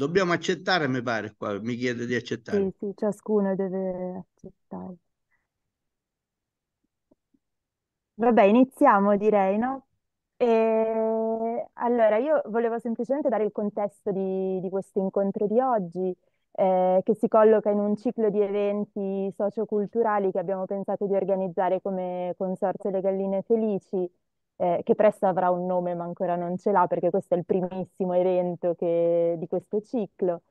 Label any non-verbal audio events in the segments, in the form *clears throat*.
Dobbiamo accettare, mi pare, qua mi chiede di accettare. Sì, sì, ciascuno deve accettare. Vabbè, iniziamo direi, no? E... Allora, io volevo semplicemente dare il contesto di, di questo incontro di oggi, eh, che si colloca in un ciclo di eventi socioculturali che abbiamo pensato di organizzare come Consorzio Le Galline Felici, eh, che presto avrà un nome ma ancora non ce l'ha perché questo è il primissimo evento che, di questo ciclo,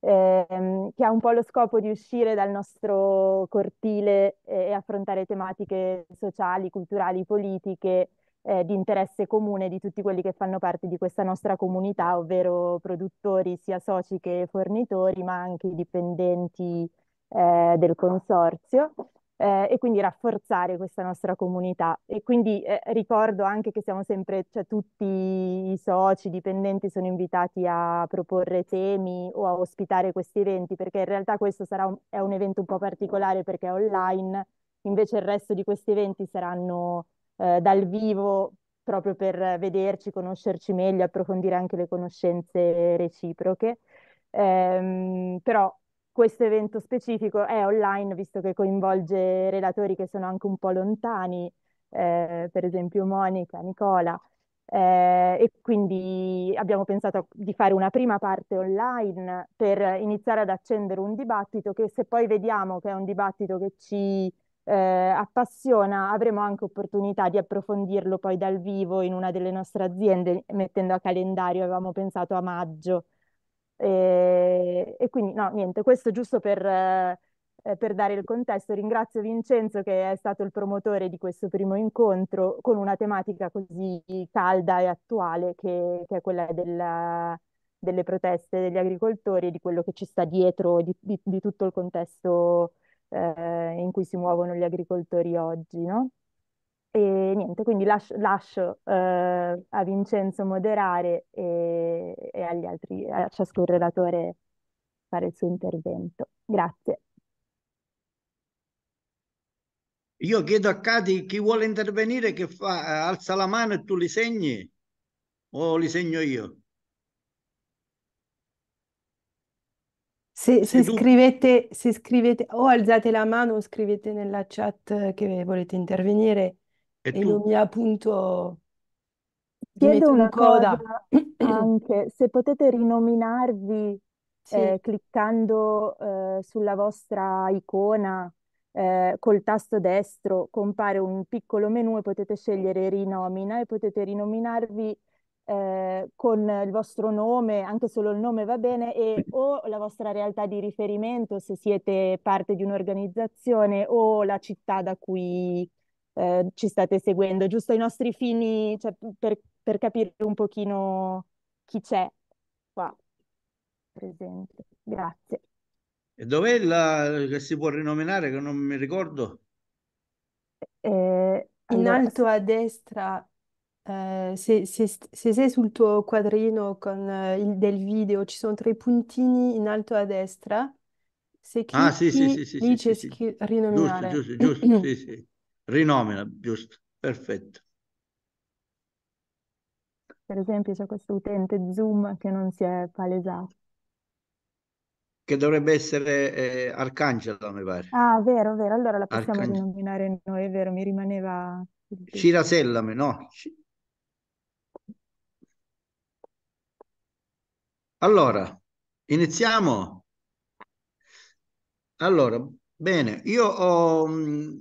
ehm, che ha un po' lo scopo di uscire dal nostro cortile e, e affrontare tematiche sociali, culturali, politiche eh, di interesse comune di tutti quelli che fanno parte di questa nostra comunità, ovvero produttori sia soci che fornitori, ma anche i dipendenti eh, del consorzio eh, e quindi rafforzare questa nostra comunità. E quindi eh, ricordo anche che siamo sempre, cioè tutti i soci, i dipendenti sono invitati a proporre temi o a ospitare questi eventi, perché in realtà questo sarà un, è un evento un po' particolare perché è online, invece il resto di questi eventi saranno eh, dal vivo proprio per vederci, conoscerci meglio, approfondire anche le conoscenze reciproche. Ehm, però questo evento specifico è online, visto che coinvolge relatori che sono anche un po' lontani, eh, per esempio Monica, Nicola, eh, e quindi abbiamo pensato di fare una prima parte online per iniziare ad accendere un dibattito che se poi vediamo che è un dibattito che ci eh, appassiona, avremo anche opportunità di approfondirlo poi dal vivo in una delle nostre aziende, mettendo a calendario, avevamo pensato a maggio e, e quindi no, niente, questo giusto per, eh, per dare il contesto. Ringrazio Vincenzo che è stato il promotore di questo primo incontro con una tematica così calda e attuale che, che è quella della, delle proteste degli agricoltori e di quello che ci sta dietro, di, di, di tutto il contesto eh, in cui si muovono gli agricoltori oggi, no? E niente, quindi las- lascio eh, a Vincenzo moderare e, e agli altri, a ciascun relatore fare il suo intervento. Grazie. Io chiedo a Cati chi vuole intervenire che fa, alza la mano e tu li segni o li segno io? Se, se, scrivete, se scrivete o alzate la mano o scrivete nella chat che volete intervenire, e tu? non mi appunto Chiedo una cosa anche, se potete rinominarvi Sì. eh, cliccando eh, sulla vostra icona eh, col tasto destro, compare un piccolo menu e potete scegliere rinomina e potete rinominarvi eh, con il vostro nome, anche solo il nome va bene, e o la vostra realtà di riferimento se siete parte di un'organizzazione o la città da cui eh, ci state seguendo, giusto ai nostri fini, cioè, per, per capire un pochino chi c'è qua presente. Grazie. E dov'è la che si può rinominare che non mi ricordo? Eh, in alto a destra, eh, se, se, se, sei sul tuo quadrino con eh, il, del video, ci sono tre puntini in alto a destra. Se ah, clicchi, ah, sì, sì, sì, lì sì, c'è sì, sì. rinominare. Giusto, giusto, giusto, sì, sì. *clears throat* rinomina, giusto, perfetto. Per esempio c'è questo utente Zoom che non si è palesato. Che dovrebbe essere eh, Arcangelo, mi pare. Ah, vero, vero. Allora la possiamo Arcangelo. rinominare noi, è vero, mi rimaneva... Cirasellami, no? Allora, iniziamo. Allora, bene, io ho, mm,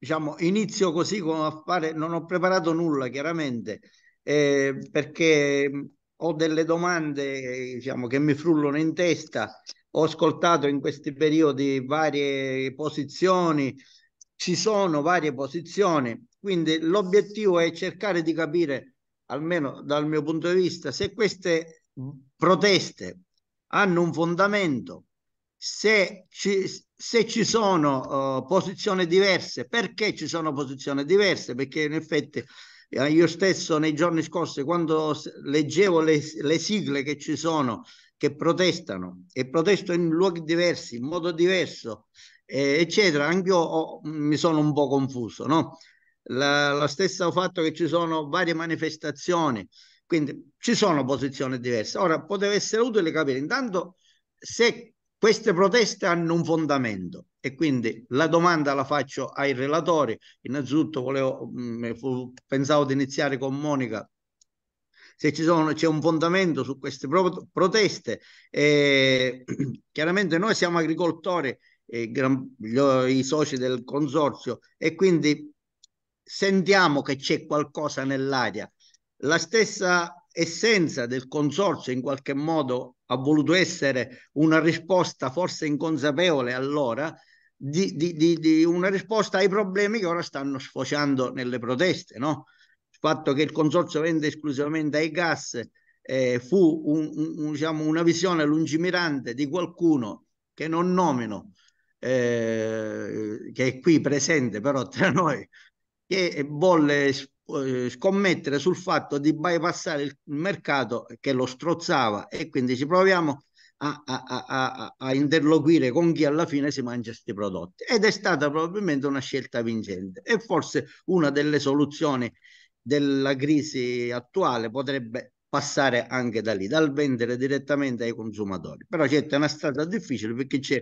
diciamo, inizio così come a fare, non ho preparato nulla chiaramente, eh, perché mm, ho delle domande diciamo, che mi frullano in testa, ho ascoltato in questi periodi varie posizioni, ci sono varie posizioni, quindi l'obiettivo è cercare di capire, almeno dal mio punto di vista, se queste mm, proteste hanno un fondamento, se ci, se ci sono uh, posizioni diverse, perché ci sono posizioni diverse? Perché in effetti eh, io stesso nei giorni scorsi quando leggevo le, le sigle che ci sono che protestano e protesto in luoghi diversi, in modo diverso, eh, eccetera, anche io ho, mi sono un po' confuso, no? La, la stessa fatto che ci sono varie manifestazioni, quindi ci sono posizioni diverse. Ora poteva essere utile capire intanto se queste proteste hanno un fondamento e quindi la domanda la faccio ai relatori. Innanzitutto volevo, mm, pensavo di iniziare con Monica se c'è un fondamento su queste proteste. Eh, *clears throat* chiaramente noi siamo agricoltori, eh, gran, gli, i soci del consorzio, e quindi sentiamo che c'è qualcosa nell'aria. La stessa essenza del consorzio in qualche modo ha voluto essere una risposta forse inconsapevole allora di, di, di, di una risposta ai problemi che ora stanno sfociando nelle proteste. No? Il fatto che il consorzio vende esclusivamente ai gas eh, fu un, un, diciamo, una visione lungimirante di qualcuno che non nomino, eh, che è qui presente però tra noi, che bolle eh, scommettere sul fatto di bypassare il mercato che lo strozzava e quindi ci proviamo a, a, a, a interloquire con chi alla fine si mangia questi prodotti ed è stata probabilmente una scelta vincente e forse una delle soluzioni della crisi attuale potrebbe passare anche da lì, dal vendere direttamente ai consumatori. Però certo è una strada difficile perché c'è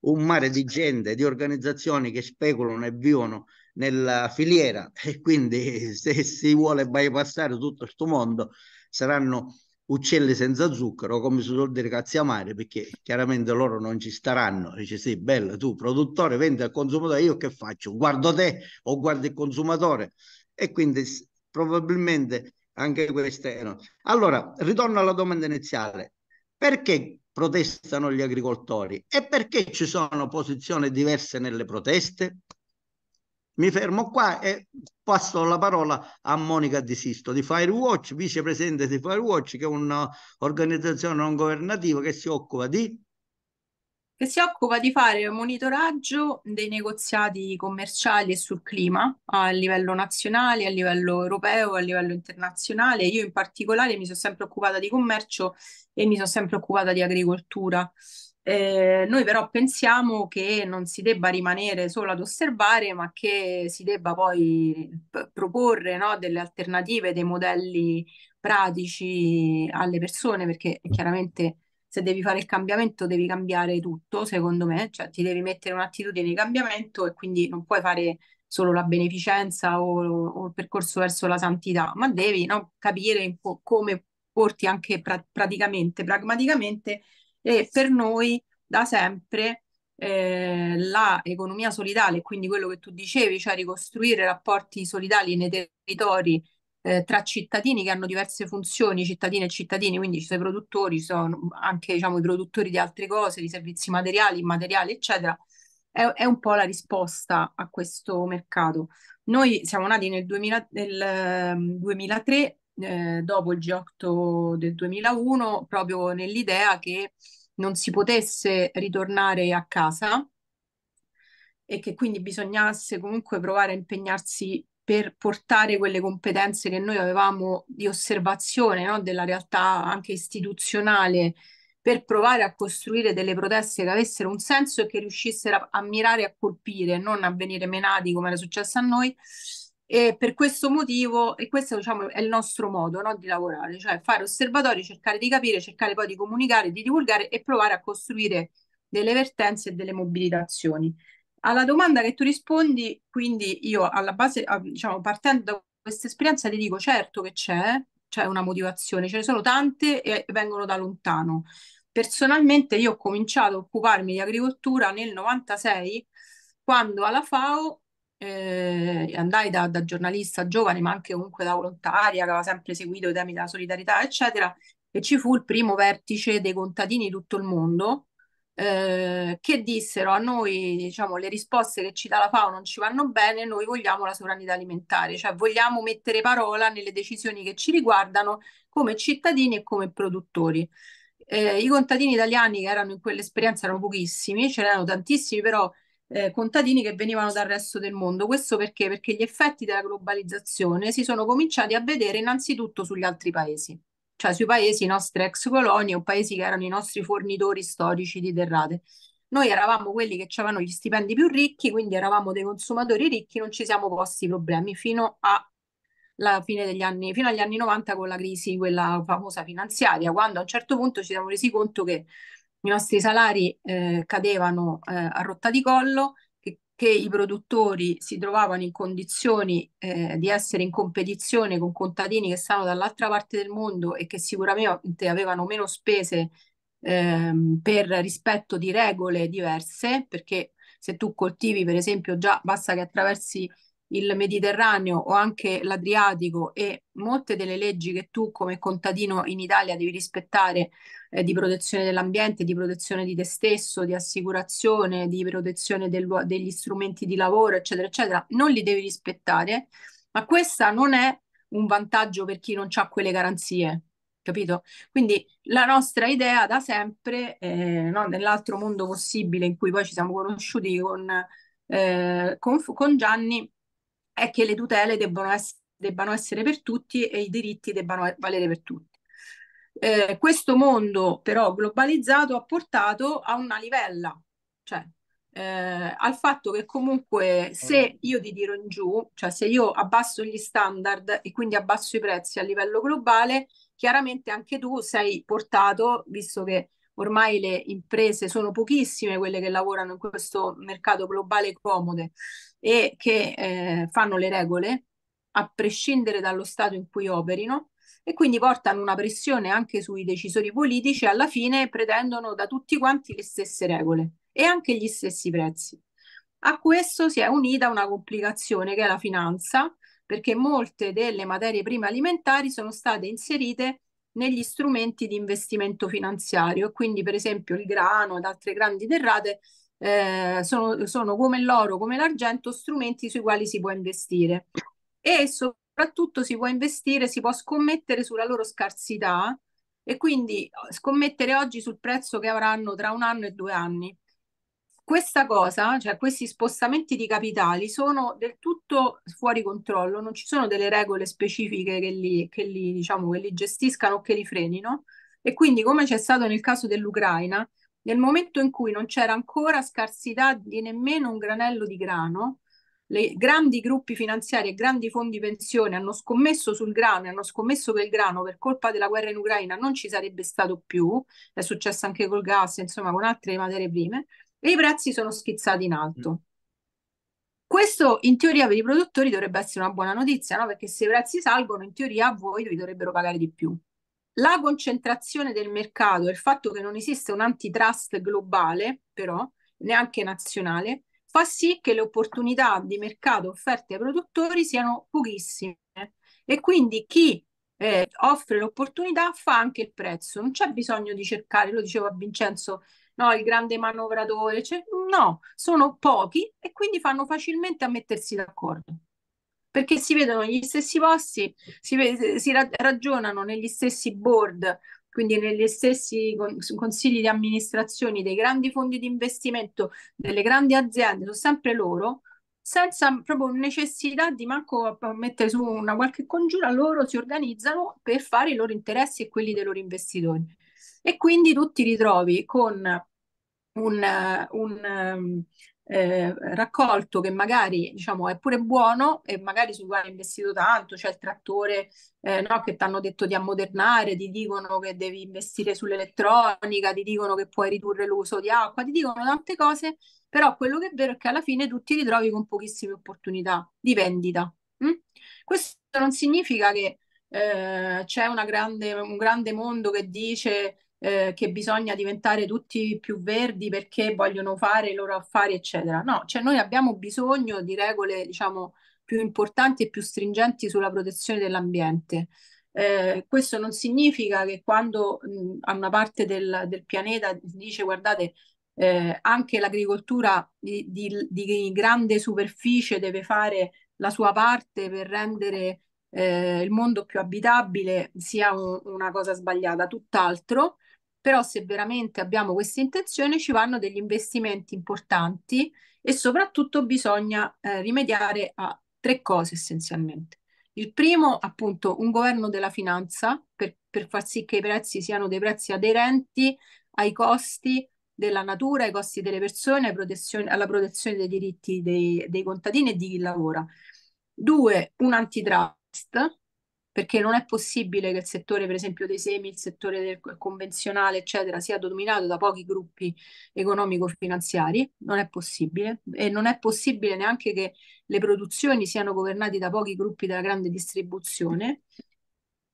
un mare di gente, di organizzazioni che speculano e vivono nella filiera e quindi *laughs* se si vuole bypassare tutto questo mondo saranno uccelli senza zucchero come si suol dire cazzi amari perché chiaramente loro non ci staranno dice sì bella tu produttore vendi al consumatore io che faccio guardo te o guardo il consumatore e quindi probabilmente anche queste erano allora ritorno alla domanda iniziale perché protestano gli agricoltori e perché ci sono posizioni diverse nelle proteste mi fermo qua e passo la parola a Monica Di Sisto di Firewatch, vicepresidente di Firewatch, che è un'organizzazione non governativa che si occupa di che si occupa di fare monitoraggio dei negoziati commerciali e sul clima a livello nazionale, a livello europeo, a livello internazionale. Io in particolare mi sono sempre occupata di commercio e mi sono sempre occupata di agricoltura. Eh, noi però pensiamo che non si debba rimanere solo ad osservare, ma che si debba poi p- proporre no, delle alternative, dei modelli pratici alle persone, perché chiaramente se devi fare il cambiamento devi cambiare tutto, secondo me, cioè ti devi mettere un'attitudine di cambiamento e quindi non puoi fare solo la beneficenza o, o il percorso verso la santità, ma devi no, capire po- come porti anche pra- praticamente, pragmaticamente e per noi da sempre eh, la solidale, quindi quello che tu dicevi, cioè ricostruire rapporti solidali nei territori eh, tra cittadini che hanno diverse funzioni, cittadini e cittadini, quindi ci sono i produttori, ci sono anche diciamo, i produttori di altre cose, di servizi materiali, immateriali, eccetera, è, è un po' la risposta a questo mercato. Noi siamo nati nel, 2000, nel 2003 ehm, eh, dopo il G8 del 2001 proprio nell'idea che non si potesse ritornare a casa e che quindi bisognasse comunque provare a impegnarsi per portare quelle competenze che noi avevamo di osservazione no? della realtà anche istituzionale per provare a costruire delle proteste che avessero un senso e che riuscissero a, a mirare a colpire, non a venire menati come era successo a noi e per questo motivo, e questo diciamo, è il nostro modo no, di lavorare, cioè fare osservatori, cercare di capire, cercare poi di comunicare, di divulgare e provare a costruire delle vertenze e delle mobilitazioni. Alla domanda che tu rispondi, quindi io alla base, diciamo, partendo da questa esperienza ti dico certo che c'è, c'è una motivazione, ce ne sono tante e vengono da lontano. Personalmente io ho cominciato a occuparmi di agricoltura nel 96 quando alla FAO eh, andai da, da, giornalista giovane, ma anche comunque da volontaria, che aveva sempre seguito i temi della solidarietà, eccetera, e ci fu il primo vertice dei contadini di tutto il mondo, eh, che dissero a noi, diciamo, le risposte che ci dà la FAO non ci vanno bene, noi vogliamo la sovranità alimentare, cioè vogliamo mettere parola nelle decisioni che ci riguardano come cittadini e come produttori. Eh, I contadini italiani che erano in quell'esperienza erano pochissimi, ce n'erano tantissimi, però eh, contadini che venivano dal resto del mondo. Questo perché? Perché gli effetti della globalizzazione si sono cominciati a vedere innanzitutto sugli altri paesi, cioè sui paesi nostri ex colonie o paesi che erano i nostri fornitori storici di derrate. Noi eravamo quelli che avevano gli stipendi più ricchi, quindi eravamo dei consumatori ricchi, non ci siamo posti problemi fino a la fine degli anni, fino agli anni 90 con la crisi, quella famosa finanziaria, quando a un certo punto ci siamo resi conto che i nostri salari eh, cadevano eh, a rotta di collo, che, che, i produttori si trovavano in condizioni eh, di essere in competizione con contadini che stavano dall'altra parte del mondo e che sicuramente avevano meno spese ehm, per rispetto di regole diverse, perché se tu coltivi per esempio già basta che attraversi il Mediterraneo o anche l'Adriatico e molte delle leggi che tu come contadino in Italia devi rispettare eh, di protezione dell'ambiente, di protezione di te stesso, di assicurazione, di protezione del, degli strumenti di lavoro, eccetera, eccetera, non li devi rispettare, ma questa non è un vantaggio per chi non ha quelle garanzie. Capito? Quindi la nostra idea da sempre, eh, no, nell'altro mondo possibile in cui poi ci siamo conosciuti con, eh, con, con Gianni, è che le tutele debbano essere, debbano essere per tutti e i diritti debbano valere per tutti. Eh, questo mondo però globalizzato ha portato a una livella, cioè eh, al fatto che comunque se io ti tiro in giù, cioè se io abbasso gli standard e quindi abbasso i prezzi a livello globale, chiaramente anche tu sei portato, visto che ormai le imprese sono pochissime quelle che lavorano in questo mercato globale comode e che eh, fanno le regole a prescindere dallo stato in cui operino e quindi portano una pressione anche sui decisori politici e alla fine pretendono da tutti quanti le stesse regole e anche gli stessi prezzi. A questo si è unita una complicazione che è la finanza, perché molte delle materie prime alimentari sono state inserite negli strumenti di investimento finanziario. Quindi, per esempio, il grano ed altre grandi derrate eh, sono, sono come l'oro, come l'argento, strumenti sui quali si può investire. E soprattutto si può investire, si può scommettere sulla loro scarsità e quindi scommettere oggi sul prezzo che avranno tra un anno e due anni questa cosa, cioè questi spostamenti di capitali sono del tutto fuori controllo, non ci sono delle regole specifiche che li, che li, diciamo, che li gestiscano o che li frenino e quindi come c'è stato nel caso dell'Ucraina, nel momento in cui non c'era ancora scarsità di nemmeno un granello di grano, le grandi gruppi finanziari e grandi fondi pensione hanno scommesso sul grano e hanno scommesso che il grano per colpa della guerra in Ucraina non ci sarebbe stato più, è successo anche col gas, insomma con altre materie prime, e i prezzi sono schizzati in alto. Mm. Questo in teoria per i produttori dovrebbe essere una buona notizia, no? perché se i prezzi salgono, in teoria voi vi dovrebbero pagare di più. La concentrazione del mercato e il fatto che non esiste un antitrust globale, però, neanche nazionale, fa sì che le opportunità di mercato offerte ai produttori siano pochissime e quindi chi eh, offre l'opportunità fa anche il prezzo, non c'è bisogno di cercare, lo diceva Vincenzo, no, il grande manovratore, cioè, no, sono pochi e quindi fanno facilmente a mettersi d'accordo. Perché si vedono gli stessi posti, si, si ragionano negli stessi board, quindi negli stessi consigli di amministrazione dei grandi fondi di investimento, delle grandi aziende, sono sempre loro, senza proprio necessità di manco mettere su una qualche congiura, loro si organizzano per fare i loro interessi e quelli dei loro investitori. E quindi tu ti ritrovi con un, un eh, raccolto che magari diciamo, è pure buono e magari su cui hai investito tanto, c'è cioè il trattore eh, no, che ti hanno detto di ammodernare, ti dicono che devi investire sull'elettronica, ti dicono che puoi ridurre l'uso di acqua, ti dicono tante cose, però quello che è vero è che alla fine tu ti ritrovi con pochissime opportunità di vendita. Hm? Questo non significa che eh, c'è grande, un grande mondo che dice eh, che bisogna diventare tutti più verdi perché vogliono fare i loro affari, eccetera. No, cioè noi abbiamo bisogno di regole, diciamo, più importanti e più stringenti sulla protezione dell'ambiente. Eh, questo non significa che quando mh, a una parte del, del pianeta dice guardate eh, anche l'agricoltura di, di, di, grande superficie deve fare la sua parte per rendere eh, il mondo più abitabile sia un, una cosa sbagliata, tutt'altro però se veramente abbiamo questa intenzione ci vanno degli investimenti importanti e soprattutto bisogna eh, rimediare a tre cose essenzialmente. Il primo, appunto, un governo della finanza per, per far sì che i prezzi siano dei prezzi aderenti ai costi della natura, ai costi delle persone, alla protezione dei diritti dei, dei contadini e di chi lavora. Due, un antitrust perché non è possibile che il settore, per esempio, dei semi, il settore del, convenzionale, eccetera, sia dominato da pochi gruppi economico-finanziari, non è possibile, e non è possibile neanche che le produzioni siano governate da pochi gruppi della grande distribuzione.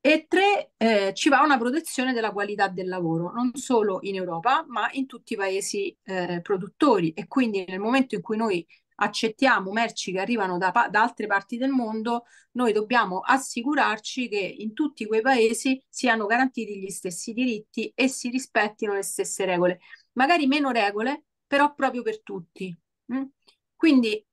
E tre, eh, ci va una protezione della qualità del lavoro, non solo in Europa, ma in tutti i paesi eh, produttori. E quindi nel momento in cui noi accettiamo merci che arrivano da, da, altre parti del mondo, noi dobbiamo assicurarci che in tutti quei paesi siano garantiti gli stessi diritti e si rispettino le stesse regole, magari meno regole, però proprio per tutti. Mm? Quindi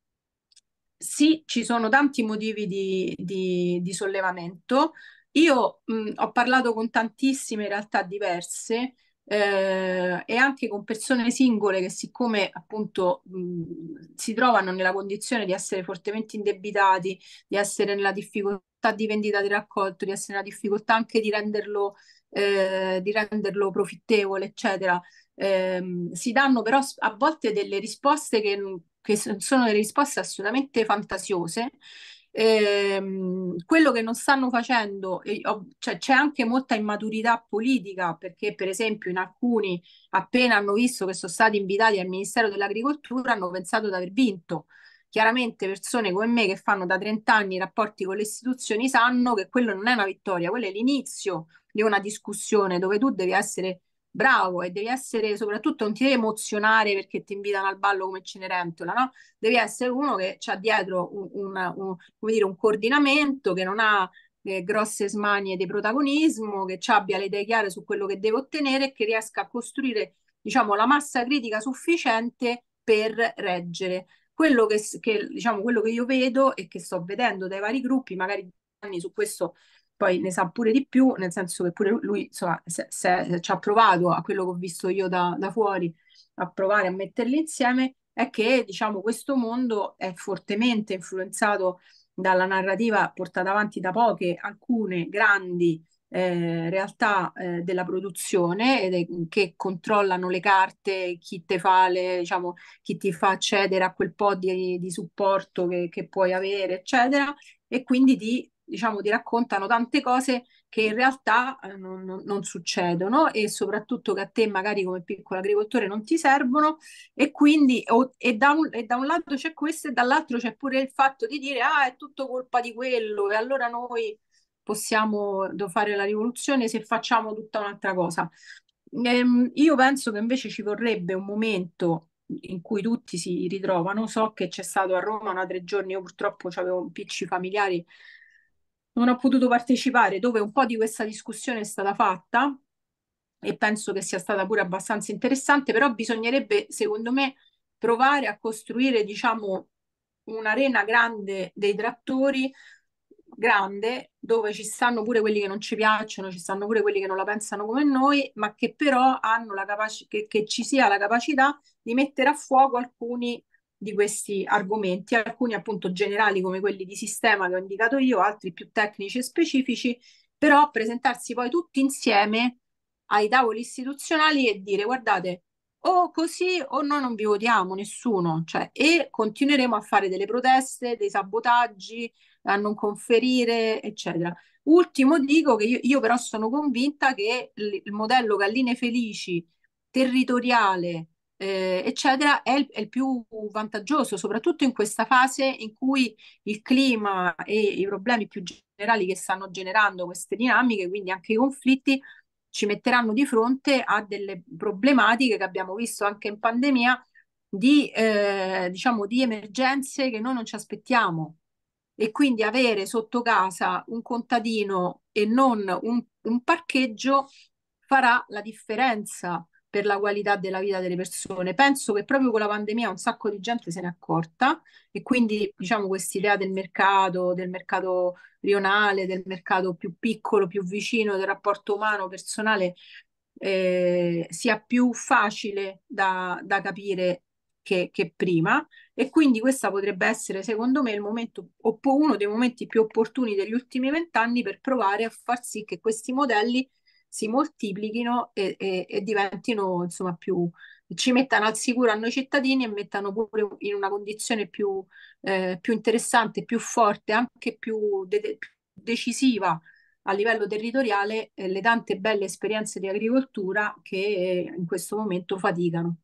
sì, ci sono tanti motivi di, di, di sollevamento. Io mh, mm, ho parlato con tantissime realtà diverse, eh, e anche con persone singole che siccome appunto mh, mhmm, si trovano nella condizione di essere fortemente indebitati, di essere nella difficoltà di vendita di raccolto, di essere nella difficoltà anche di renderlo, eh, di renderlo profittevole, eccetera, eh, si danno però a volte delle risposte che, che sono delle risposte assolutamente fantasiose Ehm, quello che non stanno facendo, eh, cioè, c'è anche molta immaturità politica perché per esempio in alcuni appena hanno visto che sono stati invitati al Ministero dell'Agricoltura hanno pensato di aver vinto. Chiaramente persone come me che fanno da 30 anni i rapporti con le istituzioni sanno che quello non è una vittoria, quello è l'inizio di una discussione dove tu devi essere bravo e devi essere soprattutto non ti devi emozionare perché ti invitano al ballo come Cenerentola, no? Devi essere uno che ha dietro un, un, un, dire, un, coordinamento, che non ha eh, grosse smanie di protagonismo, che abbia le idee chiare su quello che deve ottenere e che riesca a costruire diciamo, la massa critica sufficiente per reggere. Quello che, che, diciamo, quello che io vedo e che sto vedendo dai vari gruppi, magari su questo poi ne sa pure di più, nel senso che pure lui insomma, se, se, se ci ha provato a quello che ho visto io da, da fuori, a provare a metterli insieme, è che diciamo, questo mondo è fortemente influenzato dalla narrativa portata avanti da poche, alcune grandi eh, realtà eh, della produzione ed è, che controllano le carte, chi te fa le, diciamo, chi ti fa accedere a quel po' di, di supporto che, che puoi avere, eccetera, e quindi ti diciamo, ti raccontano tante cose che in realtà eh, non, non, non, succedono e soprattutto che a te magari come piccolo agricoltore non ti servono e quindi o, e, da un, e da un lato c'è questo e dall'altro c'è pure il fatto di dire ah è tutto colpa di quello e allora noi possiamo fare la rivoluzione se facciamo tutta un'altra cosa. Ehm, io penso che invece ci vorrebbe un momento in cui tutti si ritrovano. So che c'è stato a Roma una tre giorni, io purtroppo avevo un picci familiari non ho potuto partecipare, dove un po' di questa discussione è stata fatta e penso che sia stata pure abbastanza interessante, però bisognerebbe, secondo me, provare a costruire, diciamo, un'arena grande dei trattori, grande, dove ci stanno pure quelli che non ci piacciono, ci stanno pure quelli che non la pensano come noi, ma che però hanno la capacità, che, che ci sia la capacità di mettere a fuoco alcuni di questi argomenti, alcuni appunto generali come quelli di sistema che ho indicato io, altri più tecnici e specifici, però presentarsi poi tutti insieme ai tavoli istituzionali e dire guardate o così o noi non vi votiamo nessuno, cioè, e continueremo a fare delle proteste, dei sabotaggi, a non conferire, eccetera. Ultimo dico che io, io però sono convinta che il, il modello galline felici territoriale eh, eccetera, è il, è il, più vantaggioso, soprattutto in questa fase in cui il clima e i problemi più generali che stanno generando queste dinamiche, quindi anche i conflitti, ci metteranno di fronte a delle problematiche che abbiamo visto anche in pandemia di, eh, diciamo, di emergenze che noi non ci aspettiamo. E quindi avere sotto casa un contadino e non un, un parcheggio farà la differenza per la qualità della vita delle persone. Penso che proprio con la pandemia un sacco di gente se ne è accorta e quindi diciamo questa idea del mercato, del mercato rionale, del mercato più piccolo, più vicino, del rapporto umano, personale, eh, sia più facile da, da capire che, che, prima e quindi questo potrebbe essere secondo me il momento uno dei momenti più opportuni degli ultimi vent'anni per provare a far sì che questi modelli si moltiplichino e, e, e diventino insomma più ci mettano al sicuro a noi cittadini e mettano pure in una condizione più, eh, più interessante, più forte, anche più, de- più decisiva a livello territoriale eh, le tante belle esperienze di agricoltura che eh, in questo momento faticano.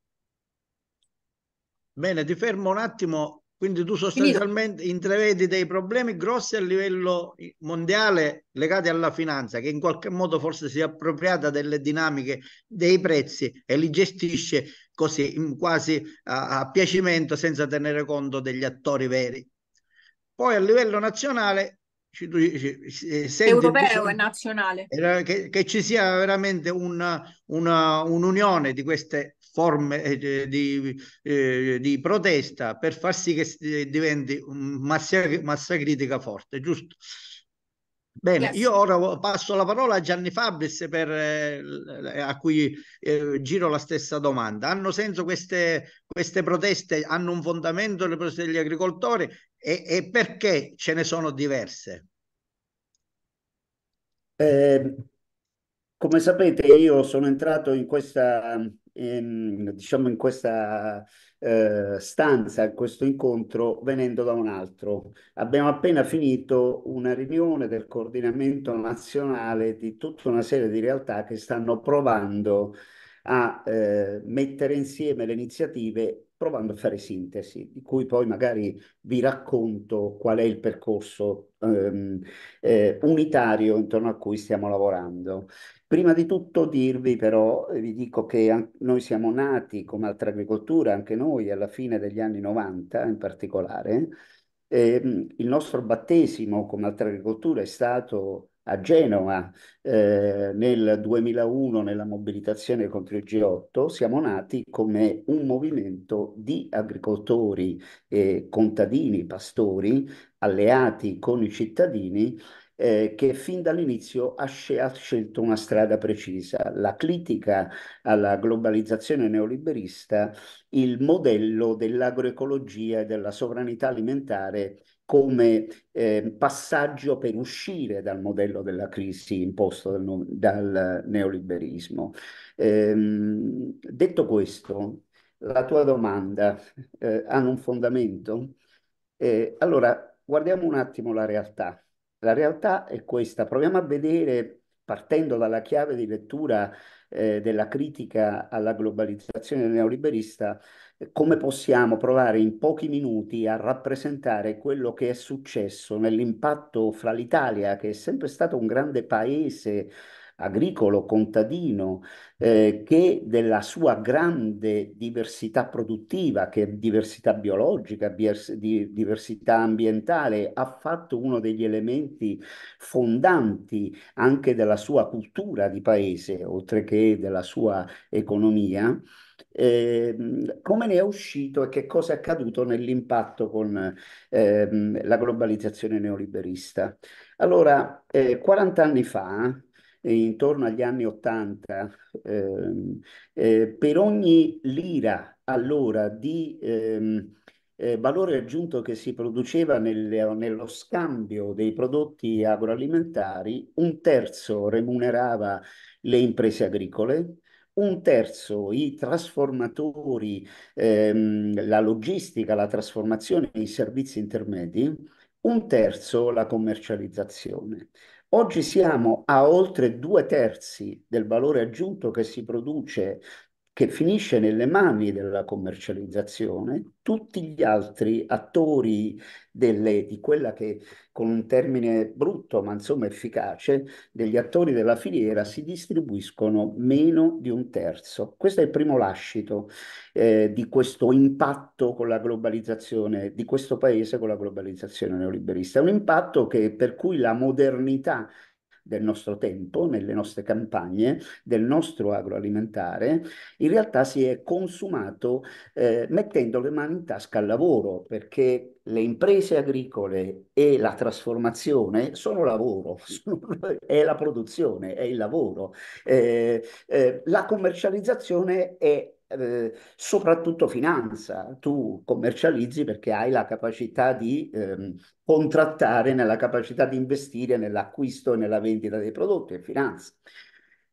Bene, ti fermo un attimo quindi tu sostanzialmente intravedi dei problemi grossi a livello mondiale legati alla finanza, che in qualche modo forse si è appropriata delle dinamiche dei prezzi e li gestisce così, quasi a, a piacimento, senza tenere conto degli attori veri. Poi a livello nazionale ci, ci, ci, eh, europeo e nazionale che, che, ci sia veramente una, una, un'unione di queste forme eh, di, eh, di, protesta per far sì che eh, diventi massa, massa critica forte, giusto? Bene, yes. io ora passo la parola a Gianni Fabris per, eh, a cui eh, giro la stessa domanda. Hanno senso queste, queste proteste? Hanno un fondamento le proteste degli agricoltori? E, e perché ce ne sono diverse? Eh, come sapete io sono entrato in questa ehm, diciamo in questa eh, stanza, in questo incontro, venendo da un altro. Abbiamo appena finito una riunione del coordinamento nazionale di tutta una serie di realtà che stanno provando a eh, mettere insieme le iniziative provando a fare sintesi, di cui poi magari vi racconto qual è il percorso ehm, eh, unitario intorno a cui stiamo lavorando. Prima di tutto dirvi però, eh, vi dico che noi siamo nati come altra agricoltura, anche noi alla fine degli anni 90 in particolare, ehm, il nostro battesimo come altra agricoltura è stato a Genova eh, nel 2001 nella mobilitazione contro il G8, siamo nati come un movimento di agricoltori, eh, contadini, pastori, alleati con i cittadini, eh, che fin dall'inizio ha, sc- ha, scelto una strada precisa, la critica alla globalizzazione neoliberista, il modello dell'agroecologia e della sovranità alimentare come eh, passaggio per uscire dal modello della crisi imposto dal, dal neoliberismo. Ehm, detto questo, la tua domanda eh, hanno un fondamento? Eh, allora, guardiamo un attimo la realtà. La realtà è questa, proviamo a vedere, partendo dalla chiave di lettura eh, della critica alla globalizzazione neoliberista, come possiamo provare in pochi minuti a rappresentare quello che è successo nell'impatto fra l'Italia, che è sempre stato un grande paese agricolo, contadino, eh, che della sua grande diversità produttiva, che è diversità biologica, diversità ambientale, ha fatto uno degli elementi fondanti anche della sua cultura di paese, oltre che della sua economia eh, come ne è uscito e che cosa è accaduto nell'impatto con eh, la globalizzazione neoliberista. Allora, eh, 40 anni fa, eh, intorno agli anni 80, ehm, eh, per ogni lira allora di... Ehm, eh, valore aggiunto che si produceva nel, nello scambio dei prodotti agroalimentari, un terzo remunerava le imprese agricole, un terzo i trasformatori, ehm, la logistica, la trasformazione e i servizi intermedi, un terzo la commercializzazione. Oggi siamo a oltre due terzi del valore aggiunto che si produce che finisce nelle mani della commercializzazione, tutti gli altri attori delle, di quella che con un termine brutto ma insomma efficace, degli attori della filiera si distribuiscono meno di un terzo. Questo è il primo lascito eh, di questo impatto con la globalizzazione, di questo paese con la globalizzazione neoliberista. È un impatto che, per cui la modernità del nostro tempo, nelle nostre campagne, del nostro agroalimentare, in realtà si è consumato eh, mettendo le mani in tasca al lavoro, perché le imprese agricole e la trasformazione sono lavoro, *laughs* sono, è la produzione, è il lavoro. Eh, eh, la commercializzazione è eh, soprattutto finanza, tu commercializzi perché hai la capacità di ehm, contrattare nella capacità di investire nell'acquisto e nella vendita dei prodotti e finanza.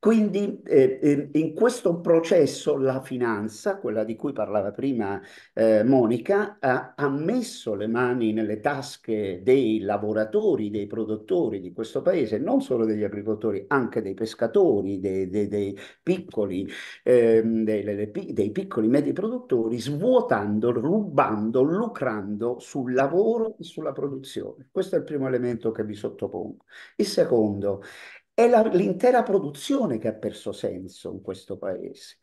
Quindi eh, ehm, in questo processo la finanza, quella di cui parlava prima eh, Monica, ha, ha, messo le mani nelle tasche dei lavoratori, dei produttori di questo paese, non solo degli agricoltori, anche dei pescatori, dei, dei, dei piccoli, eh, dei, dei piccoli e medi produttori, svuotando, rubando, lucrando sul lavoro e sulla produzione. Questo è il primo elemento che vi sottopongo. Il secondo è l'intera produzione che ha perso senso in questo paese.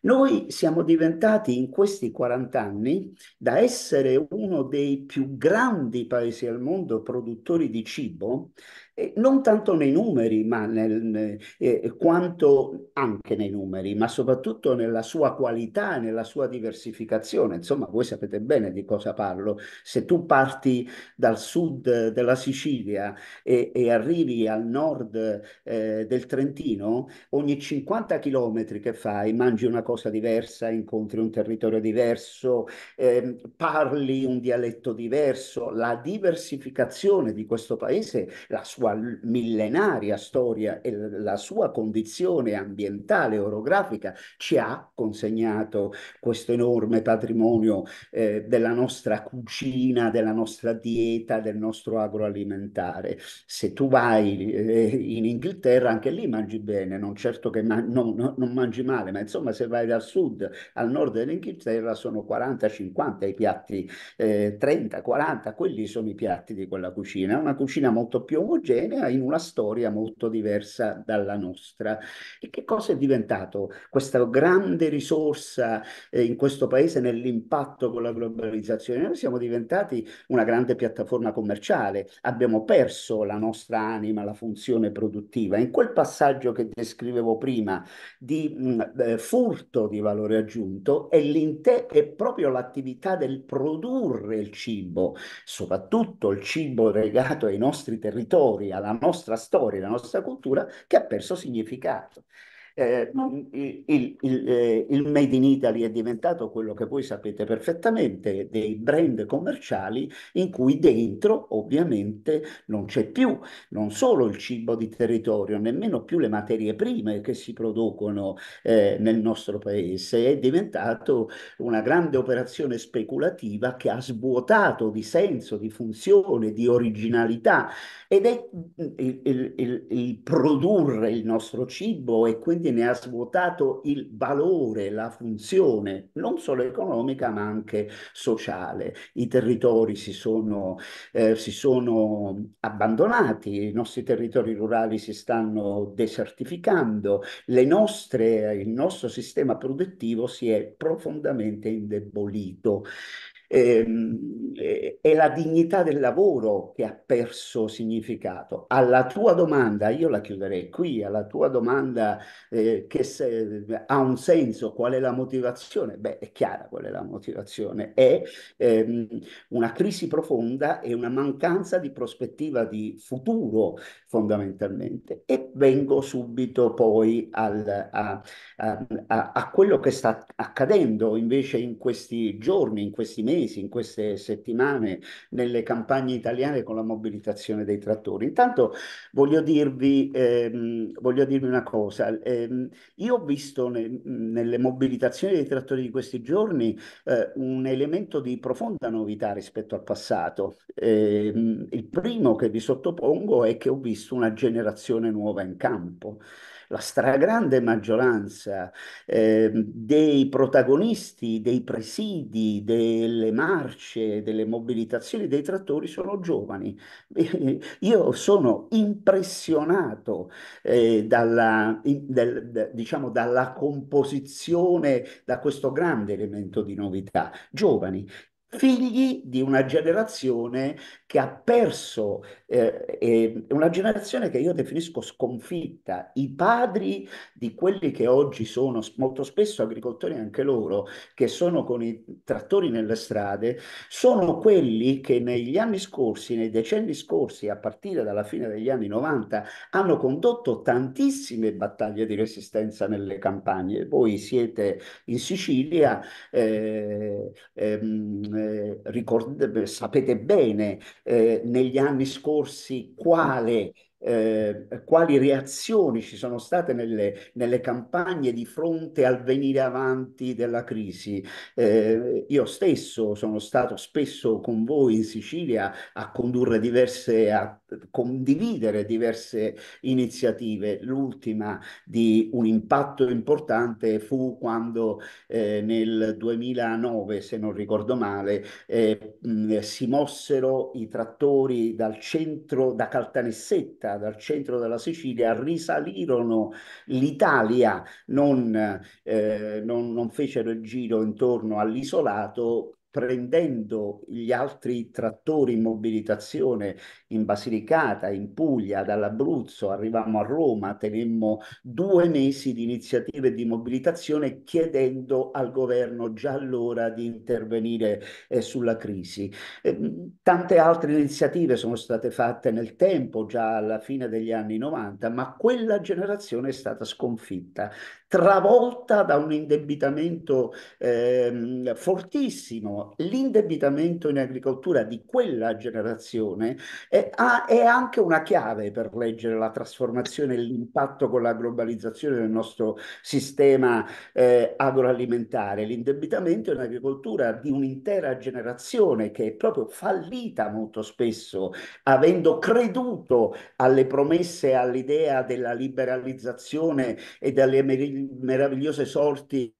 Noi siamo diventati in questi 40 anni da essere uno dei più grandi paesi al mondo produttori di cibo, non tanto nei numeri, ma nel, eh, quanto anche nei numeri, ma soprattutto nella sua qualità e nella sua diversificazione. Insomma, voi sapete bene di cosa parlo. Se tu parti dal sud della Sicilia e, e arrivi al nord eh, del Trentino, ogni 50 chilometri che fai mangi una cosa diversa, incontri un territorio diverso, eh, parli un dialetto diverso. La diversificazione di questo paese, la sua sua millenaria storia e la sua condizione ambientale, orografica, ci ha consegnato questo enorme patrimonio eh, della nostra cucina, della nostra dieta, del nostro agroalimentare. Se tu vai eh, in Inghilterra, anche lì mangi bene, non certo che man- no, no, non mangi male, ma insomma se vai dal sud al nord dell'Inghilterra sono 40-50 i piatti, eh, 30-40, quelli sono i piatti di quella cucina. È una cucina molto più omogenea omogenea in una storia molto diversa dalla nostra. E che cosa è diventato questa grande risorsa eh, in questo paese nell'impatto con la globalizzazione? Noi siamo diventati una grande piattaforma commerciale, abbiamo perso la nostra anima, la funzione produttiva. In quel passaggio che descrivevo prima di mh, mm, eh, furto di valore aggiunto è, è proprio l'attività del produrre il cibo, soprattutto il cibo legato ai nostri territori storia, la nostra storia, la nostra cultura che ha perso significato. Eh, il, il, eh, il, Made in Italy è diventato quello che voi sapete perfettamente, dei brand commerciali in cui dentro ovviamente non c'è più non solo il cibo di territorio, nemmeno più le materie prime che si producono eh, nel nostro paese. È diventato una grande operazione speculativa che ha svuotato di senso, di funzione, di originalità ed è mm, il, il produrre il nostro cibo e quindi ne ha svuotato il valore, la funzione, non solo economica ma anche sociale. I territori si sono, eh, si sono abbandonati, i nostri territori rurali si stanno desertificando, nostre, il nostro sistema produttivo si è profondamente indebolito. Ehm, eh, è la dignità del lavoro che ha perso significato. Alla tua domanda, io la chiuderei qui, alla tua domanda eh, che se, ha un senso, qual è la motivazione? Beh, è chiara qual è la motivazione, è ehm, una crisi profonda e una mancanza di prospettiva di futuro fondamentalmente. E vengo subito poi al, a, a, a, quello che sta accadendo invece in questi giorni, in questi mesi, in queste settimane nelle campagne italiane con la mobilitazione dei trattori. Intanto voglio dirvi, ehm, voglio dirvi una cosa, ehm, io ho visto ne, nelle mobilitazioni dei trattori di questi giorni eh, un elemento di profonda novità rispetto al passato. Eh, il primo che vi sottopongo è che ho visto visto una generazione nuova in campo. La stragrande maggioranza eh, dei protagonisti, dei presidi, delle marce, delle mobilitazioni, dei trattori sono giovani. *laughs* Io sono impressionato eh, dalla, in, del, diciamo, dalla composizione, da questo grande elemento di novità. Giovani, figli di una generazione che ha perso, eh, eh, una generazione che io definisco sconfitta. I padri di quelli che oggi sono molto spesso agricoltori anche loro, che sono con i trattori nelle strade, sono quelli che negli anni scorsi, nei decenni scorsi, a partire dalla fine degli anni 90, hanno condotto tantissime battaglie di resistenza nelle campagne. Voi siete in Sicilia. Eh, ehm, come ricord- sapete bene, eh, negli anni scorsi quale eh, quali reazioni ci sono state nelle, nelle, campagne di fronte al venire avanti della crisi. Eh, io stesso sono stato spesso con voi in Sicilia a condurre diverse attività condividere diverse iniziative. L'ultima di un impatto importante fu quando eh, nel 2009, se non ricordo male, eh, mh, si mossero i trattori dal centro, da Caltanissetta, dal centro della Sicilia, risalirono l'Italia, non, eh, non, non fecero il giro intorno all'isolato prendendo gli altri trattori in mobilitazione in Basilicata, in Puglia, dall'Abruzzo, arrivammo a Roma, tenemmo due mesi di iniziative di mobilitazione chiedendo al governo già allora di intervenire eh, sulla crisi. Eh, tante altre iniziative sono state fatte nel tempo, già alla fine degli anni 90, ma quella generazione è stata sconfitta travolta da un indebitamento eh, fortissimo. L'indebitamento in agricoltura di quella generazione è, è, anche una chiave per leggere la trasformazione e l'impatto con la globalizzazione del nostro sistema eh, agroalimentare. L'indebitamento in agricoltura di un'intera generazione che è proprio fallita molto spesso, avendo creduto alle promesse, all'idea della liberalizzazione e delle meravigliose sorti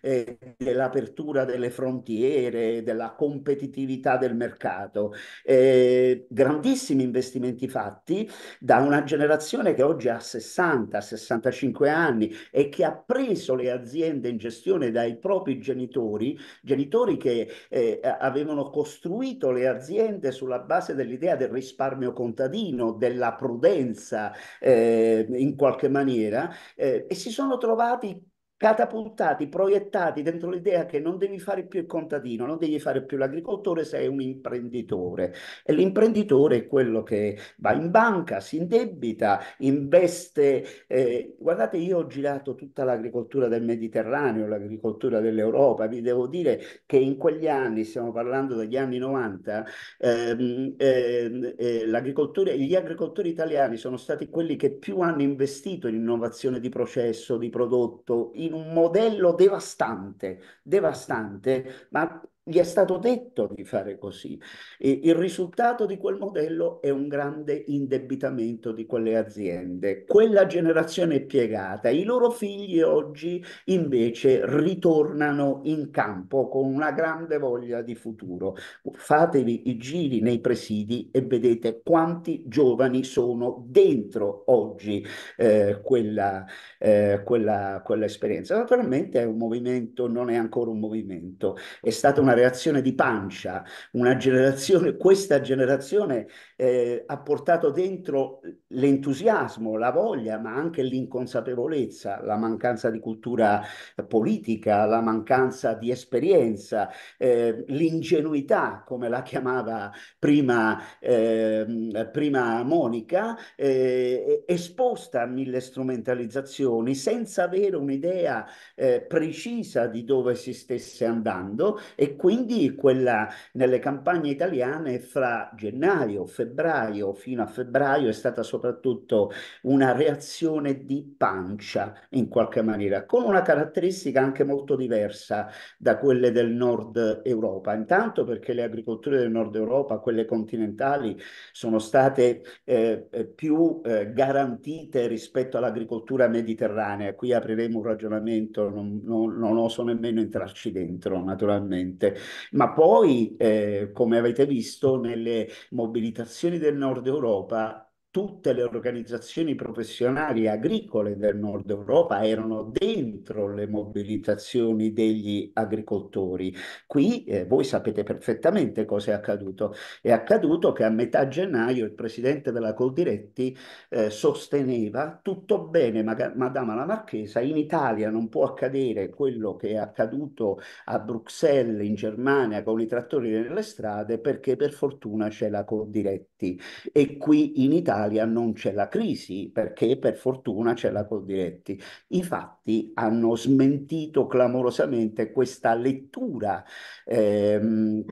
eh, dell'apertura delle frontiere, della competitività del mercato. Eh, grandissimi investimenti fatti da una generazione che oggi ha 60-65 anni e che ha preso le aziende in gestione dai propri genitori, genitori che eh, avevano costruito le aziende sulla base dell'idea del risparmio contadino, della prudenza eh, in qualche maniera, eh, e si sono trovati catapultati, proiettati dentro l'idea che non devi fare più il contadino, non devi fare più l'agricoltore, sei un imprenditore. E l'imprenditore è quello che va in banca, si indebita, investe. Eh, guardate, io ho girato tutta l'agricoltura del Mediterraneo, l'agricoltura dell'Europa, vi devo dire che in quegli anni, stiamo parlando degli anni 90, ehm, ehm, eh, gli agricoltori italiani sono stati quelli che più hanno investito in innovazione di processo, di prodotto, in un modello devastante, devastante, ma gli è stato detto di fare così. E il risultato di quel modello è un grande indebitamento di quelle aziende. Quella generazione è piegata. I loro figli oggi invece ritornano in campo con una grande voglia di futuro. Fatevi i giri nei presidi e vedete quanti giovani sono dentro oggi eh, quella, eh, quella, quella esperienza. Naturalmente è un movimento, non è ancora un movimento, è stata una reazione di pancia, una generazione, questa generazione eh, ha portato dentro l'entusiasmo, la voglia, ma anche l'inconsapevolezza, la mancanza di cultura politica, la mancanza di esperienza, eh, l'ingenuità, come la chiamava prima, eh, prima Monica, eh, esposta a mille strumentalizzazioni senza avere un'idea eh, precisa di dove si stesse andando e quindi quella nelle campagne italiane fra gennaio, febbraio fino a febbraio è stata soprattutto soprattutto una reazione di pancia in qualche maniera, con una caratteristica anche molto diversa da quelle del nord Europa. Intanto perché le agricolture del nord Europa, quelle continentali, sono state eh, eh più eh, garantite rispetto all'agricoltura mediterranea. Qui apriremo un ragionamento, non, non, non oso nemmeno entrarci dentro, naturalmente. Ma poi, eh, come avete visto, nelle mobilitazioni del nord Europa tutte le organizzazioni professionali agricole del nord Europa erano dentro le mobilitazioni degli agricoltori. Qui eh, voi sapete perfettamente cosa è accaduto. È accaduto che a metà gennaio il presidente della Coldiretti eh, sosteneva tutto bene, Madama la Marchesa, in Italia non può accadere quello che è accaduto a Bruxelles, in Germania, con i trattori nelle strade, perché per fortuna c'è la Coldiretti. E qui in Italia Italia non c'è la crisi perché per fortuna c'è la Coldiretti. I fatti fatti hanno smentito clamorosamente questa lettura ehm,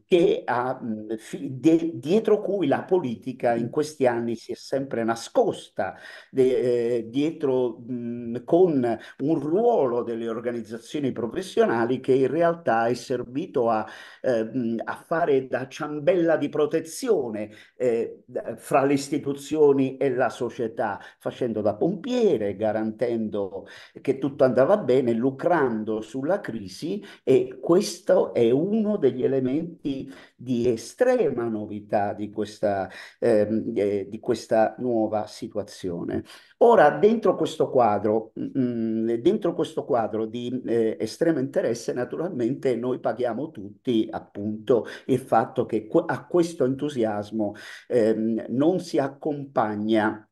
ha, mhmm, de, dietro cui la politica in questi anni si è sempre nascosta, de, eh, dietro mh, mhmm, con un ruolo delle organizzazioni professionali che in realtà è servito a, ehm, a fare da ciambella di protezione eh, fra le istituzioni e la società, facendo da pompiere, garantendo che tutto tutto andava bene, lucrando sulla crisi e questo è uno degli elementi di estrema novità di questa, ehm, eh, di questa nuova situazione. Ora, dentro questo quadro, mh, mm, mm, dentro questo quadro di eh, estremo interesse, naturalmente noi paghiamo tutti appunto il fatto che a questo entusiasmo ehm, non si accompagna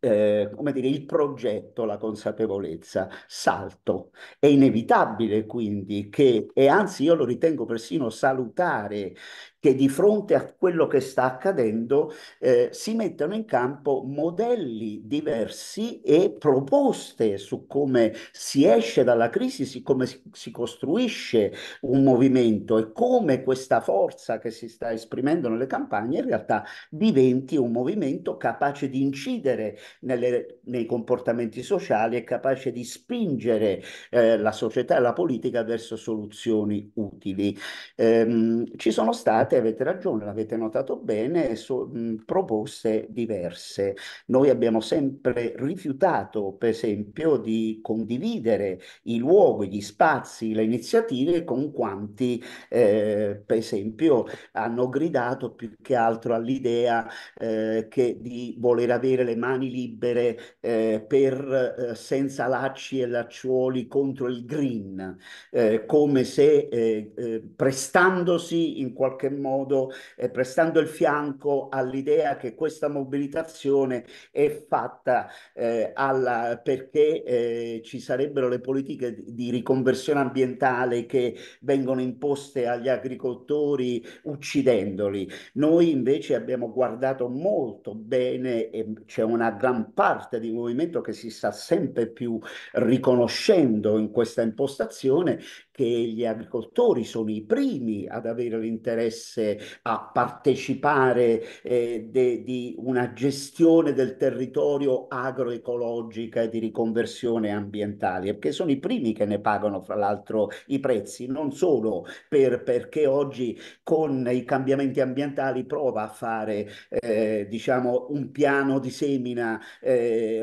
eh, come dire, il progetto, la consapevolezza. Salto. È inevitabile quindi che, e anzi io lo ritengo persino salutare, che di fronte a quello che sta accadendo eh, si mettano in campo modelli diversi e proposte su come si esce dalla crisi, su come si costruisce un movimento e come questa forza che si sta esprimendo nelle campagne in realtà diventi un movimento capace di incidere nelle, nei comportamenti sociali e capace di spingere eh, la società e la politica verso soluzioni utili. Ehm, ci sono stati state, avete ragione, l'avete notato bene, so, mh, proposte diverse. Noi abbiamo sempre rifiutato, per esempio, di condividere i luoghi, gli spazi, le iniziative con quanti, eh, per esempio, hanno gridato più che altro all'idea eh, che di voler avere le mani libere eh, per, eh, senza lacci e lacciuoli contro il green, eh, come se eh, prestandosi in qualche modo eh, prestando il fianco all'idea che questa mobilitazione è fatta eh, alla, perché eh, ci sarebbero le politiche di riconversione ambientale che vengono imposte agli agricoltori uccidendoli. Noi invece abbiamo guardato molto bene e c'è una gran parte di movimento che si sta sempre più riconoscendo in questa impostazione che gli agricoltori sono i primi ad avere l'interesse a partecipare eh, de, di una gestione del territorio agroecologica e di riconversione ambientale, perché sono i primi che ne pagano fra l'altro i prezzi, non solo per, perché oggi con i cambiamenti ambientali prova a fare eh, diciamo un piano di semina eh, *laughs*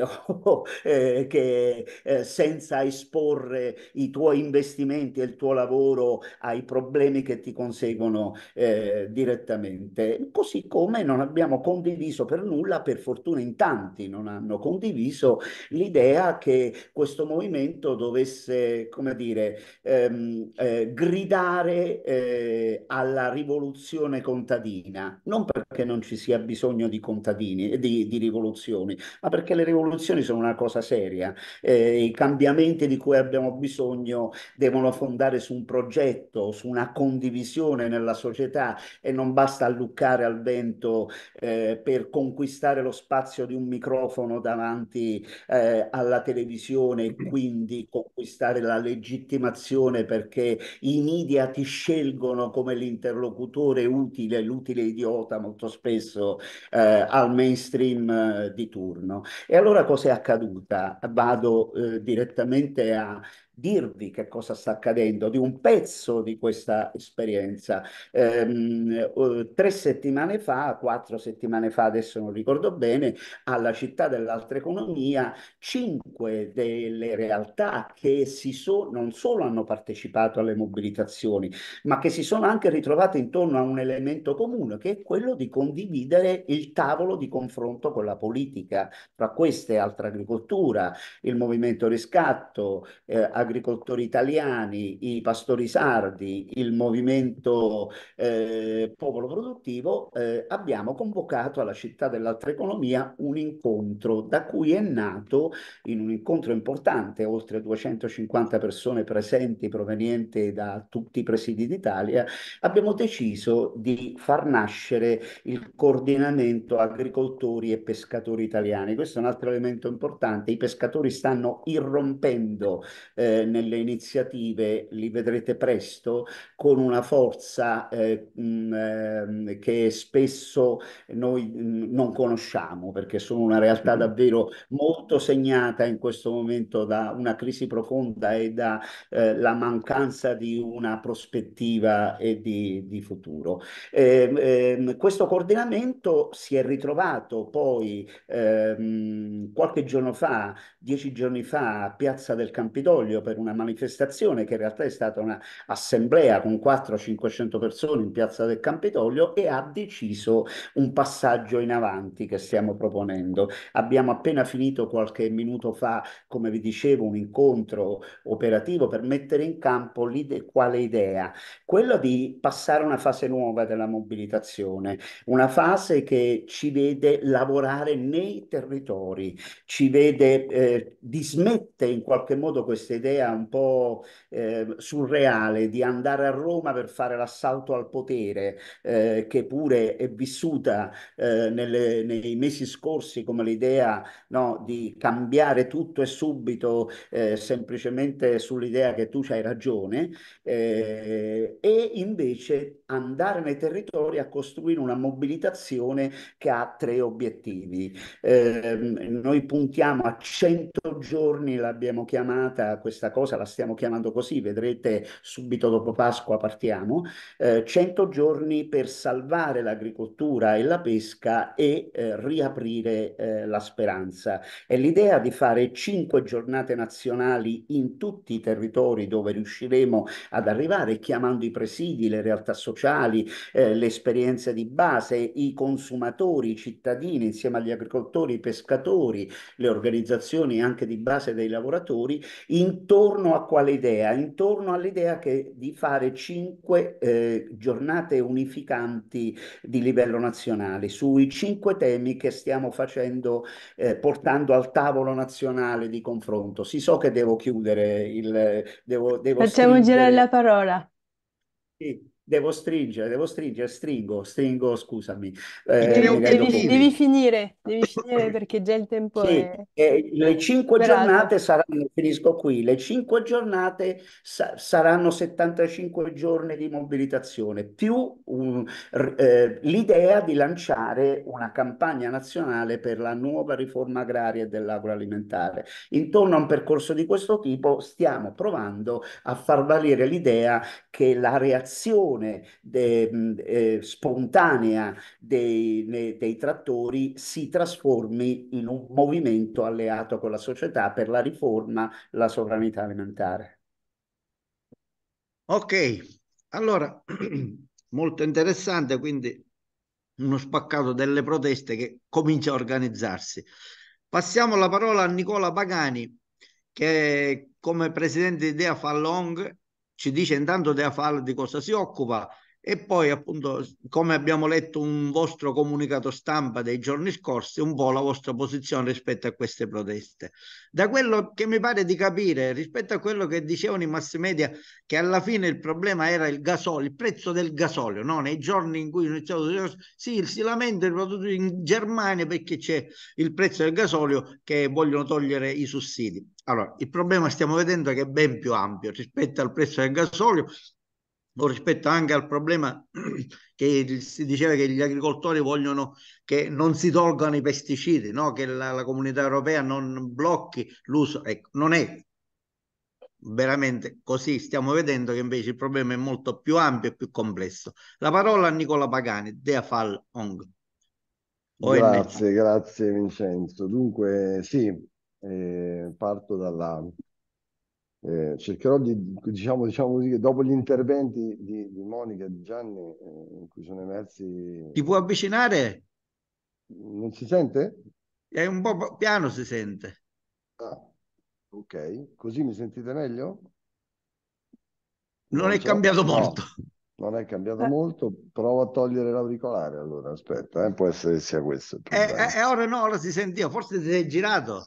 eh che eh, senza esporre i tuoi investimenti del tuo lavoro ai problemi che ti conseguono eh, direttamente. Così come non abbiamo condiviso per nulla, per fortuna in tanti non hanno condiviso l'idea che questo movimento dovesse, come dire, ehm, eh, gridare eh, alla rivoluzione contadina, non perché non ci sia bisogno di contadini, eh, di, di rivoluzioni, ma perché le rivoluzioni sono una cosa seria, eh, i cambiamenti di cui abbiamo bisogno devono fondare fondare su un progetto, su una condivisione nella società e non basta alluccare al vento eh, per conquistare lo spazio di un microfono davanti eh, alla televisione e quindi conquistare la legittimazione perché i media ti scelgono come l'interlocutore utile, l'utile idiota molto spesso eh, al mainstream eh, di turno. E allora cosa è accaduta? Vado eh, direttamente a dirvi che cosa sta accadendo, di un pezzo di questa esperienza. Ehm, eh, tre settimane fa, quattro settimane fa, adesso non ricordo bene, alla città dell'altra economia, cinque delle realtà che si so, non solo hanno partecipato alle mobilitazioni, ma che si sono anche ritrovate intorno a un elemento comune, che è quello di condividere il tavolo di confronto con la politica. Tra queste, altra agricoltura, il movimento riscatto, eh, agricoltori italiani, i pastori sardi, il movimento eh, popolo produttivo, eh, abbiamo convocato alla città dell'altra economia un incontro da cui è nato, in un incontro importante, oltre 250 persone presenti provenienti da tutti i presidi d'Italia, abbiamo deciso di far nascere il coordinamento agricoltori e pescatori italiani. Questo è un altro elemento importante. I pescatori stanno irrompendo eh, nelle iniziative li vedrete presto con una forza eh, mh, ehm, che spesso noi mh, non conosciamo perché sono una realtà mm-hmm. davvero molto segnata in questo momento da una crisi profonda e dalla eh, mancanza di una prospettiva e di, di futuro. Ehm, ehm, questo coordinamento si è ritrovato poi qualche giorno fa, dieci giorni fa, a Piazza del Campidoglio per una manifestazione che in realtà è stata un'assemblea con 400-500 persone in piazza del Campidoglio e ha deciso un passaggio in avanti che stiamo proponendo. Abbiamo appena finito qualche minuto fa, come vi dicevo, un incontro operativo per mettere in campo l'ide- quale idea? Quella di passare a una fase nuova della mobilitazione, una fase che ci vede lavorare nei territori, ci vede, eh, dismette in qualche modo questa idea un'idea un po' eh, surreale di andare a Roma per fare l'assalto al potere, eh, che pure è vissuta eh, nelle, nei mesi scorsi come l'idea no, di cambiare tutto e subito eh, semplicemente sull'idea che tu hai ragione, eh, e invece andare nei territori a costruire una mobilitazione che ha tre obiettivi. Ehm, noi puntiamo a 100 giorni, l'abbiamo chiamata questa questa cosa, la stiamo chiamando così, vedrete subito dopo Pasqua partiamo, eh, 100 giorni per salvare l'agricoltura e la pesca e eh, riaprire eh, la speranza. È l'idea di fare 5 giornate nazionali in tutti i territori dove riusciremo ad arrivare, chiamando i presidi, le realtà sociali, eh, le esperienze di base, i consumatori, i cittadini, insieme agli agricoltori, i pescatori, le organizzazioni anche di base dei lavoratori, in intorno a quale idea? Intorno all'idea che di fare cinque eh, giornate unificanti di livello nazionale sui cinque temi che stiamo facendo, eh, portando al tavolo nazionale di confronto. Si so che devo chiudere il... Devo, devo Facciamo girare la parola. Sì devo stringere, devo stringere, stringo, stringo, scusami. Eh, devi, devi, finire, devi *coughs* finire perché già il tempo sì, è... eh, le cinque Sperato. giornate saranno, finisco qui, le cinque giornate sa- saranno 75 giorni di mobilitazione, più un, eh, l'idea di lanciare una campagna nazionale per la nuova riforma agraria e dell'agroalimentare. Intorno a un percorso di questo tipo stiamo provando a far valere l'idea che la reazione reazione de, eh, spontanea dei, dei trattori si trasformi in un movimento alleato con la società per la riforma, la sovranità alimentare. Ok, allora *clears throat* molto interessante, quindi uno spaccato delle proteste che comincia a organizzarsi. Passiamo la parola a Nicola Pagani, che come presidente di Idea Falong ci dice intanto De Afal di cosa si occupa, e poi, appunto, come abbiamo letto un vostro comunicato stampa dei giorni scorsi, un po' la vostra posizione rispetto a queste proteste. Da quello che mi pare di capire, rispetto a quello che dicevano i mass media, che alla fine il problema era il gasolio, il prezzo del gasolio, no? nei giorni in cui sì, si lamenta soprattutto in Germania perché c'è il prezzo del gasolio che vogliono togliere i sussidi. Allora, il problema stiamo vedendo che è ben più ampio rispetto al prezzo del gasolio o rispetto anche al problema *clears throat* che si diceva che gli agricoltori vogliono che non si tolgano i pesticidi, no? che la, la, comunità europea non blocchi l'uso. Ecco, non è veramente così, stiamo vedendo che invece il problema è molto più ampio e più complesso. La parola a Nicola Pagani, Dea Fal ONG. Grazie, grazie Vincenzo. Dunque, sì, eh, parto dalla, eh, cercherò di, diciamo, diciamo così, dopo gli interventi di, di Monica e di Gianni, eh, in cui sono emersi... Ti può avvicinare? Non si sente? È un po' piano si sente. Ah, ok, così mi sentite meglio? Non, non è cambiato no. molto. Non è cambiato eh. molto, provo a togliere l'auricolare allora, aspetta, eh. può essere che sia questo. Eh, eh, eh, ora no, ora si sentiva, forse ti sei girato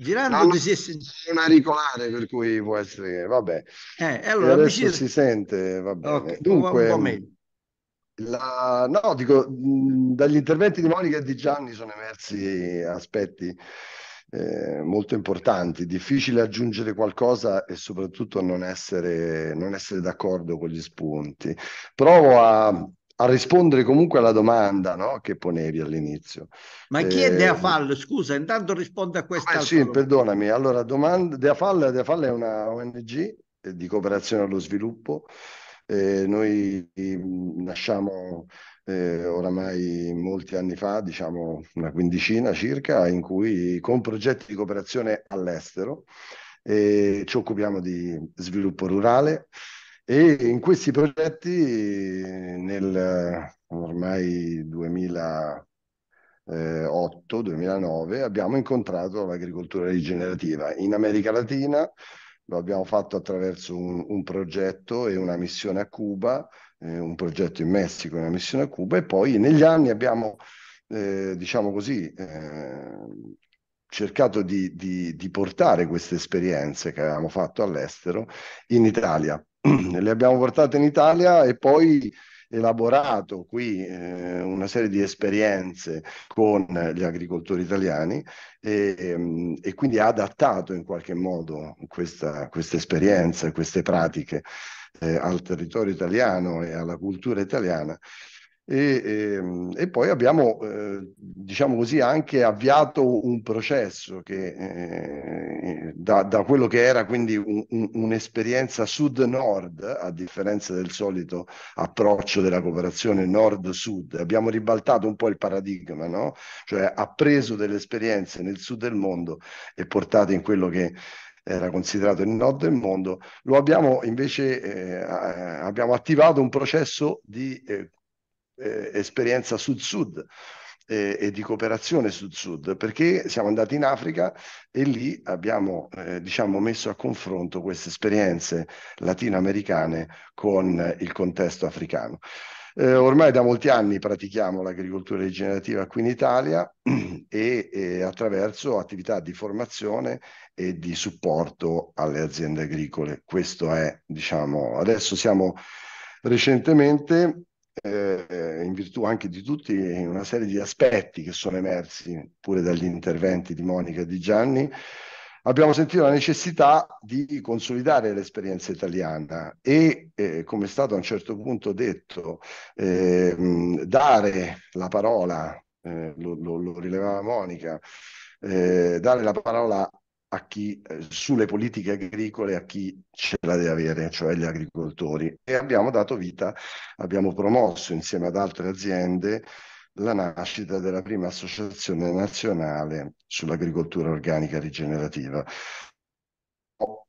girando no, è un auricolare per cui può essere vabbè eh, allora, adesso vicino... si sente va bene okay, dunque mm, la... no dico mm, dagli interventi di Monica e di Gianni sono emersi aspetti eh, molto importanti, difficile aggiungere qualcosa e soprattutto non essere, non essere d'accordo con gli spunti. Provo a, a rispondere comunque alla domanda no? che ponevi all'inizio. Ma chi è eh, Deafal? Ehm, Scusa, intanto risponde a questa ah, domanda. sì, perdonami. Allora, domanda, Deafal, Deafal è una ONG eh, di cooperazione allo sviluppo. Eh, noi mm, nasciamo eh, oramai molti anni fa, diciamo una quindicina circa, in cui con progetti di cooperazione all'estero eh, ci occupiamo di sviluppo rurale, e in questi progetti, nel ormai 2008-2009, eh, abbiamo incontrato l'agricoltura rigenerativa in America Latina. Lo abbiamo fatto attraverso un, un progetto e una missione a Cuba, eh, un progetto in Messico e una missione a Cuba, e poi negli anni abbiamo, eh, diciamo così, eh, cercato di, di, di, portare queste esperienze che avevamo fatto all'estero in Italia le abbiamo portate in Italia e poi elaborato qui eh, una serie di esperienze con gli agricoltori italiani e, ehm, e quindi ha adattato in qualche modo questa, queste esperienze, queste pratiche eh, al territorio italiano e alla cultura italiana e, e, ehm, e, poi abbiamo, eh, diciamo così, anche avviato un processo che eh, da, da, quello che era quindi un, un, un'esperienza sud-nord, a differenza del solito approccio della cooperazione nord-sud, abbiamo ribaltato un po' il paradigma, no? cioè ha preso delle esperienze nel sud del mondo e portate in quello che era considerato il nord del mondo, lo abbiamo invece eh, abbiamo attivato un processo di eh, eh, esperienza sud-sud eh, e di cooperazione sud-sud, perché siamo andati in Africa e lì abbiamo eh, diciamo, messo a confronto queste esperienze latinoamericane con il contesto africano. Eh, ormai da molti anni pratichiamo l'agricoltura rigenerativa qui in Italia *clears throat* e, e, attraverso attività di formazione e di supporto alle aziende agricole. Questo è, diciamo, adesso siamo recentemente eh, in virtù anche di tutti una serie di aspetti che sono emersi pure dagli interventi di Monica e di Gianni, abbiamo sentito la necessità di consolidare l'esperienza italiana e, eh, come è stato a un certo punto detto, eh, dare la parola, eh, lo, lo, lo, rilevava Monica, eh, dare la parola a chi, eh, sulle politiche agricole a chi ce la deve avere, cioè gli agricoltori. E abbiamo dato vita, abbiamo promosso insieme ad altre aziende la nascita della prima associazione nazionale sull'agricoltura organica rigenerativa.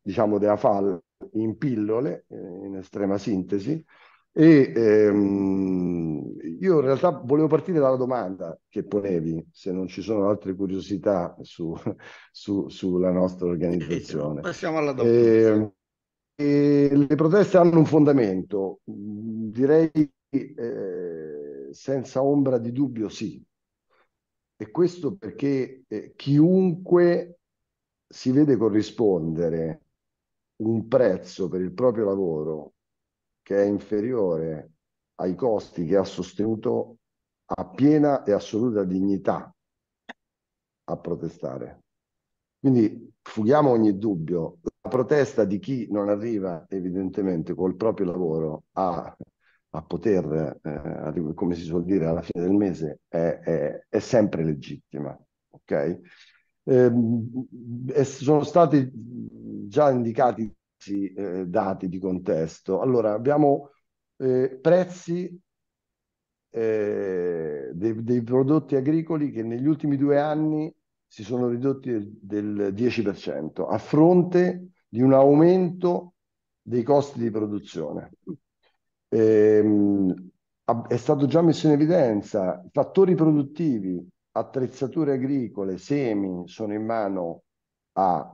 Diciamo della FAL in pillole, eh, in estrema sintesi, e ehm, io in realtà volevo partire dalla domanda che ponevi, se non ci sono altre curiosità su, su, sulla nostra organizzazione. Passiamo alla domanda. Eh, eh, le proteste hanno un fondamento, direi eh, senza ombra di dubbio sì. E questo perché eh, chiunque si vede corrispondere un prezzo per il proprio lavoro che è inferiore ai costi che ha sostenuto a piena e assoluta dignità a protestare. Quindi fughiamo ogni dubbio. La protesta di chi non arriva evidentemente col proprio lavoro a, a poter, eh, come si suol dire, alla fine del mese è, è, è sempre legittima. Okay? Eh, sono stati già indicati diversi eh, dati di contesto. Allora, abbiamo eh, prezzi eh, dei, dei, prodotti agricoli che negli ultimi due anni si sono ridotti del 10% a fronte di un aumento dei costi di produzione. Ehm, è stato già messo in evidenza fattori produttivi, attrezzature agricole, semi sono in mano a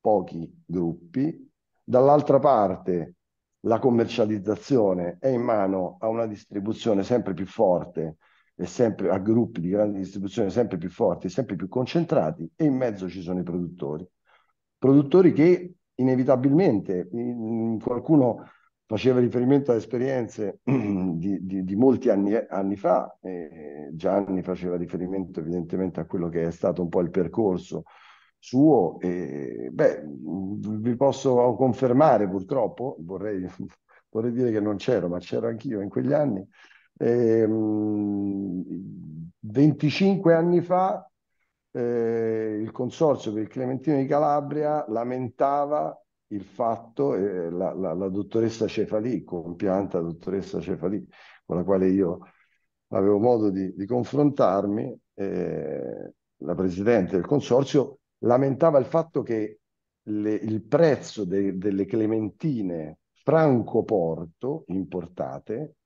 pochi gruppi, Dall'altra parte la commercializzazione è in mano a una distribuzione sempre più forte e sempre a gruppi di grande distribuzione sempre più forti, sempre più concentrati e in mezzo ci sono i produttori. Produttori che inevitabilmente in, qualcuno faceva riferimento a esperienze *clears throat* di, di, di molti anni, anni fa, Gianni faceva riferimento evidentemente a quello che è stato un po' il percorso suo, e, beh, vi posso confermare purtroppo, vorrei, *laughs* vorrei dire che non c'ero, ma c'ero anch'io in quegli anni, ehm, e, 25 anni fa eh, il consorzio per il Clementino di Calabria lamentava il fatto, eh, la, la, la, dottoressa Cefalì, compianta dottoressa Cefalì, con la quale io avevo modo di, di confrontarmi, eh, la presidente del consorzio, lamentava il fatto che le, il prezzo de, delle clementine francoporto importate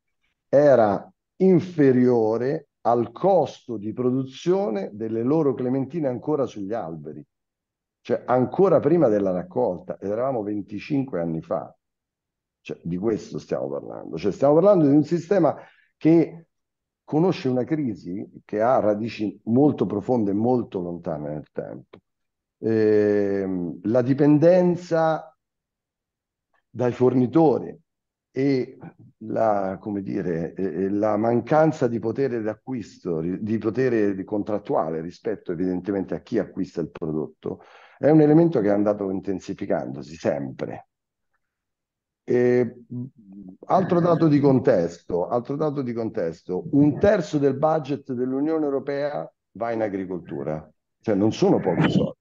era inferiore al costo di produzione delle loro clementine ancora sugli alberi, cioè ancora prima della raccolta, ed eravamo 25 anni fa. Cioè, di questo stiamo parlando. Cioè, stiamo parlando di un sistema che conosce una crisi che ha radici molto profonde e molto lontane nel tempo. Ehm, la dipendenza dai fornitori e la, come dire, eh, la mancanza di potere d'acquisto, di potere contrattuale rispetto evidentemente a chi acquista il prodotto, è un elemento che è andato intensificandosi sempre. E, altro, dato di contesto, altro dato di contesto, un terzo del budget dell'Unione Europea va in agricoltura, cioè non sono pochi soldi.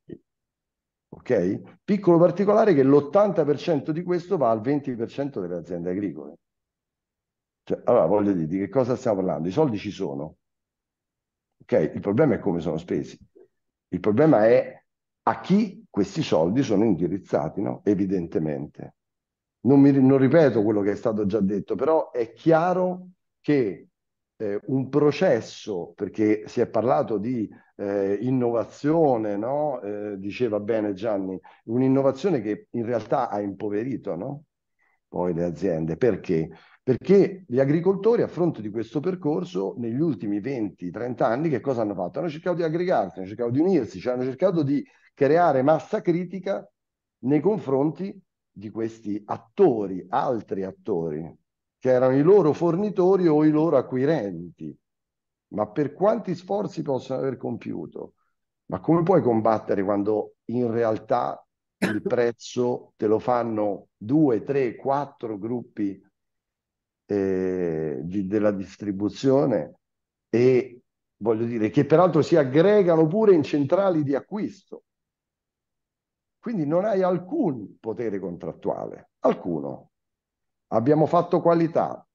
Ok? Piccolo particolare che l'80% di questo va al 20% delle aziende agricole. Cioè, allora voglio dire, di che cosa stiamo parlando? I soldi ci sono. Ok? Il problema è come sono spesi. Il problema è a chi questi soldi sono indirizzati, no? Evidentemente. Non, mi, non ripeto quello che è stato già detto, però è chiaro che eh, un processo, perché si è parlato di eh, innovazione, no? Eh, diceva bene Gianni, un'innovazione che in realtà ha impoverito no? poi le aziende. Perché? Perché gli agricoltori a fronte di questo percorso negli ultimi 20-30 anni che cosa hanno fatto? Hanno cercato di aggregarsi, hanno cercato di unirsi, cioè hanno cercato di creare massa critica nei confronti di questi attori, altri attori, che erano i loro fornitori o i loro acquirenti. Ma per quanti sforzi possono aver compiuto? Ma come puoi combattere quando in realtà il *laughs* prezzo te lo fanno due, tre, quattro gruppi eh, di, della distribuzione e voglio dire che peraltro si aggregano pure in centrali di acquisto. Quindi non hai alcun potere contrattuale, alcuno. Abbiamo fatto qualità,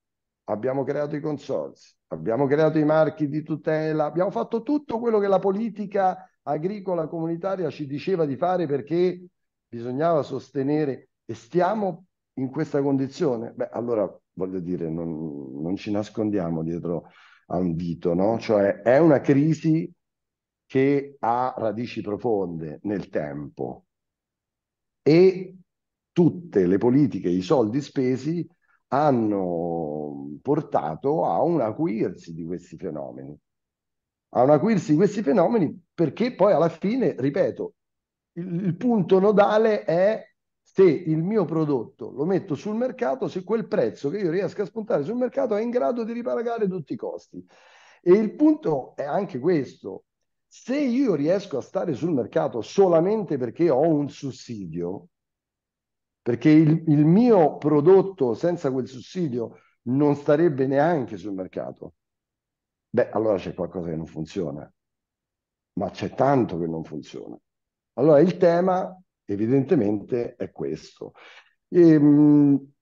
abbiamo creato i consorzi, abbiamo creato i marchi di tutela, abbiamo fatto tutto quello che la politica agricola comunitaria ci diceva di fare perché bisognava sostenere e stiamo in questa condizione? Beh, allora voglio dire, non, non ci nascondiamo dietro a un dito, no? Cioè è una crisi che ha radici profonde nel tempo e tutte le politiche, i soldi spesi hanno portato a un acuirsi di questi fenomeni, a un acuirsi di questi fenomeni perché poi alla fine, ripeto, il, il punto nodale è se il mio prodotto lo metto sul mercato, se quel prezzo che io riesco a spuntare sul mercato è in grado di ripagare tutti i costi. E il punto è anche questo, se io riesco a stare sul mercato solamente perché ho un sussidio, perché il, il mio prodotto senza quel sussidio non starebbe neanche sul mercato, beh, allora c'è qualcosa che non funziona, ma c'è tanto che non funziona. Allora il tema evidentemente è questo. E, ehm,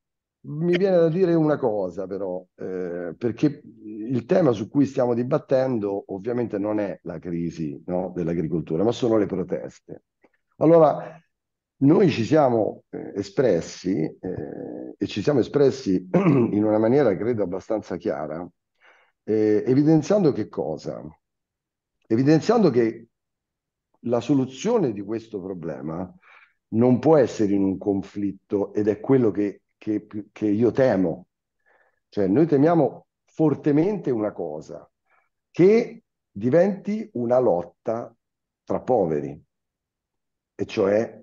mi eh. viene da dire una cosa però, eh, perché il tema su cui stiamo dibattendo ovviamente non è la crisi no, dell'agricoltura, ma sono le proteste. Allora, noi ci siamo eh, espressi eh, e ci siamo espressi *clears throat* in una maniera credo abbastanza chiara, eh, evidenziando che cosa? Evidenziando che la soluzione di questo problema non può essere in un conflitto ed è quello che, che, che io temo. Cioè noi temiamo fortemente una cosa, che diventi una lotta tra poveri, e cioè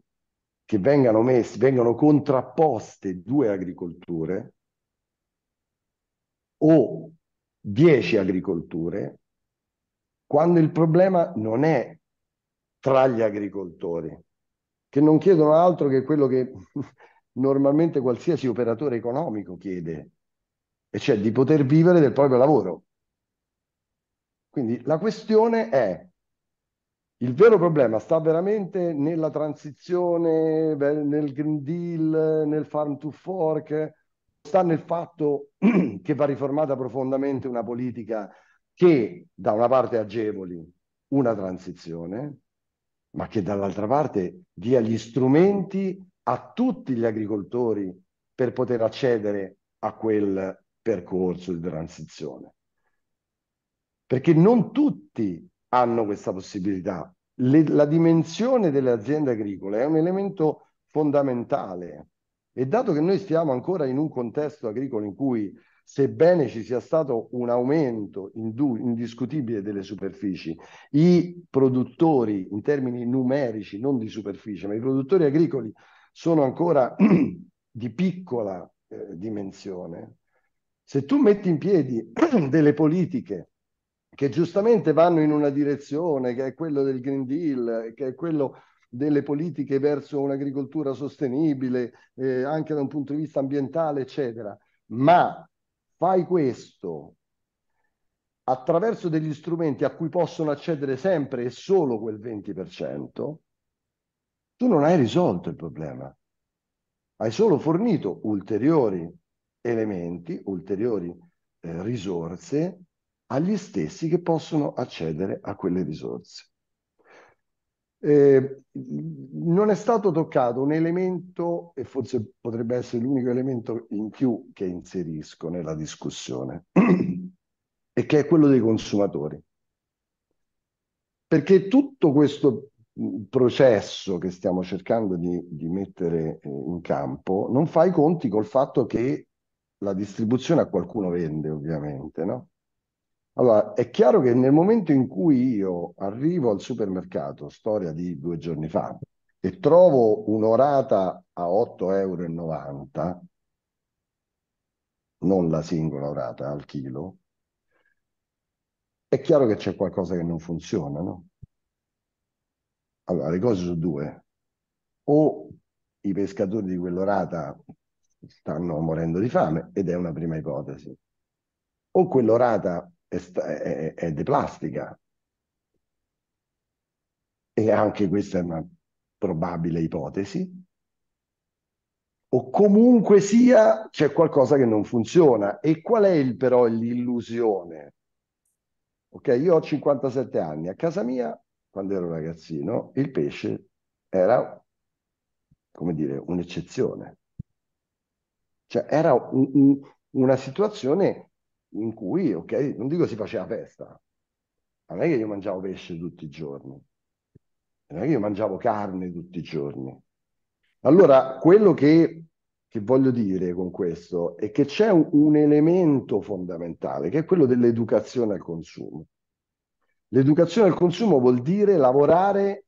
che vengano messi, vengano contrapposte due agricolture o dieci agricolture, quando il problema non è tra gli agricoltori, che non chiedono altro che quello che *laughs* normalmente qualsiasi operatore economico chiede, e cioè di poter vivere del proprio lavoro. Quindi la questione è il vero problema sta veramente nella transizione, nel Green Deal, nel farm to fork, sta nel fatto *clears throat* che va riformata profondamente una politica che da una parte agevoli una transizione, ma che dall'altra parte dia gli strumenti a tutti gli agricoltori per poter accedere a quel percorso di transizione. Perché non tutti hanno questa possibilità. Le, la dimensione delle aziende agricole è un elemento fondamentale e dato che noi stiamo ancora in un contesto agricolo in cui sebbene ci sia stato un aumento indiscutibile delle superfici, i produttori in termini numerici, non di superficie, ma i produttori agricoli sono ancora *clears throat* di piccola eh, dimensione. Se tu metti in piedi *clears throat* delle politiche che giustamente vanno in una direzione, che è quello del Green Deal, che è quello delle politiche verso un'agricoltura sostenibile, eh, anche da un punto di vista ambientale, eccetera. Ma fai questo attraverso degli strumenti a cui possono accedere sempre e solo quel 20%, tu non hai risolto il problema. Hai solo fornito ulteriori elementi, ulteriori eh, risorse agli stessi che possono accedere a quelle risorse. Eh, non è stato toccato un elemento, e forse potrebbe essere l'unico elemento in più che inserisco nella discussione, *clears throat* e che è quello dei consumatori. Perché tutto questo processo che stiamo cercando di, di mettere eh, in campo non fa i conti col fatto che la distribuzione a qualcuno vende, ovviamente, no? Allora, è chiaro che nel momento in cui io arrivo al supermercato, storia di due giorni fa, e trovo un'orata a 8,90 euro, non la singola orata al chilo, è chiaro che c'è qualcosa che non funziona, no? Allora, le cose sono due. O i pescatori di quell'orata stanno morendo di fame, ed è una prima ipotesi, o quell'orata è, è, è deplastica. E anche questa è una probabile ipotesi. O comunque sia c'è qualcosa che non funziona. E qual è il, però l'illusione? Ok, io ho 57 anni, a casa mia, quando ero ragazzino, il pesce era, come dire, un'eccezione. Cioè era un, un, una situazione in cui, ok, non dico si faceva festa, non è che io mangiavo pesce tutti i giorni, non è che io mangiavo carne tutti i giorni. Allora, quello che, che voglio dire con questo è che c'è un, un elemento fondamentale, che è quello dell'educazione al consumo. L'educazione al consumo vuol dire lavorare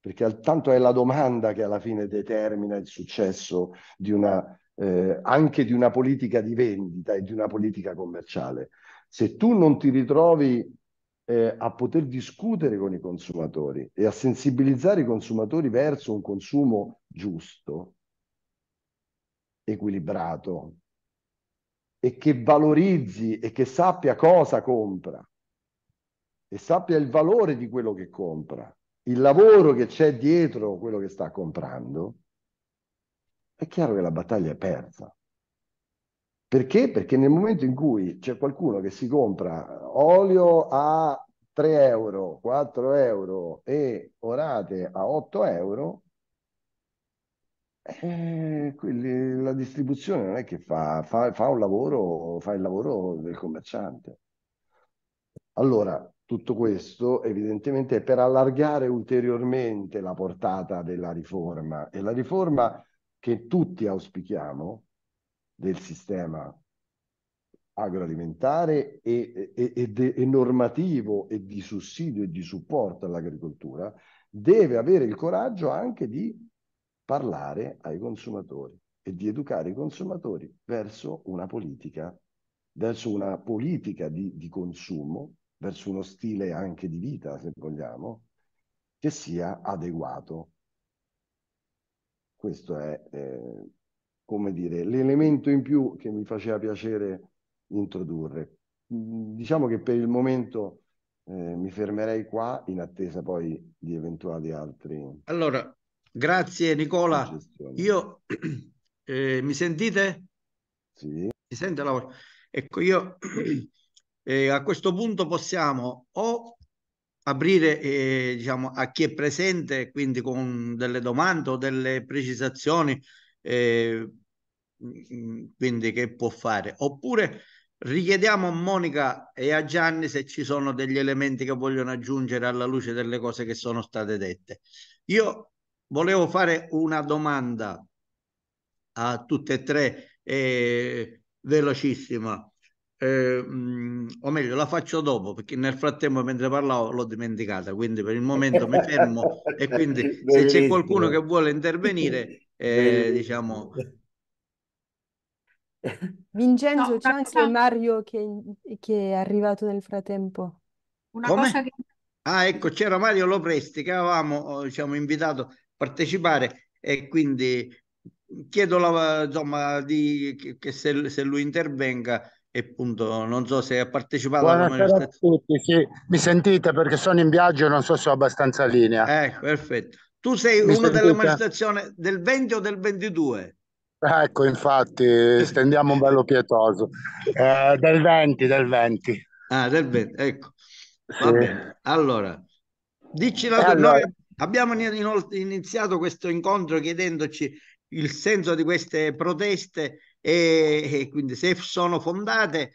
perché tanto è la domanda che alla fine determina il successo di una, eh, anche di una politica di vendita e di una politica commerciale. Se tu non ti ritrovi eh, a poter discutere con i consumatori e a sensibilizzare i consumatori verso un consumo giusto, equilibrato e che valorizzi e che sappia cosa compra e sappia il valore di quello che compra, il lavoro che c'è dietro quello che sta comprando, è chiaro che la battaglia è persa. Perché? Perché nel momento in cui c'è qualcuno che si compra olio a 3 euro, 4 euro e orate a 8 euro, eh, quelli, la distribuzione non è che fa, fa, fa un lavoro, fa il lavoro del commerciante. Allora, tutto questo evidentemente è per allargare ulteriormente la portata della riforma e la riforma che tutti auspichiamo del sistema agroalimentare e, e, e, de, e normativo e di sussidio e di supporto all'agricoltura, deve avere il coraggio anche di parlare ai consumatori e di educare i consumatori verso una politica, verso una politica di, di consumo, verso uno stile anche di vita, se vogliamo, che sia adeguato questo è, eh, come dire, l'elemento in più che mi faceva piacere introdurre. Mm, diciamo che per il momento eh, mi fermerei qua in attesa poi di eventuali altri. Allora, grazie Nicola. Io *clears throat* eh, mi sentite? Sì. Mi sente la voce? Ecco, io *clears throat* eh, a questo punto possiamo o aprire eh, diciamo, a chi è presente, quindi con delle domande o delle precisazioni, eh, mm, mm, quindi che può fare. Oppure richiediamo a Monica e a Gianni se ci sono degli elementi che vogliono aggiungere alla luce delle cose che sono state dette. Io volevo fare una domanda a tutte e tre, eh, velocissima eh, mm, o meglio la faccio dopo perché nel frattempo mentre parlavo l'ho dimenticata quindi per il momento mi fermo e quindi *laughs* se c'è qualcuno che vuole intervenire *laughs* eh, diciamo Vincenzo no, c'è anche cosa... Mario che, che, è arrivato nel frattempo una Come? cosa che... ah ecco c'era Mario Lopresti che avevamo eh, diciamo, invitato a partecipare e quindi chiedo la, insomma, di, che se, se lui intervenga e appunto non so se ha partecipato Buonasera a tutti, sì. mi sentite perché sono in viaggio e non so se ho abbastanza linea Ecco, perfetto tu sei mi uno sentite? della manifestazione del 20 o del 22 ecco infatti stendiamo un bello pietoso eh, del 20 del 20 ah del 20 ecco va sì. bene allora dici la tua allora... abbiamo iniziato questo incontro chiedendoci il senso di queste proteste e, e quindi se sono fondate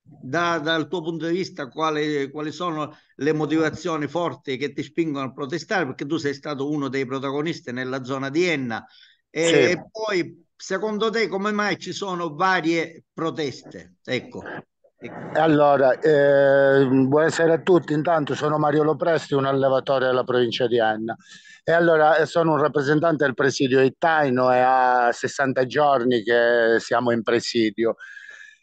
da, dal tuo punto di vista quali, quali, sono le motivazioni forti che ti spingono a protestare perché tu sei stato uno dei protagonisti nella zona di Enna e, sì. e poi secondo te come mai ci sono varie proteste ecco allora, eh, buonasera a tutti. Intanto sono Mario Lopresti, un allevatore della provincia di Enna. E allora eh, sono un rappresentante del presidio Ittaino è ha 60 giorni che siamo in presidio.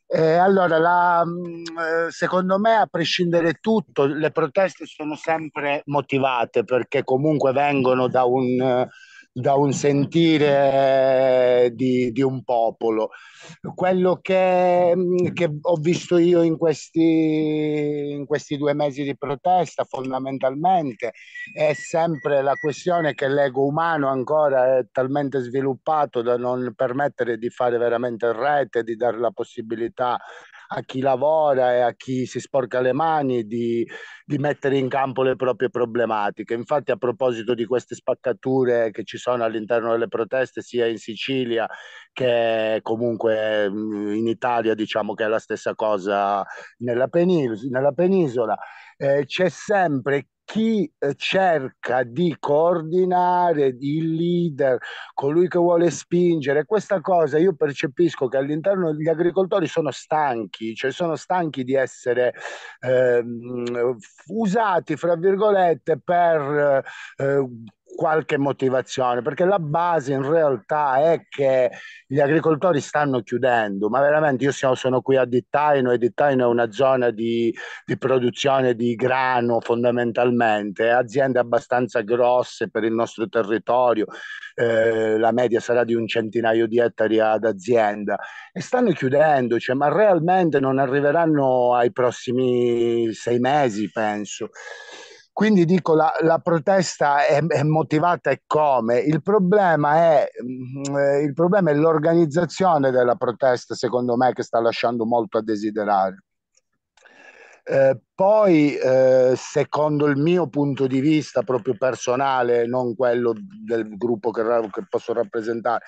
E allora, la, mm, eh, secondo me, a prescindere tutto, le proteste sono sempre motivate perché comunque vengono da un eh, da un sentire di, di un popolo. Quello che, mm, che, ho visto io in questi, in questi due mesi di protesta fondamentalmente è sempre la questione che l'ego umano ancora è talmente sviluppato da non permettere di fare veramente rete, di dare la possibilità a chi lavora e a chi si sporca le mani di, di mettere in campo le proprie problematiche. Infatti a proposito di queste spaccature che ci sono all'interno delle proteste sia in Sicilia che comunque mm, in Italia diciamo che è la stessa cosa nella, penis- nella penisola, eh, c'è sempre chi eh, cerca di coordinare il leader, colui che vuole spingere, questa cosa io percepisco che all'interno degli agricoltori sono stanchi, cioè sono stanchi di essere eh, usati, fra virgolette, per eh, qualche motivazione, perché la base in realtà è che gli agricoltori stanno chiudendo, ma veramente io sono, sono qui a Dittaino e Dittaino è una zona di, di, produzione di grano fondamentalmente, aziende abbastanza grosse per il nostro territorio, eh, la media sarà di un centinaio di ettari ad azienda e stanno chiudendo, cioè, ma realmente non arriveranno ai prossimi sei mesi, penso. Quindi dico la, la protesta è, è, motivata e come? Il problema, è, mm, eh, il problema è l'organizzazione della protesta, secondo me, che sta lasciando molto a desiderare. Eh, poi, eh, secondo il mio punto di vista proprio personale, non quello del gruppo che, che posso rappresentare,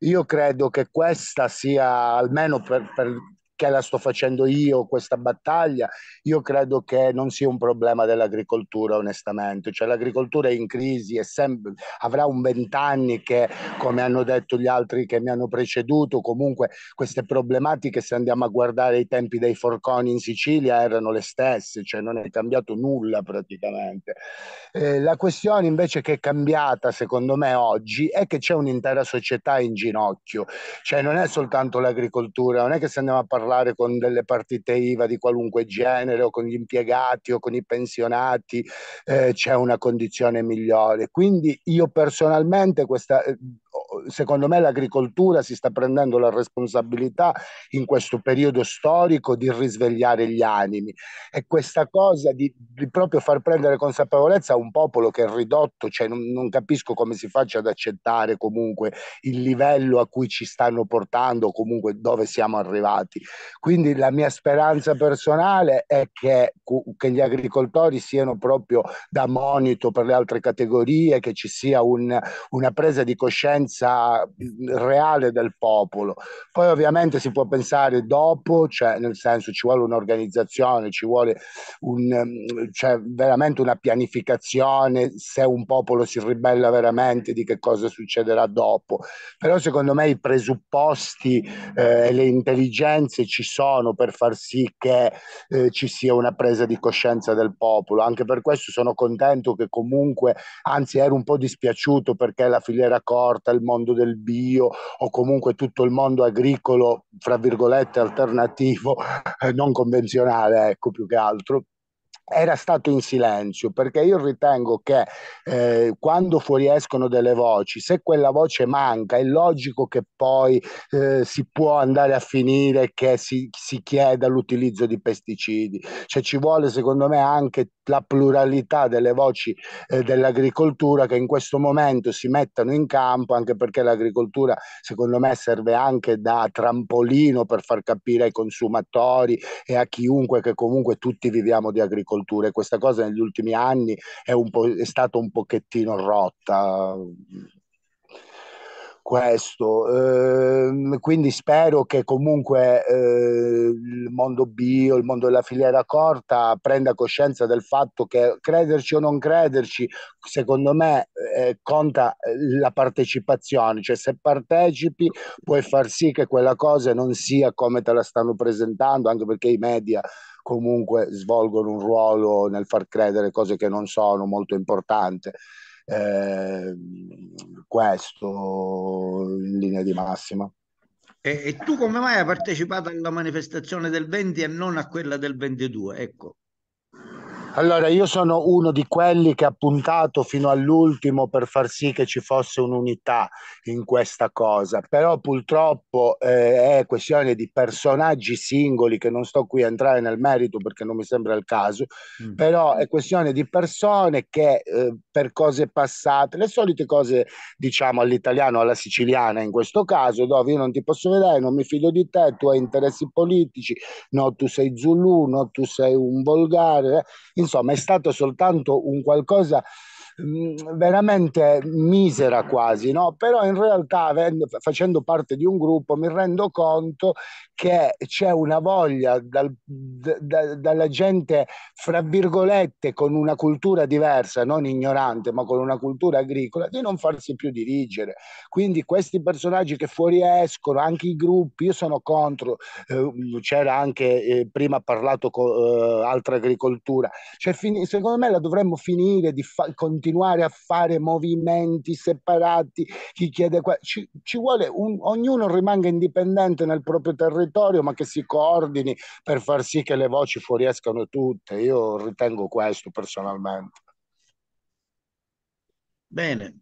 io credo che questa sia, almeno per, per, che la sto facendo io questa battaglia, io credo che non sia un problema dell'agricoltura onestamente, cioè l'agricoltura è in crisi, è sempre, avrà un vent'anni che come hanno detto gli altri che mi hanno preceduto, comunque queste problematiche se andiamo a guardare i tempi dei forconi in Sicilia erano le stesse, cioè non è cambiato nulla praticamente. Eh, la questione invece che è cambiata secondo me oggi è che c'è un'intera società in ginocchio, cioè non è soltanto l'agricoltura, non è che se andiamo a parlare parlare con delle partite IVA di qualunque genere o con gli impiegati o con i pensionati eh, c'è una condizione migliore. Quindi io personalmente questa eh, secondo me l'agricoltura si sta prendendo la responsabilità in questo periodo storico di risvegliare gli animi e questa cosa di, di proprio far prendere consapevolezza a un popolo che è ridotto, cioè non, non, capisco come si faccia ad accettare comunque il livello a cui ci stanno portando, comunque dove siamo arrivati. Quindi la mia speranza personale è che, che gli agricoltori siano proprio da monito per le altre categorie, che ci sia un, una presa di coscienza sofferenza mm, reale del popolo. Poi ovviamente si può pensare dopo, cioè nel senso ci vuole un'organizzazione, ci vuole un, mm, cioè, veramente una pianificazione, se un popolo si ribella veramente di che cosa succederà dopo. Però secondo me i presupposti eh, e le intelligenze ci sono per far sì che eh, ci sia una presa di coscienza del popolo. Anche per questo sono contento che comunque, anzi ero un po' dispiaciuto perché la filiera corta riguarda il mondo del bio o comunque tutto il mondo agricolo, fra virgolette, alternativo, eh, non convenzionale, ecco più che altro, era stato in silenzio perché io ritengo che eh, quando fuoriescono delle voci, se quella voce manca, è logico che poi eh, si può andare a finire che si, si chieda l'utilizzo di pesticidi. Cioè ci vuole secondo me anche la pluralità delle voci eh, dell'agricoltura che in questo momento si mettano in campo, anche perché l'agricoltura secondo me serve anche da trampolino per far capire ai consumatori e a chiunque che comunque tutti viviamo di agricoltura cultura questa cosa negli ultimi anni è, è stata un pochettino rotta questo. Eh, quindi spero che comunque eh, il mondo bio, il mondo della filiera corta prenda coscienza del fatto che crederci o non crederci, secondo me eh, conta eh, la partecipazione, cioè se partecipi puoi far sì che quella cosa non sia come te la stanno presentando, anche perché i media comunque svolgono un ruolo nel far credere cose che non sono molto importanti. Eh, questo in linea di massima. E, e, tu come mai hai partecipato alla manifestazione del 20 e non a quella del 22? Ecco. Allora, io sono uno di quelli che ha puntato fino all'ultimo per far sì che ci fosse un'unità in questa cosa, però purtroppo eh, è questione di personaggi singoli che non sto qui a entrare nel merito perché non mi sembra il caso, mm. però è questione di persone che eh, per cose passate, le solite cose diciamo all'italiano, alla siciliana in questo caso, dove io non ti posso vedere, non mi fido di te, tu hai interessi politici, no tu sei Zulu, no tu sei un volgare. Eh. Insomma, è stato soltanto un qualcosa Mm, veramente misera quasi, no? però in realtà avendo, facendo parte di un gruppo mi rendo conto che c'è una voglia dal, da, dalla gente, fra virgolette, con una cultura diversa, non ignorante, ma con una cultura agricola, di non farsi più dirigere. Quindi questi personaggi che fuoriescono, anche i gruppi, io sono contro, eh, mm, c'era anche, eh, prima parlato con eh, altra agricoltura, cioè, fin- secondo me la dovremmo finire di fa- con continuare a fare movimenti separati, chi chiede qua, ci, ci vuole un, ognuno rimanga indipendente nel proprio territorio ma che si coordini per far sì che le voci fuoriescano tutte, io ritengo questo personalmente. Bene,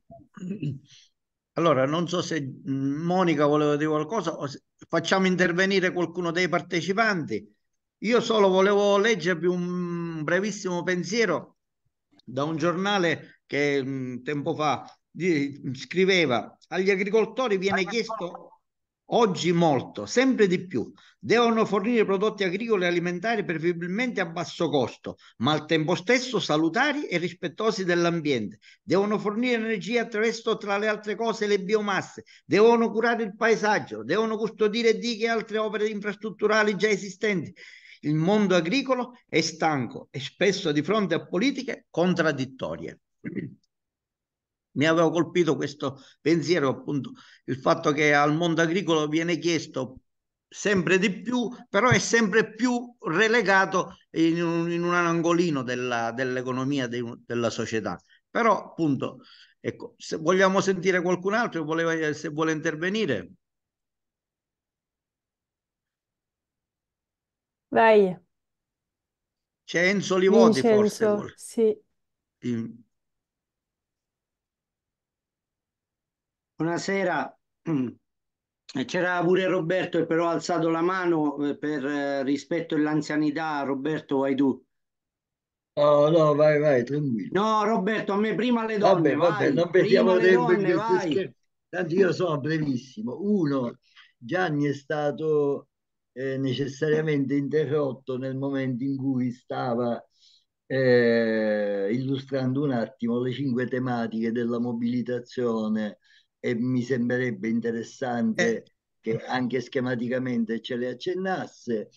allora non so se mm, Monica voleva dire qualcosa, o facciamo intervenire qualcuno dei partecipanti. Io solo volevo leggervi un mm, brevissimo pensiero da un giornale che mh, mm, tempo fa di, scriveva agli agricoltori viene chiesto oggi molto, sempre di più. Devono fornire prodotti agricoli e alimentari preferibilmente a basso costo, ma al tempo stesso salutari e rispettosi dell'ambiente. Devono fornire energia attraverso, tra le altre cose, le biomasse. Devono curare il paesaggio, devono custodire dighe e altre opere infrastrutturali già esistenti il mondo agricolo è stanco e spesso di fronte a politiche contraddittorie. Mi aveva colpito questo pensiero, appunto, il fatto che al mondo agricolo viene chiesto sempre di più, però è sempre più relegato in un, in un angolino dell'economia de, della società. Però, appunto, ecco, se vogliamo sentire qualcun altro, voleva, se vuole intervenire. Vai, C'è Enzo Livotti forse. Vincenzo. vol- Sì, Buonasera. *clears throat* C'era pure Roberto, però ha alzato la mano eh, per eh, rispetto all'anzianità. Roberto, vai tu. No, no, vai, vai, tranquillo. No, Roberto, a me prima le Vabbè, donne, vabbè, vai. non perdiamo Prima le tempo in donne, questi vai. scherzi. Tanto io sono brevissimo. Uno, Gianni è stato eh, necessariamente interrotto nel momento in cui stava eh, illustrando un attimo le cinque tematiche della mobilitazione e mi sembrerebbe interessante eh. che anche schematicamente ce le accennasse,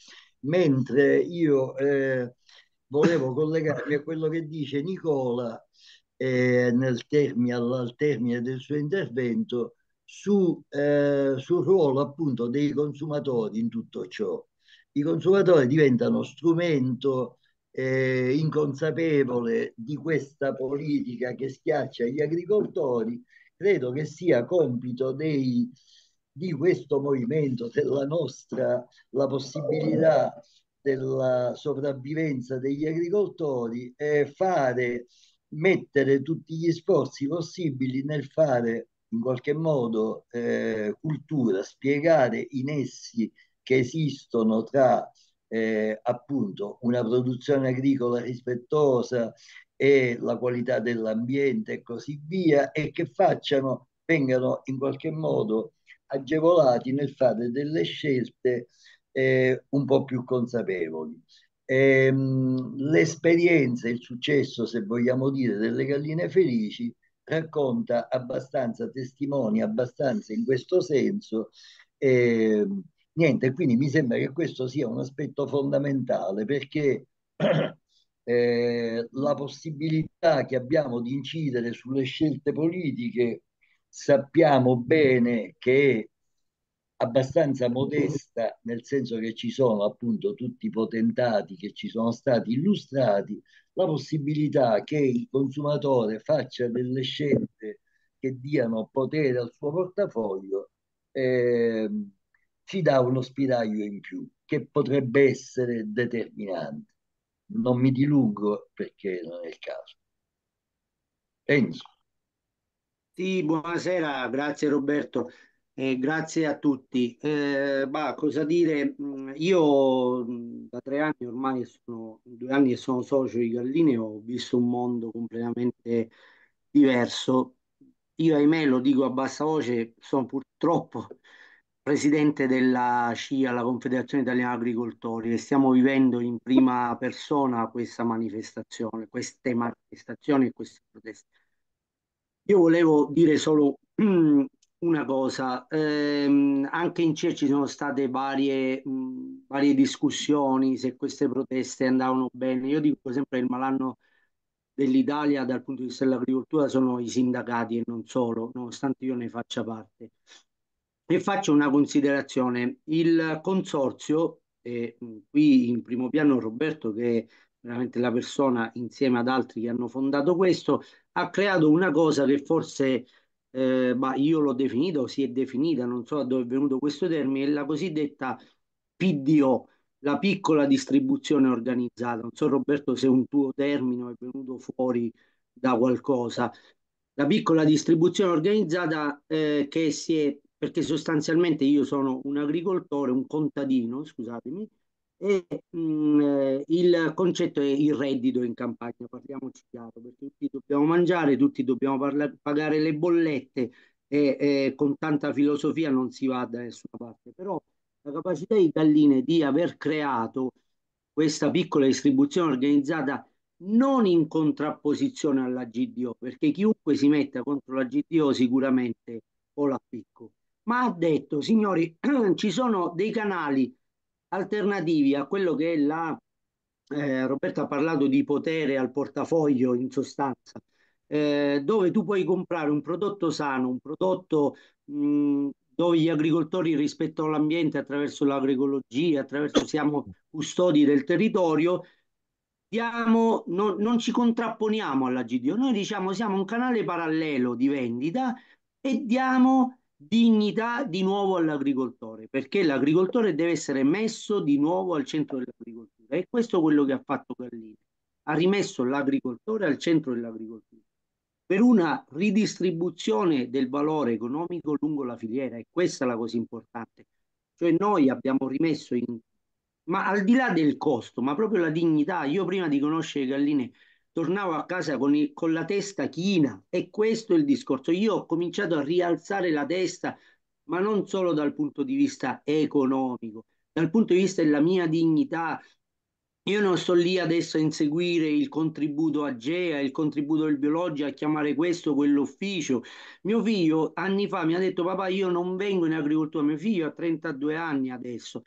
mentre io eh, volevo collegarmi a quello che dice Nicola eh, nel termine, al termine del suo intervento su, eh, sul ruolo appunto dei consumatori in tutto ciò. I consumatori diventano strumento eh, inconsapevole di questa politica che schiaccia gli agricoltori, credo che sia compito dei, di questo movimento, della nostra, la possibilità della sopravvivenza degli agricoltori e eh, fare, mettere tutti gli sforzi possibili nel fare in qualche modo eh, cultura, spiegare i nessi che esistono tra eh, appunto una produzione agricola rispettosa e la qualità dell'ambiente e così via e che facciano, vengano in qualche modo agevolati nel fare delle scelte eh, un po' più consapevoli. Ehm, l'esperienza, il successo, se vogliamo dire, delle galline felici racconta abbastanza testimoni, abbastanza in questo senso. Eh, niente, quindi mi sembra che questo sia un aspetto fondamentale perché *clears throat* eh, la possibilità che abbiamo di incidere sulle scelte politiche sappiamo bene che è abbastanza modesta, nel senso che ci sono appunto tutti i potentati che ci sono stati illustrati, la possibilità che il consumatore faccia delle scelte che diano potere al suo portafoglio eh, ci dà uno spiraglio in più che potrebbe essere determinante. Non mi dilungo perché non è il caso. Enzo. Sì, buonasera, grazie Roberto. Eh, grazie a tutti. Eh, bah, cosa dire? Mm, io mm, da tre anni ormai sono due anni che sono socio di Galline, ho visto un mondo completamente diverso. Io, ahimè, lo dico a bassa voce, sono purtroppo presidente della CIA, la Confederazione Italiana Agricoltori, e stiamo vivendo in prima persona questa manifestazione, queste manifestazioni e queste proteste. Io volevo dire solo *clears throat* una cosa, ehm, anche in CE ci sono state varie, mh, varie discussioni se queste proteste andavano bene. Io dico sempre che il malanno dell'Italia dal punto di vista dell'agricoltura sono i sindacati e non solo, nonostante io ne faccia parte. E faccio una considerazione, il consorzio, e qui in primo piano Roberto che è veramente la persona insieme ad altri che hanno fondato questo, ha creato una cosa che forse eh, ma io l'ho definita si è definita, non so da dove è venuto questo termine, la cosiddetta PDO, la piccola distribuzione organizzata. Non so Roberto se un tuo termine è venuto fuori da qualcosa. La piccola distribuzione organizzata eh, che si è, perché sostanzialmente io sono un agricoltore, un contadino, scusatemi, e mh, mm, eh, il concetto è il reddito in campagna, parliamoci chiaro, perché tutti dobbiamo mangiare, tutti dobbiamo parla- pagare le bollette e, e con tanta filosofia non si va da nessuna parte, però la capacità di Galline di aver creato questa piccola distribuzione organizzata non in contrapposizione alla GDO, perché chiunque si metta contro la GDO sicuramente o la picco, ma ha detto, signori, *clears throat* ci sono dei canali alternativi a quello che la... Eh, Roberto ha parlato di potere al portafoglio in sostanza, eh, dove tu puoi comprare un prodotto sano, un prodotto mh, dove gli agricoltori rispettano l'ambiente attraverso l'agricologia, attraverso siamo custodi del territorio, diamo, no, non ci contrapponiamo alla GDO, noi diciamo siamo un canale parallelo di vendita e diamo dignità di nuovo all'agricoltore, perché l'agricoltore deve essere messo di nuovo al centro dell'agricoltura. E questo è quello che ha fatto Gallini. Ha rimesso l'agricoltore al centro dell'agricoltura per una ridistribuzione del valore economico lungo la filiera e questa è la cosa importante. Cioè noi abbiamo rimesso in... Ma al di là del costo, ma proprio la dignità, io prima di conoscere Gallini tornavo a casa con, il, con la testa china e questo è il discorso. Io ho cominciato a rialzare la testa, ma non solo dal punto di vista economico, dal punto di vista della mia dignità. Io non sto lì adesso a inseguire il contributo AGEA, il contributo del biologico, a chiamare questo quell'ufficio. Mio figlio anni fa mi ha detto papà io non vengo in agricoltura, mio figlio ha 32 anni adesso,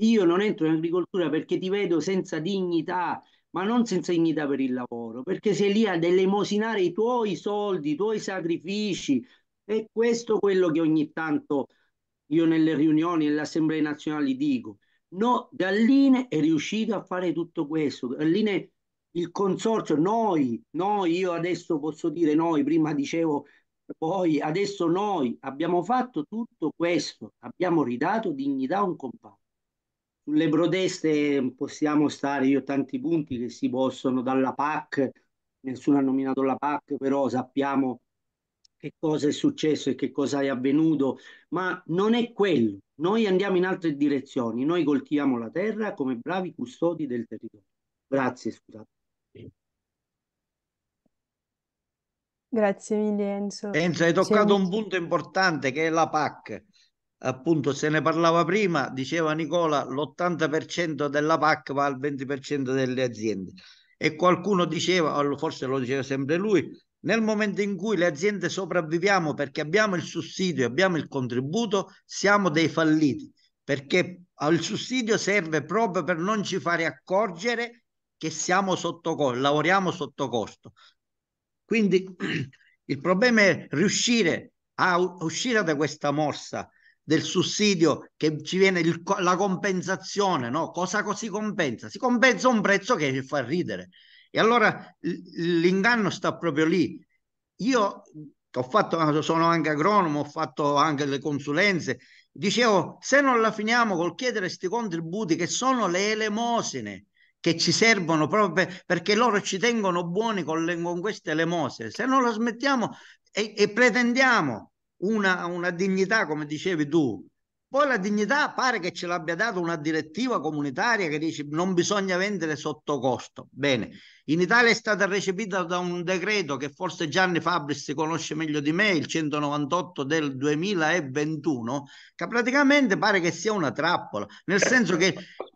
io non entro in agricoltura perché ti vedo senza dignità, ma non senza dignità per il lavoro, perché sei lì ad elemosinare i tuoi soldi, i tuoi sacrifici. E questo è quello che ogni tanto io nelle riunioni, nelle assemblee nazionali dico. No, Galline è riuscito a fare tutto questo. Galline, il consorzio, noi, noi, io adesso posso dire noi, prima dicevo poi, adesso noi abbiamo fatto tutto questo, abbiamo ridato dignità a un compagno sulle brodeste possiamo stare io tanti punti che si possono dalla PAC, nessuno ha nominato la PAC, però sappiamo che cosa è successo e che cosa è avvenuto, ma non è quello. Noi andiamo in altre direzioni, noi coltiviamo la terra come bravi custodi del territorio. Grazie, scusate. Grazie mille Enzo. Enzo, hai toccato un punto importante che è la PAC appunto se ne parlava prima, diceva Nicola, l'80% della PAC va al 20% delle aziende. E qualcuno diceva, forse lo diceva sempre lui, nel momento in cui le aziende sopravviviamo perché abbiamo il sussidio, abbiamo il contributo, siamo dei falliti, perché il sussidio serve proprio per non ci fare accorgere che siamo sotto costo, lavoriamo sotto costo. Quindi *clears throat* il problema è riuscire a uscire da questa morsa del sussidio che ci viene il, la compensazione, no? Cosa si compensa? Si compensa un prezzo che ci fa ridere. E allora l'inganno sta proprio lì. Io ho fatto, sono anche agronomo, ho fatto anche le consulenze. Dicevo, se non la finiamo col chiedere questi contributi che sono le elemosine che ci servono proprio perché loro ci tengono buoni con, le, con queste elemosine, se non la smettiamo e, e pretendiamo una, una dignità, come dicevi tu. Poi la dignità pare che ce l'abbia data una direttiva comunitaria che dice non bisogna vendere sotto costo. Bene, in Italia è stata recepita da un decreto che forse Gianni Fabris si conosce meglio di me, il 198 del 2021, che praticamente pare che sia una trappola, nel senso che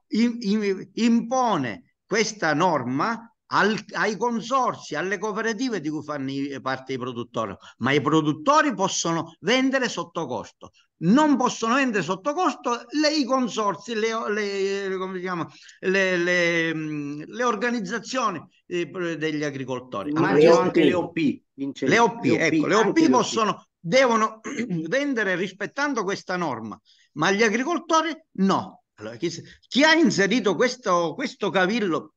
in, in, impone questa norma al, ai consorsi, alle cooperative di cui fanno parte i produttori, ma i produttori possono vendere sotto costo. Non possono vendere sotto costo le, i consorsi, le, le, diciamo, le organizzazioni eh, degli agricoltori. Ma allora, anche le OP. Le OP, ecco, le OP possono, devono *clears throat* vendere rispettando questa norma, ma gli agricoltori no. Allora, chi, chi ha inserito questo, questo cavillo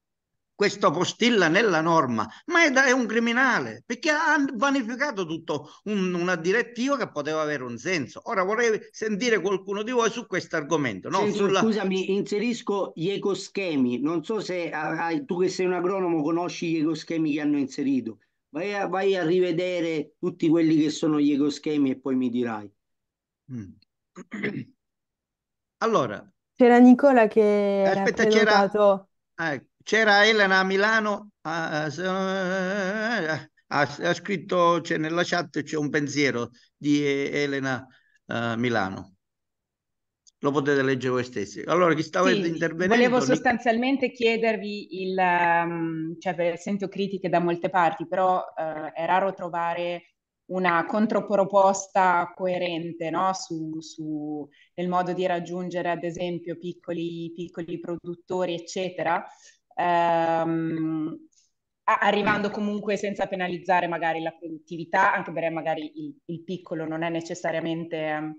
questo postilla nella norma, ma è, da, è un criminale perché ha vanificato tutto un, una direttiva che poteva avere un senso. Ora vorrei sentire qualcuno di voi su questo argomento. No? Senso, Sulla... Scusami, inserisco gli ecoschemi. Non so se hai, tu che sei un agronomo conosci gli ecoschemi che hanno inserito. Vai a, vai a rivedere tutti quelli che sono gli ecoschemi e poi mi dirai. Mm. Allora. C'era Nicola che... Aspetta, era prenotato... c'era... Ah, ecco c'era Elena a Milano, ha, ha, ha scritto, cioè nella chat c'è un pensiero di Elena a eh, Milano lo potete leggere voi stessi. Allora, chi stava sì, intervenendo? Volevo sostanzialmente chiedervi, il, um, cioè, sento critiche da molte parti, però uh, è raro trovare una controproposta coerente no? su, su, nel modo di raggiungere, ad esempio, piccoli, piccoli produttori, eccetera ehm, arrivando comunque senza penalizzare magari la produttività, anche perché magari il, il piccolo non è necessariamente...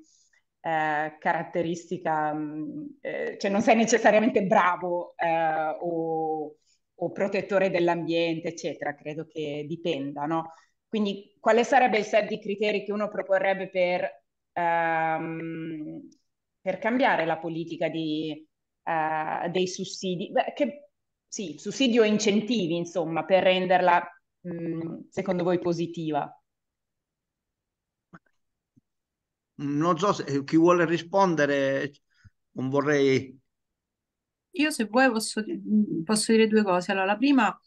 Eh, caratteristica, mm, eh, cioè non sei necessariamente bravo eh, o, o, protettore dell'ambiente, eccetera, credo che dipenda, no? Quindi quale sarebbe il set di criteri che uno proporrebbe per, ehm, per cambiare la politica di, eh, dei sussidi? Beh, che sì, sussidio e incentivi, insomma, per renderla, mh, mm, secondo voi, positiva? Non so se eh, chi vuole rispondere, non vorrei... Io se vuoi posso, posso dire due cose. Allora, la prima,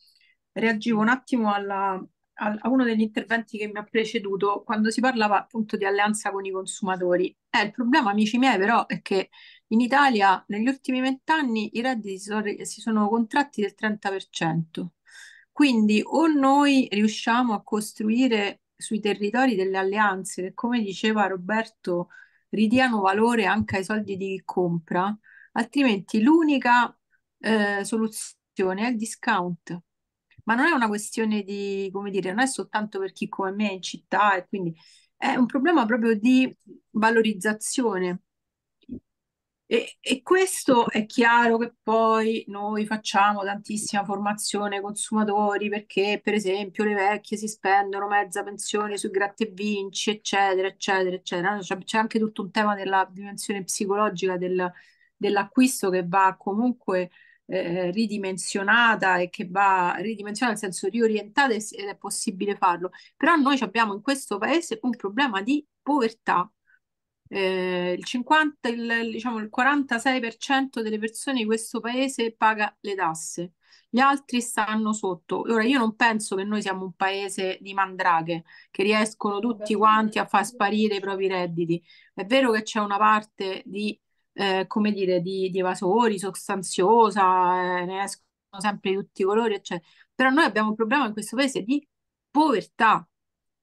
reagivo un attimo alla, a uno degli interventi che mi ha preceduto quando si parlava appunto di alleanza con i consumatori. Eh, il problema, amici miei, però, è che in Italia negli ultimi vent'anni i redditi si sono, contratti del 30%, quindi o noi riusciamo a costruire sui territori delle alleanze che, come diceva Roberto, ridiano valore anche ai soldi di chi compra, altrimenti l'unica eh, soluzione è il discount. Ma non è una questione di, come dire, non è soltanto per chi come me è in città e quindi è un problema proprio di valorizzazione e, e, questo è chiaro che poi noi facciamo tantissima formazione ai consumatori perché, per esempio, le vecchie si spendono mezza pensione sui gratta e vinci, eccetera, eccetera, eccetera. C'è, c'è anche tutto un tema della dimensione psicologica del, dell'acquisto che va comunque eh, ridimensionata e che va ridimensionata nel senso riorientata ed è possibile farlo. Però noi abbiamo in questo paese un problema di povertà eh, il, 50, il, diciamo, il 46% delle persone di questo paese paga le tasse, gli altri stanno sotto. Ora, io non penso che noi siamo un paese di mandraghe che riescono tutti quanti a far sparire i propri redditi. È vero che c'è una parte di, eh, come dire, di, di evasori, sostanziosa, eh, ne escono sempre di tutti i colori, eccetera. Però noi abbiamo un problema in questo paese di povertà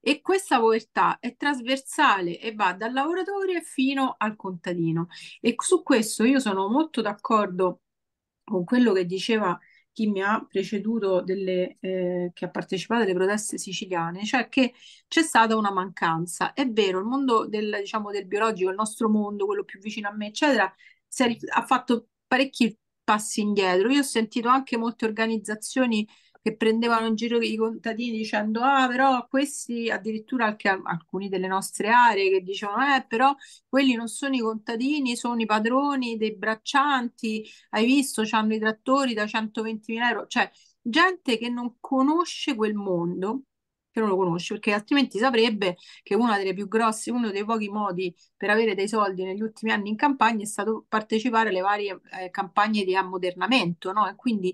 e questa povertà è trasversale e va dal lavoratore fino al contadino. E su questo io sono molto d'accordo con quello che diceva chi mi ha preceduto, delle, eh, che ha partecipato alle proteste siciliane, cioè che c'è stata una mancanza. È vero, il mondo del, diciamo, del biologico, il nostro mondo, quello più vicino a me, eccetera, è, ha fatto parecchi passi indietro. Io ho sentito anche molte organizzazioni che prendevano in giro i contadini dicendo ah però questi addirittura anche alcuni delle nostre aree che dicevano eh però quelli non sono i contadini sono i padroni dei braccianti hai visto hanno i trattori da 120 mila euro cioè gente che non conosce quel mondo che non lo conosce, perché altrimenti saprebbe che una delle più grosse, uno dei pochi modi per avere dei soldi negli ultimi anni in campagna è stato partecipare alle varie eh, campagne di ammodernamento, no? E quindi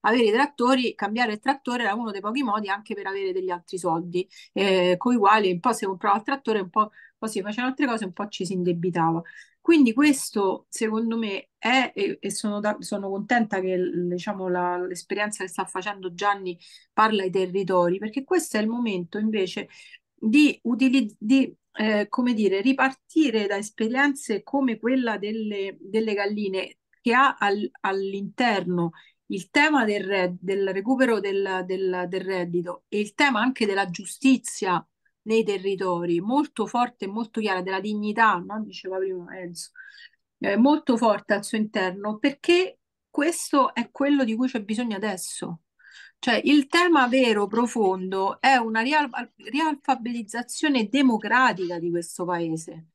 avere i trattori, cambiare il trattore era uno dei pochi modi anche per avere degli altri soldi, eh, con i quali un po' si comprava il trattore, un po', po' si facevano altre cose, un po' ci si indebitava. Quindi questo secondo me è, e, e sono, da, sono, contenta che diciamo, la, l'esperienza che sta facendo Gianni parla ai territori, perché questo è il momento invece di, utili, di eh, come dire, ripartire da esperienze come quella delle, delle galline che ha al, all'interno il tema del, re, del recupero del, del, del, reddito e il tema anche della giustizia nei territori, molto forte e molto chiara, della dignità, no? diceva prima Enzo, è eh, molto forte al suo interno, perché questo è quello di cui c'è bisogno adesso. Cioè il tema vero, profondo, è una rialfabetizzazione democratica di questo paese.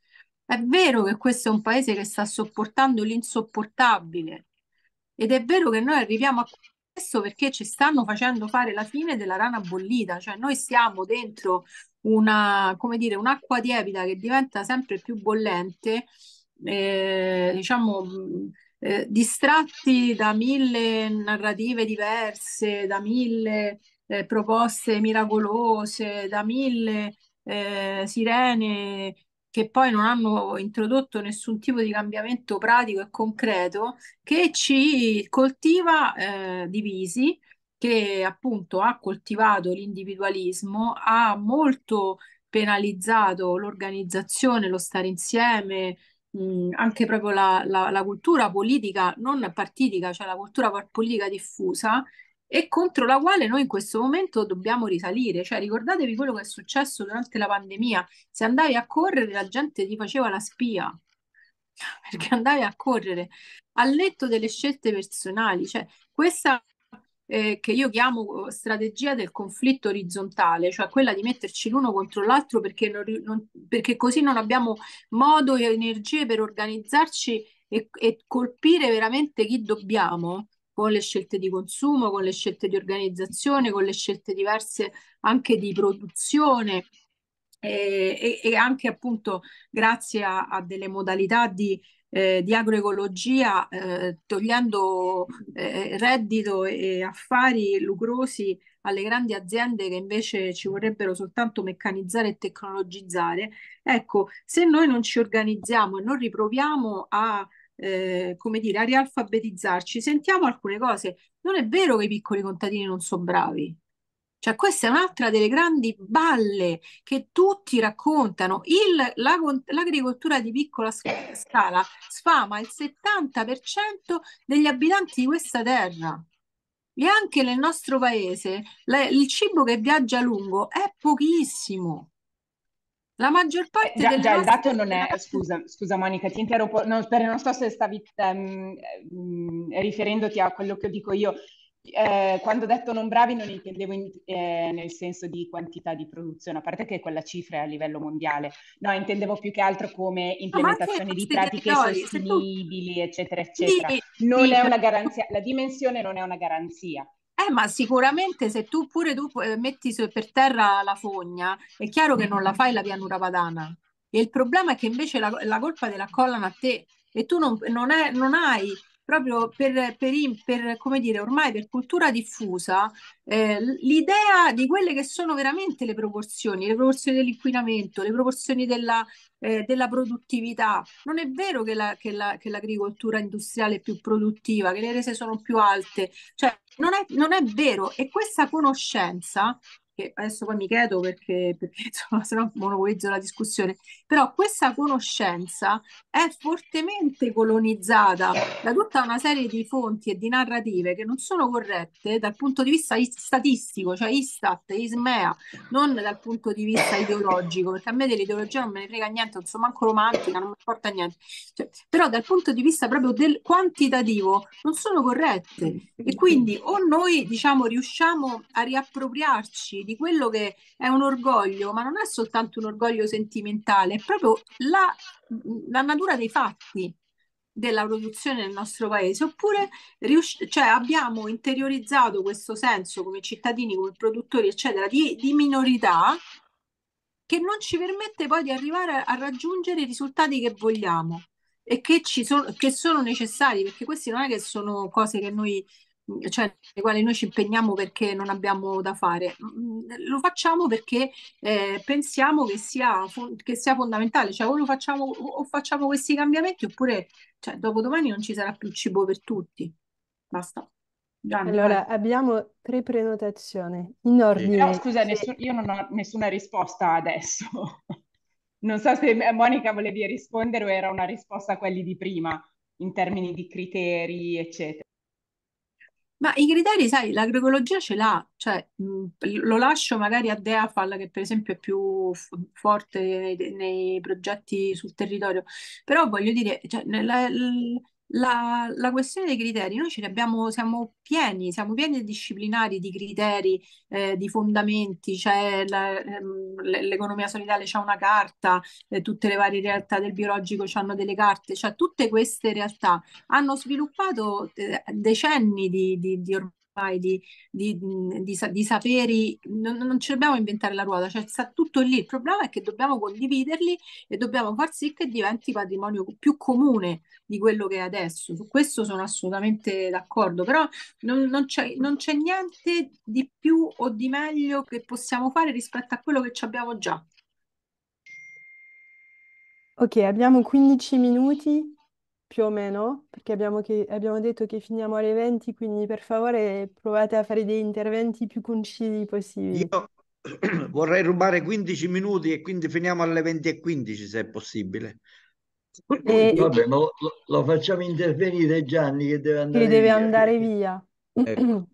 È vero che questo è un paese che sta sopportando l'insopportabile, ed è vero che noi arriviamo a questo perché ci stanno facendo fare la fine della rana bollita, cioè noi siamo dentro una, come dire, un'acqua tiepida che diventa sempre più bollente, eh, diciamo, mm, eh, distratti da mille narrative diverse, da mille eh, proposte miracolose, da mille eh, sirene che poi non hanno introdotto nessun tipo di cambiamento pratico e concreto che ci coltiva eh, divisi, che appunto ha coltivato l'individualismo, ha molto penalizzato l'organizzazione, lo stare insieme, mh, mm, anche proprio la, la, la, cultura politica non partitica, cioè la cultura politica diffusa, e contro la quale noi in questo momento dobbiamo risalire. Cioè, ricordatevi quello che è successo durante la pandemia. Se andavi a correre, la gente ti faceva la spia *laughs* perché andavi a correre al letto delle scelte personali. Cioè, questa eh, che io chiamo eh, strategia del conflitto orizzontale, cioè quella di metterci l'uno contro l'altro perché, non, non, perché così non abbiamo modo e energie per organizzarci e, e colpire veramente chi dobbiamo con le scelte di consumo, con le scelte di organizzazione, con le scelte diverse anche di produzione. E, e, anche appunto grazie a, a delle modalità di, eh, di agroecologia, eh, togliendo eh, reddito e affari lucrosi alle grandi aziende che invece ci vorrebbero soltanto meccanizzare e tecnologizzare. Ecco, se noi non ci organizziamo e non riproviamo a eh, come dire, a rialfabetizzarci, sentiamo alcune cose. Non è vero che i piccoli contadini non sono bravi. Cioè, questa è un'altra delle grandi balle che tutti raccontano. Il, la, l'agricoltura di piccola scala sfama il 70% degli abitanti di questa terra. E anche nel nostro paese la, il cibo che viaggia lungo è pochissimo. La maggior parte eh, già, delle già, nostre... il dato non è, scusa, scusa Monica, ti interrompo, non, per, non so se stavi um, riferendoti a quello che dico io, eh, quando ho detto non bravi non intendevo in, eh, nel senso di quantità di produzione, a parte che quella cifra è a livello mondiale, no, intendevo più che altro come implementazione no, di pratiche sostenibili, tu... eccetera, eccetera. Sì, non sì, è una garanzia, la dimensione non è una garanzia. Eh, ma sicuramente se tu pure tu eh, metti per terra la fogna, è chiaro che non la fai la pianura padana. E il problema è che invece la, la colpa te la collano a te e tu non, non, è, non hai proprio per, per, per, come dire, ormai per cultura diffusa, eh, l'idea di quelle che sono veramente le proporzioni, le proporzioni dell'inquinamento, le proporzioni della, eh, della produttività. Non è vero che, la, che, la, che l'agricoltura industriale è più produttiva, che le rese sono più alte, cioè non è, non è vero e questa conoscenza che adesso poi mi chiedo perché, perché *laughs* insomma, se no monopolizzo la discussione, però questa conoscenza è fortemente colonizzata da tutta una serie di fonti e di narrative che non sono corrette dal punto di vista statistico, cioè Istat, Ismea, non dal punto di vista ideologico, perché a me dell'ideologia non me ne frega niente, non sono manco romantica, non mi importa niente, cioè, però dal punto di vista proprio del quantitativo non sono corrette mm. e quindi o noi diciamo riusciamo a riappropriarci di quello che è un orgoglio, ma non è soltanto un orgoglio sentimentale, è proprio la, la natura dei fatti della produzione nel nostro paese, oppure rius- cioè abbiamo interiorizzato questo senso come cittadini, come produttori, eccetera, di, di minorità che non ci permette poi di arrivare a, a raggiungere i risultati che vogliamo e che, ci sono, che sono necessari, perché queste non è che sono cose che noi cioè nei quali noi ci impegniamo perché non abbiamo da fare, mm, lo facciamo perché eh, pensiamo che sia, che sia, fondamentale, cioè o, facciamo, o facciamo questi cambiamenti oppure cioè, dopo domani non ci sarà più cibo per tutti. Basta. Gianni, allora, vai. abbiamo tre prenotazioni in ordine. Però eh, scusa, nessun, io non ho nessuna risposta adesso. *laughs* non so se Monica volevi rispondere o era una risposta a quelli di prima, in termini di criteri, eccetera. Ma i criteri, sai, l'agroecologia ce l'ha, cioè mh, mhmm, lo lascio magari a Deafal che per esempio è più forte nei, nei progetti sul territorio, però voglio dire, cioè, nella- l- la, la, questione dei criteri, noi ce ne abbiamo, siamo pieni, siamo pieni di disciplinari, di criteri, eh, di fondamenti, c'è ehm, l'economia solidale c'è una carta, eh, tutte le varie realtà del biologico hanno delle carte, cioè tutte queste realtà hanno sviluppato eh, decenni di, di, di ormai ormai di, di, di, di saperi, non, non, ci dobbiamo inventare la ruota, cioè sta tutto lì, il problema è che dobbiamo condividerli e dobbiamo far sì che diventi patrimonio più comune di quello che è adesso, su questo sono assolutamente d'accordo, però non, non, c'è, non c'è niente di più o di meglio che possiamo fare rispetto a quello che ci abbiamo già. Ok, abbiamo 15 minuti più o meno, perché abbiamo, che, abbiamo detto che finiamo alle 20, quindi per favore provate a fare degli interventi più concisi possibili. Io *clears throat* vorrei rubare 15 minuti e quindi finiamo alle 20 e 15 se è possibile. E... Vabbè, ma lo, lo, facciamo intervenire Gianni che deve andare, deve via. andare via. Ecco.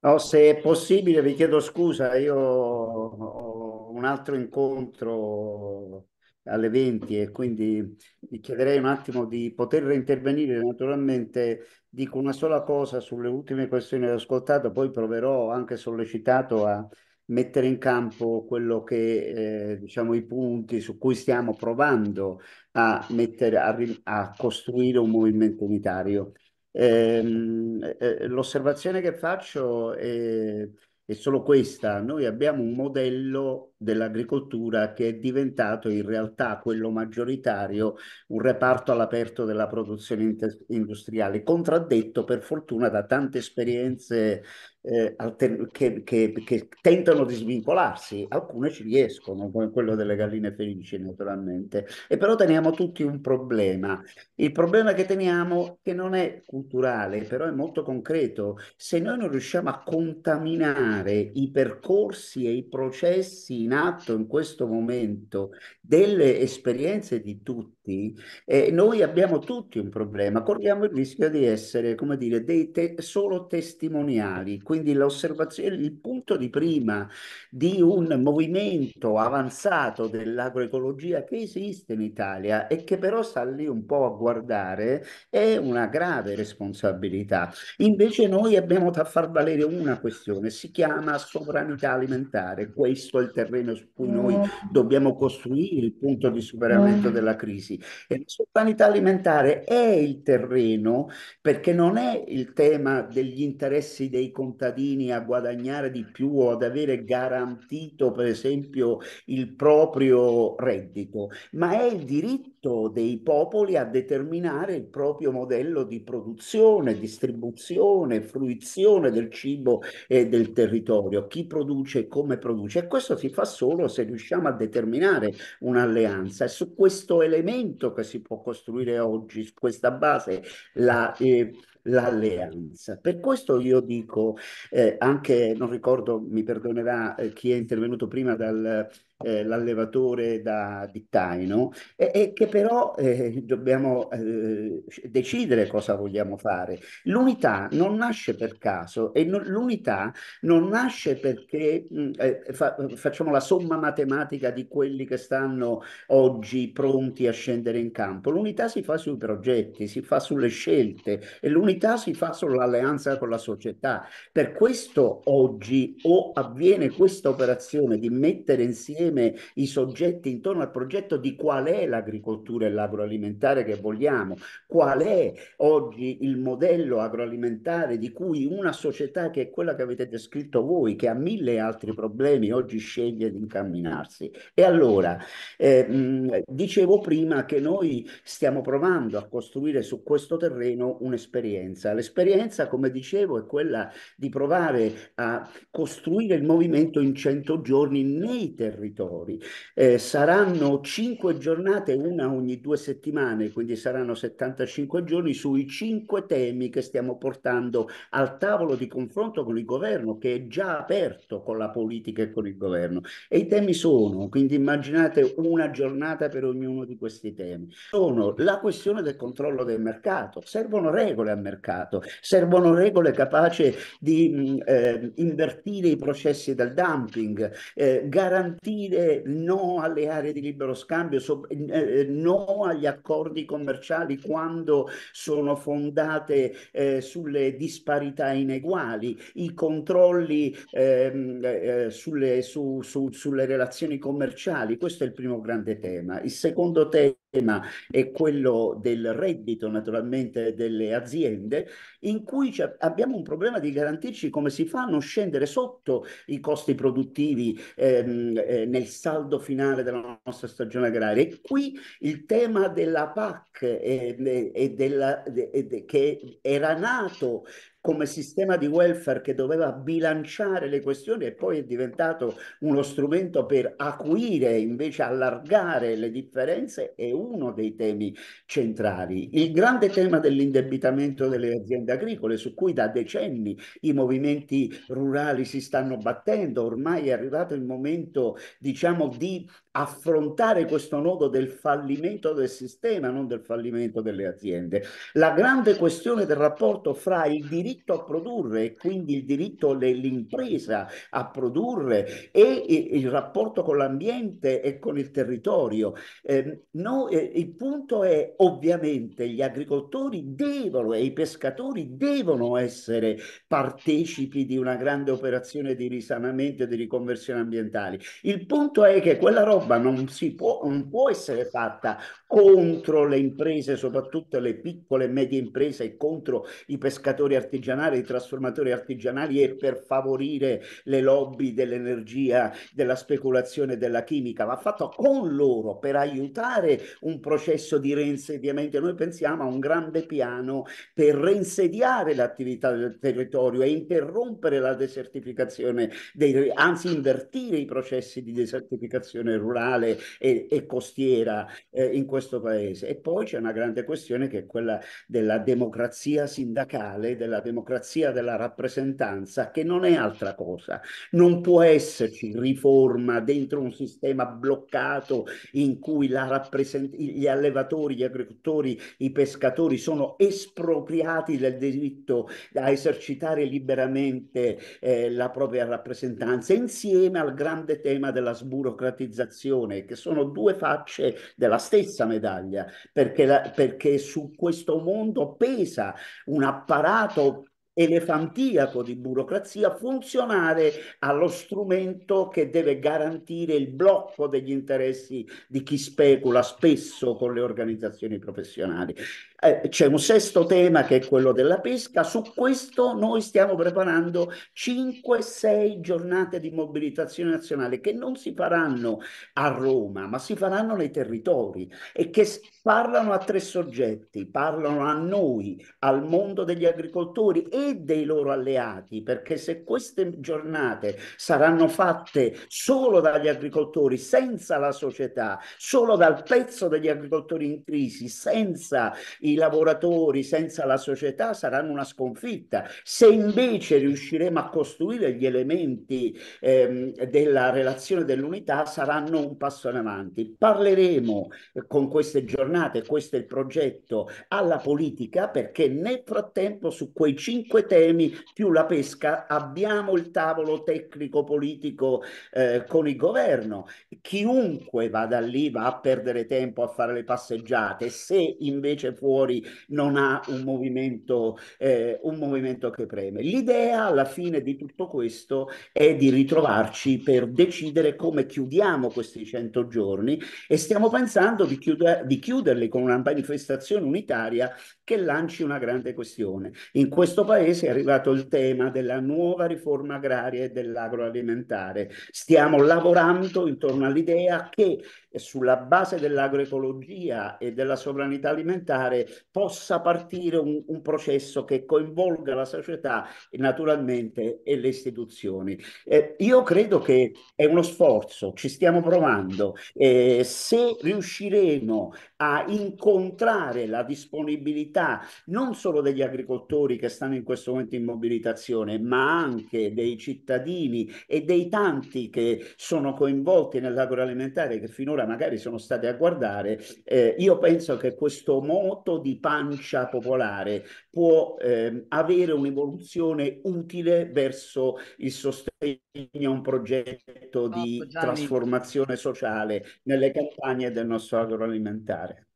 No, se è possibile vi chiedo scusa, io ho un altro incontro alle 20 e quindi vi chiederei un attimo di poter intervenire. Naturalmente dico una sola cosa sulle ultime questioni che ho ascoltato, poi proverò anche sollecitato a mettere in campo quello che eh, diciamo i punti su cui stiamo provando a, mettere, a, a costruire un movimento unitario. Ehm, eh, eh, l'osservazione che faccio è è solo questa. Noi abbiamo un modello dell'agricoltura che è diventato in realtà quello maggioritario, un reparto all'aperto della produzione industriale, contraddetto per fortuna da tante esperienze eh, alter- che, che, che, tentano di svincolarsi, alcune ci riescono, come quello delle galline felici naturalmente, e però teniamo tutti un problema. Il problema che teniamo, che non è culturale, però è molto concreto, se noi non riusciamo a contaminare i percorsi e i processi in atto in questo momento delle esperienze di tutti, eh, noi abbiamo tutti un problema, corriamo il rischio di essere, come dire, dei te- solo testimoniali quindi l'osservazione, il punto di prima di un movimento avanzato dell'agroecologia che esiste in Italia e che però sta lì un po' a guardare è una grave responsabilità. Invece noi abbiamo da far valere una questione, si chiama sovranità alimentare, questo è il terreno su cui noi mm. dobbiamo costruire il punto di superamento mm. della crisi. E la sovranità alimentare è il terreno perché non è il tema degli interessi dei contatti cittadini a guadagnare di più o ad avere garantito per esempio il proprio reddito, ma è il diritto dei popoli a determinare il proprio modello di produzione, distribuzione, fruizione del cibo e del territorio, chi produce e come produce. E questo si fa solo se riusciamo a determinare un'alleanza. È su questo elemento che si può costruire oggi, su questa base, la... Eh, l'alleanza. Per questo io dico, eh, anche, non ricordo, mi perdonerà eh, chi è intervenuto prima dal eh, l'allevatore da dittaino e, e che però eh, dobbiamo eh, decidere cosa vogliamo fare. L'unità non nasce per caso e l'unità non nasce perché mh, mm, eh, fa, facciamo la somma matematica di quelli che stanno oggi pronti a scendere in campo. L'unità si fa sui progetti, si fa sulle scelte e l'unità si fa sull'alleanza con la società. Per questo oggi o avviene questa operazione di mettere insieme insieme i soggetti intorno al progetto di qual è l'agricoltura e l'agroalimentare che vogliamo, qual è oggi il modello agroalimentare di cui una società che è quella che avete descritto voi, che ha mille altri problemi, oggi sceglie di incamminarsi. E allora, eh, mh, mm, dicevo prima che noi stiamo provando a costruire su questo terreno un'esperienza. L'esperienza, come dicevo, è quella di provare a costruire il movimento in 100 giorni nei territori territori. Eh, saranno cinque giornate, una ogni due settimane, quindi saranno 75 giorni sui cinque temi che stiamo portando al tavolo di confronto con il governo, che è già aperto con la politica e con il governo. E i temi sono, quindi immaginate una giornata per ognuno di questi temi, sono la questione del controllo del mercato, servono regole al mercato, servono regole capaci di eh, invertire i processi del dumping, eh, garantire dire no alle aree di libero scambio, so, eh, eh, no agli accordi commerciali quando sono fondate eh, sulle disparità ineguali, i controlli ehm, eh, eh, sulle, su, su, sulle relazioni commerciali. Questo è il primo grande tema. Il secondo tema tema è quello del reddito naturalmente delle aziende, in cui abbiamo un problema di garantirci come si fa a non scendere sotto i costi produttivi ehm, eh, nel saldo finale della nostra stagione agraria. E qui il tema della PAC eh, eh, della, de, de, che era nato come sistema di welfare che doveva bilanciare le questioni e poi è diventato uno strumento per acuire, invece allargare le differenze, è uno dei temi centrali. Il grande tema dell'indebitamento delle aziende agricole, su cui da decenni i movimenti rurali si stanno battendo, ormai è arrivato il momento, diciamo, di affrontare questo nodo del fallimento del sistema, non del fallimento delle aziende. La grande questione del rapporto fra il diritto a produrre e quindi il diritto dell'impresa a produrre e il rapporto con l'ambiente e con il territorio. Eh, no, eh, il punto è ovviamente gli agricoltori devono e i pescatori devono essere partecipi di una grande operazione di risanamento e di riconversione ambientale. Il punto è che quella roba roba non, si può, non può essere fatta contro le imprese, soprattutto le piccole e medie imprese, e contro i pescatori artigianali, i trasformatori artigianali e per favorire le lobby dell'energia, della speculazione della chimica, va fatto con loro per aiutare un processo di reinsediamento. Noi pensiamo a un grande piano per reinsediare l'attività del territorio e interrompere la desertificazione, dei, anzi invertire i processi di desertificazione rurale e, e costiera eh, in questo questo paese. E poi c'è una grande questione che è quella della democrazia sindacale, della democrazia della rappresentanza, che non è altra cosa. Non può esserci riforma dentro un sistema bloccato in cui la rappresent- gli allevatori, gli agricoltori, i pescatori sono espropriati del diritto a esercitare liberamente eh, la propria rappresentanza, insieme al grande tema della sburocratizzazione, che sono due facce della stessa medaglia medaglia, perché, la, perché su questo mondo pesa un apparato elefantiaco di burocrazia funzionare allo strumento che deve garantire il blocco degli interessi di chi specula spesso con le organizzazioni professionali. Eh, c'è un sesto tema che è quello della pesca. Su questo noi stiamo preparando 5-6 giornate di mobilitazione nazionale che non si faranno a Roma, ma si faranno nei territori e che parlano a tre soggetti, parlano a noi, al mondo degli agricoltori e dei loro alleati, perché se queste giornate saranno fatte solo dagli agricoltori, senza la società, solo dal pezzo degli agricoltori in crisi, senza i i lavoratori senza la società saranno una sconfitta. Se invece riusciremo a costruire gli elementi ehm, della relazione dell'unità saranno un passo in avanti. Parleremo eh, con queste giornate, questo è il progetto, alla politica perché nel frattempo su quei cinque temi più la pesca abbiamo il tavolo tecnico politico eh, con il governo. Chiunque vada lì va a perdere tempo a fare le passeggiate, se invece fuori fuori non ha un movimento, eh, un movimento che preme. L'idea alla fine di tutto questo è di ritrovarci per decidere come chiudiamo questi 100 giorni e stiamo pensando di, chiuder- di chiuderli con una manifestazione unitaria che lanci una grande questione. In questo paese è arrivato il tema della nuova riforma agraria e dell'agroalimentare. Stiamo lavorando intorno all'idea che sulla base dell'agroecologia e della sovranità alimentare possa partire un, un processo che coinvolga la società e naturalmente e le istituzioni. Eh, io credo che è uno sforzo, ci stiamo provando. Eh, se riusciremo a incontrare la disponibilità non solo degli agricoltori che stanno in questo momento in mobilitazione, ma anche dei cittadini e dei tanti che sono coinvolti nell'agroalimentare che finora ancora magari sono state a guardare, eh, io penso che questo moto di pancia popolare può eh, avere un'evoluzione utile verso il sostegno a un progetto di oh, trasformazione sociale nelle campagne del nostro agroalimentare.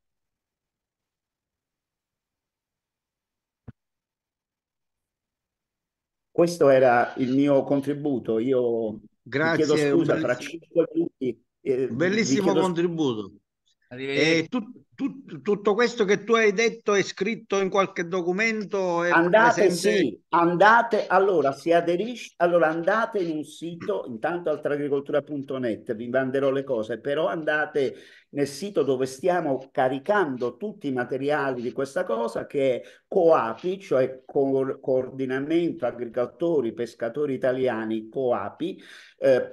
Questo era il mio contributo. Io Grazie, chiedo scusa, fra cinque minuti eh, Bellissimo chiedo... contributo. E tu, tu, tutto questo che tu hai detto è scritto in qualche documento? andate, presente... sì, andate, allora si aderisce, allora andate in un sito, intanto altragricoltura.net vi manderò le cose, però andate nel sito dove stiamo caricando tutti i materiali di questa cosa che è COAPI, cioè Co- Coordinamento Agricoltori Pescatori Italiani COAPI, eh,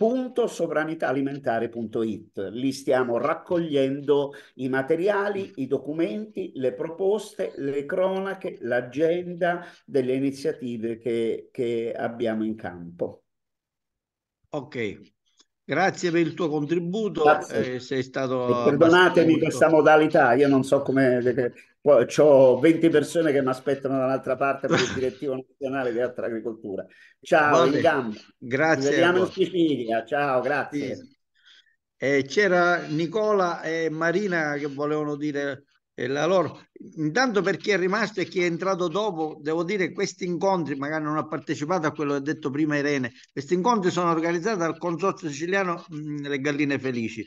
.sovranitalimentare.it. Lì stiamo raccogliendo i materiali, i documenti, le proposte, le cronache, l'agenda delle iniziative che, che abbiamo in campo. Ok, Grazie per il tuo contributo, eh, sei stato... perdonatemi questa modalità, io non so come... Ho 20 persone che mi aspettano dall'altra parte per il *laughs* direttivo nazionale di altra agricoltura. Ciao, vale. in gamba. Grazie. Ci vediamo in Sicilia, ciao, grazie. Sì. Eh, c'era Nicola e Marina che volevano dire la Loro... Intanto per chi è rimasto e chi è entrato dopo, devo dire che questi incontri, magari non ha partecipato a quello che ha detto prima Irene, questi incontri sono organizzati dal Consorzio Siciliano mm, Le Galline Felici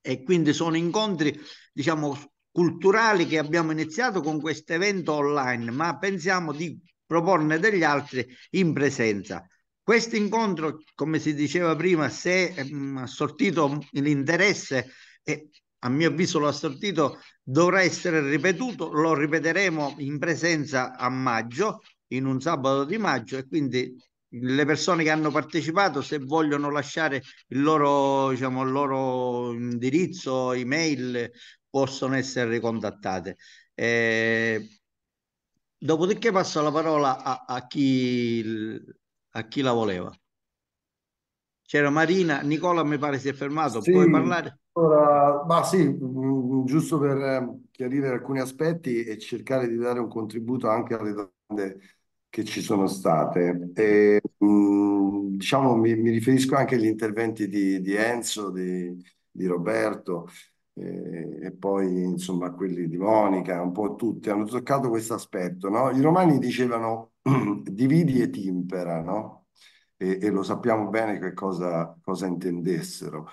e quindi sono incontri, diciamo, culturali che abbiamo iniziato con questo evento online, ma pensiamo di proporne degli altri in presenza. Questo incontro, come si diceva prima, se mm, ha sortito l'interesse e a mio avviso lo assortito, dovrà essere ripetuto, lo ripeteremo in presenza a maggio, in un sabato di maggio e quindi le persone che hanno partecipato se vogliono lasciare il loro, diciamo, il loro indirizzo, email, possono essere ricontattate. Eh, dopodiché passo la parola a, a, chi, a chi la voleva. C'era Marina, Nicola mi pare si è fermato, sì. puoi parlare? Allora, ma sì, mm, giusto per eh, chiarire alcuni aspetti e cercare di dare un contributo anche alle domande che ci sono state. E, mm, diciamo, mi, mi, riferisco anche agli interventi di, di Enzo, di, di Roberto eh, e poi insomma quelli di Monica, un po' tutti, hanno toccato questo aspetto. No? I romani dicevano *clears throat* dividi e timpera, no? E, e, lo sappiamo bene che cosa, cosa intendessero.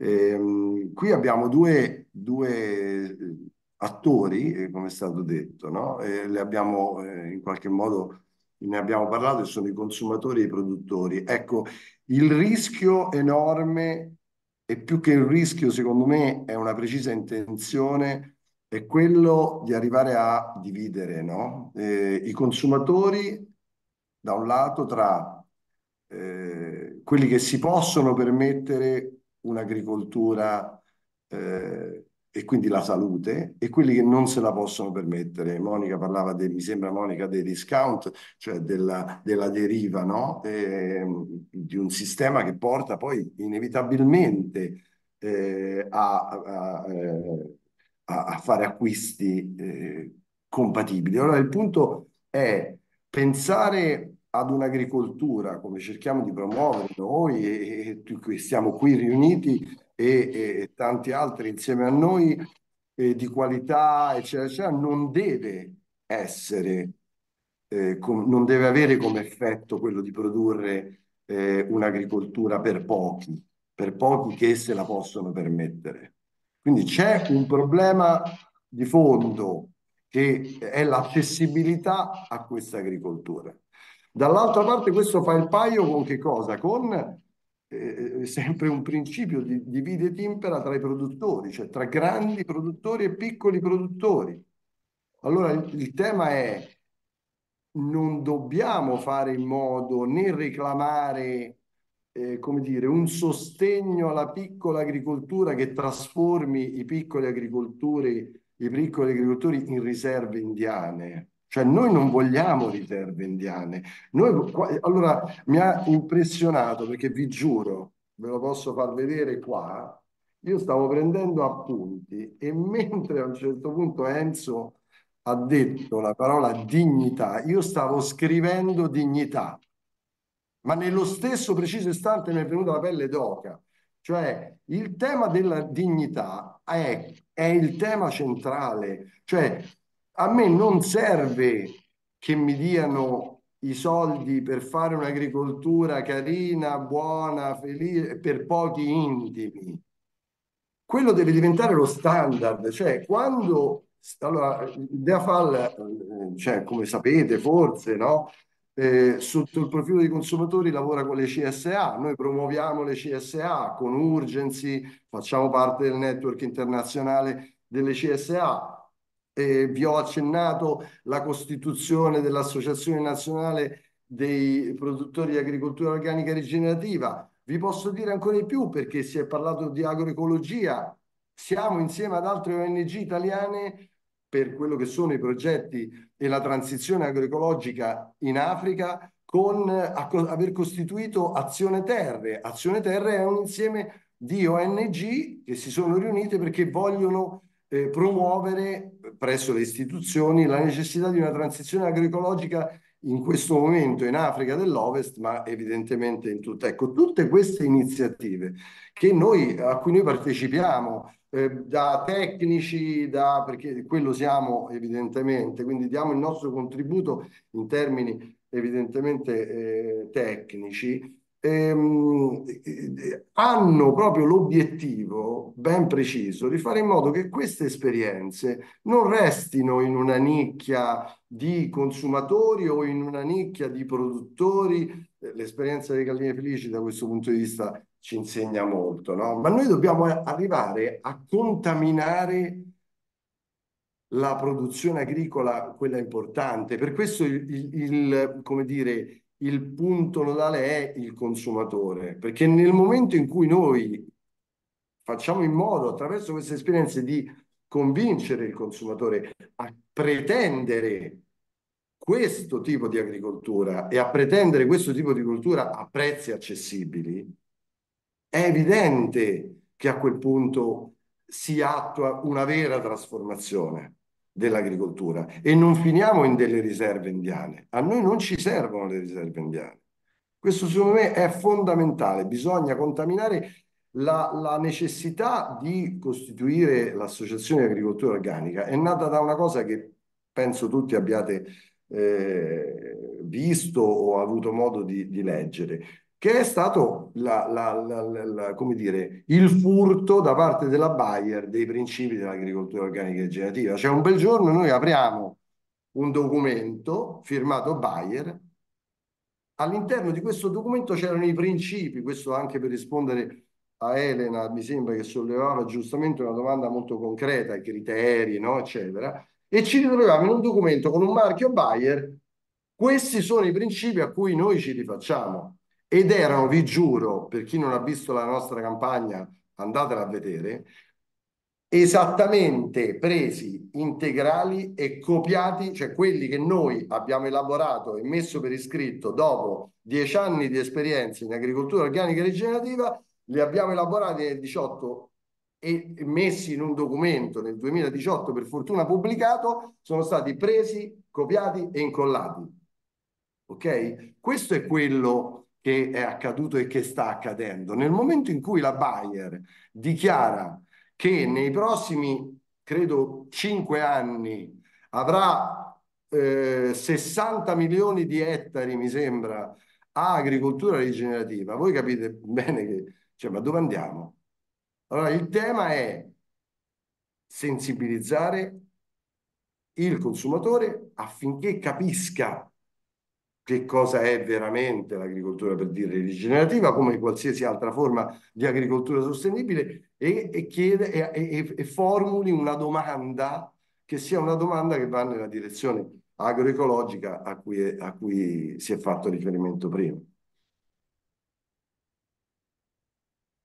Ehm, qui abbiamo due, due eh, attori, eh, come è stato detto, no? eh, le abbiamo eh, in qualche modo, ne abbiamo parlato, e sono i consumatori e i produttori. Ecco, il rischio enorme e più che il rischio, secondo me, è una precisa intenzione, è quello di arrivare a dividere no? Eh, i consumatori da un lato tra quelli che si possono permettere un'agricoltura eh, e quindi la salute e quelli che non se la possono permettere. Monica parlava, de, mi sembra Monica, dei discount, cioè della, della deriva, no? eh, di un sistema che porta poi inevitabilmente eh, a, a, a, fare acquisti eh, compatibili. Allora il punto è pensare ad un'agricoltura come cerchiamo di promuovere noi e, e siamo qui riuniti e, e, tanti altri insieme a noi eh, di qualità eccetera eccetera non deve essere eh, com- non deve avere come effetto quello di produrre eh, un'agricoltura per pochi per pochi che se la possono permettere quindi c'è un problema di fondo che è l'accessibilità a questa agricoltura Dall'altra parte questo fa il paio con che cosa? Con eh, eh sempre un principio di divide e timpera tra i produttori, cioè tra grandi produttori e piccoli produttori. Allora il, il tema è non dobbiamo fare in modo né reclamare eh, come dire, un sostegno alla piccola agricoltura che trasformi i piccoli agricoltori, i piccoli agricoltori in riserve indiane cioè noi non vogliamo riserve indiane. Noi, allora mi ha impressionato perché vi giuro, ve lo posso far vedere qua, io stavo prendendo appunti e mentre a un certo punto Enzo ha detto la parola dignità, io stavo scrivendo dignità, ma nello stesso preciso istante mi è venuta la pelle d'oca. Cioè il tema della dignità è, è il tema centrale, cioè a me non serve che mi diano i soldi per fare un'agricoltura carina, buona, felice, per pochi intimi. Quello deve diventare lo standard, cioè quando... Allora, Deafal, cioè, come sapete forse, no? Eh, sotto il profilo dei consumatori lavora con le CSA, noi promuoviamo le CSA con urgency, facciamo parte del network internazionale delle CSA, eh, vi ho accennato la costituzione dell'Associazione Nazionale dei Produttori di Agricoltura Organica Rigenerativa. Vi posso dire ancora di più perché si è parlato di agroecologia. Siamo insieme ad altre ONG italiane per quello che sono i progetti e la transizione agroecologica in Africa con aver costituito Azione Terre. Azione Terre è un insieme di ONG che si sono riunite perché vogliono eh, promuovere presso le istituzioni la necessità di una transizione agroecologica in questo momento in Africa dell'Ovest, ma evidentemente in tutta. Ecco, tutte queste iniziative noi, a cui noi partecipiamo, eh, da tecnici, da, perché quello siamo evidentemente, quindi diamo il nostro contributo in termini evidentemente eh, tecnici, ehm, eh, eh, hanno proprio l'obiettivo ben preciso di fare in modo che queste esperienze non restino in una nicchia di consumatori o in una nicchia di produttori. Eh, l'esperienza delle galline felici da questo punto di vista ci insegna molto, no? ma noi dobbiamo arrivare a contaminare la produzione agricola, quella importante. Per questo il, il, il come dire, il punto nodale è il consumatore, perché nel momento in cui noi facciamo in modo attraverso queste esperienze di convincere il consumatore a pretendere questo tipo di agricoltura e a pretendere questo tipo di cultura a prezzi accessibili, è evidente che a quel punto si attua una vera trasformazione dell'agricoltura e non finiamo in delle riserve indiane. A noi non ci servono le riserve indiane. Questo secondo me è fondamentale, bisogna contaminare la, la necessità di costituire l'associazione agricoltura organica. È nata da una cosa che penso tutti abbiate eh, visto o avuto modo di, di leggere che è stato la, la, la, dire, il furto da parte della Bayer dei principi dell'agricoltura organica e generativa. Cioè un bel giorno noi apriamo un documento firmato Bayer, all'interno di questo documento c'erano i principi, questo anche per rispondere a Elena, mi sembra che sollevava giustamente una domanda molto concreta, i criteri, no? eccetera, e ci ritroviamo in un documento con un marchio Bayer, questi sono i principi a cui noi ci rifacciamo ed erano, vi giuro, per chi non ha visto la nostra campagna, andatela a vedere, esattamente presi integrali e copiati, cioè quelli che noi abbiamo elaborato e messo per iscritto dopo dieci anni di esperienza in agricoltura organica e rigenerativa, li abbiamo elaborati nel 18 e messi in un documento nel 2018 per fortuna pubblicato, sono stati presi, copiati e incollati. Ok? Questo è quello che è accaduto e che sta accadendo. Nel momento in cui la Bayer dichiara che nei prossimi, credo, 5 anni avrà eh, 60 milioni di ettari, mi sembra, a agricoltura rigenerativa, voi capite bene che, cioè, ma dove andiamo? Allora, il tema è sensibilizzare il consumatore affinché capisca che cosa è veramente l'agricoltura per dire rigenerativa, come qualsiasi altra forma di agricoltura sostenibile, e, e, chiede, e, e, formuli una domanda che sia una domanda che va nella direzione agroecologica a cui, è, a cui si è fatto riferimento prima.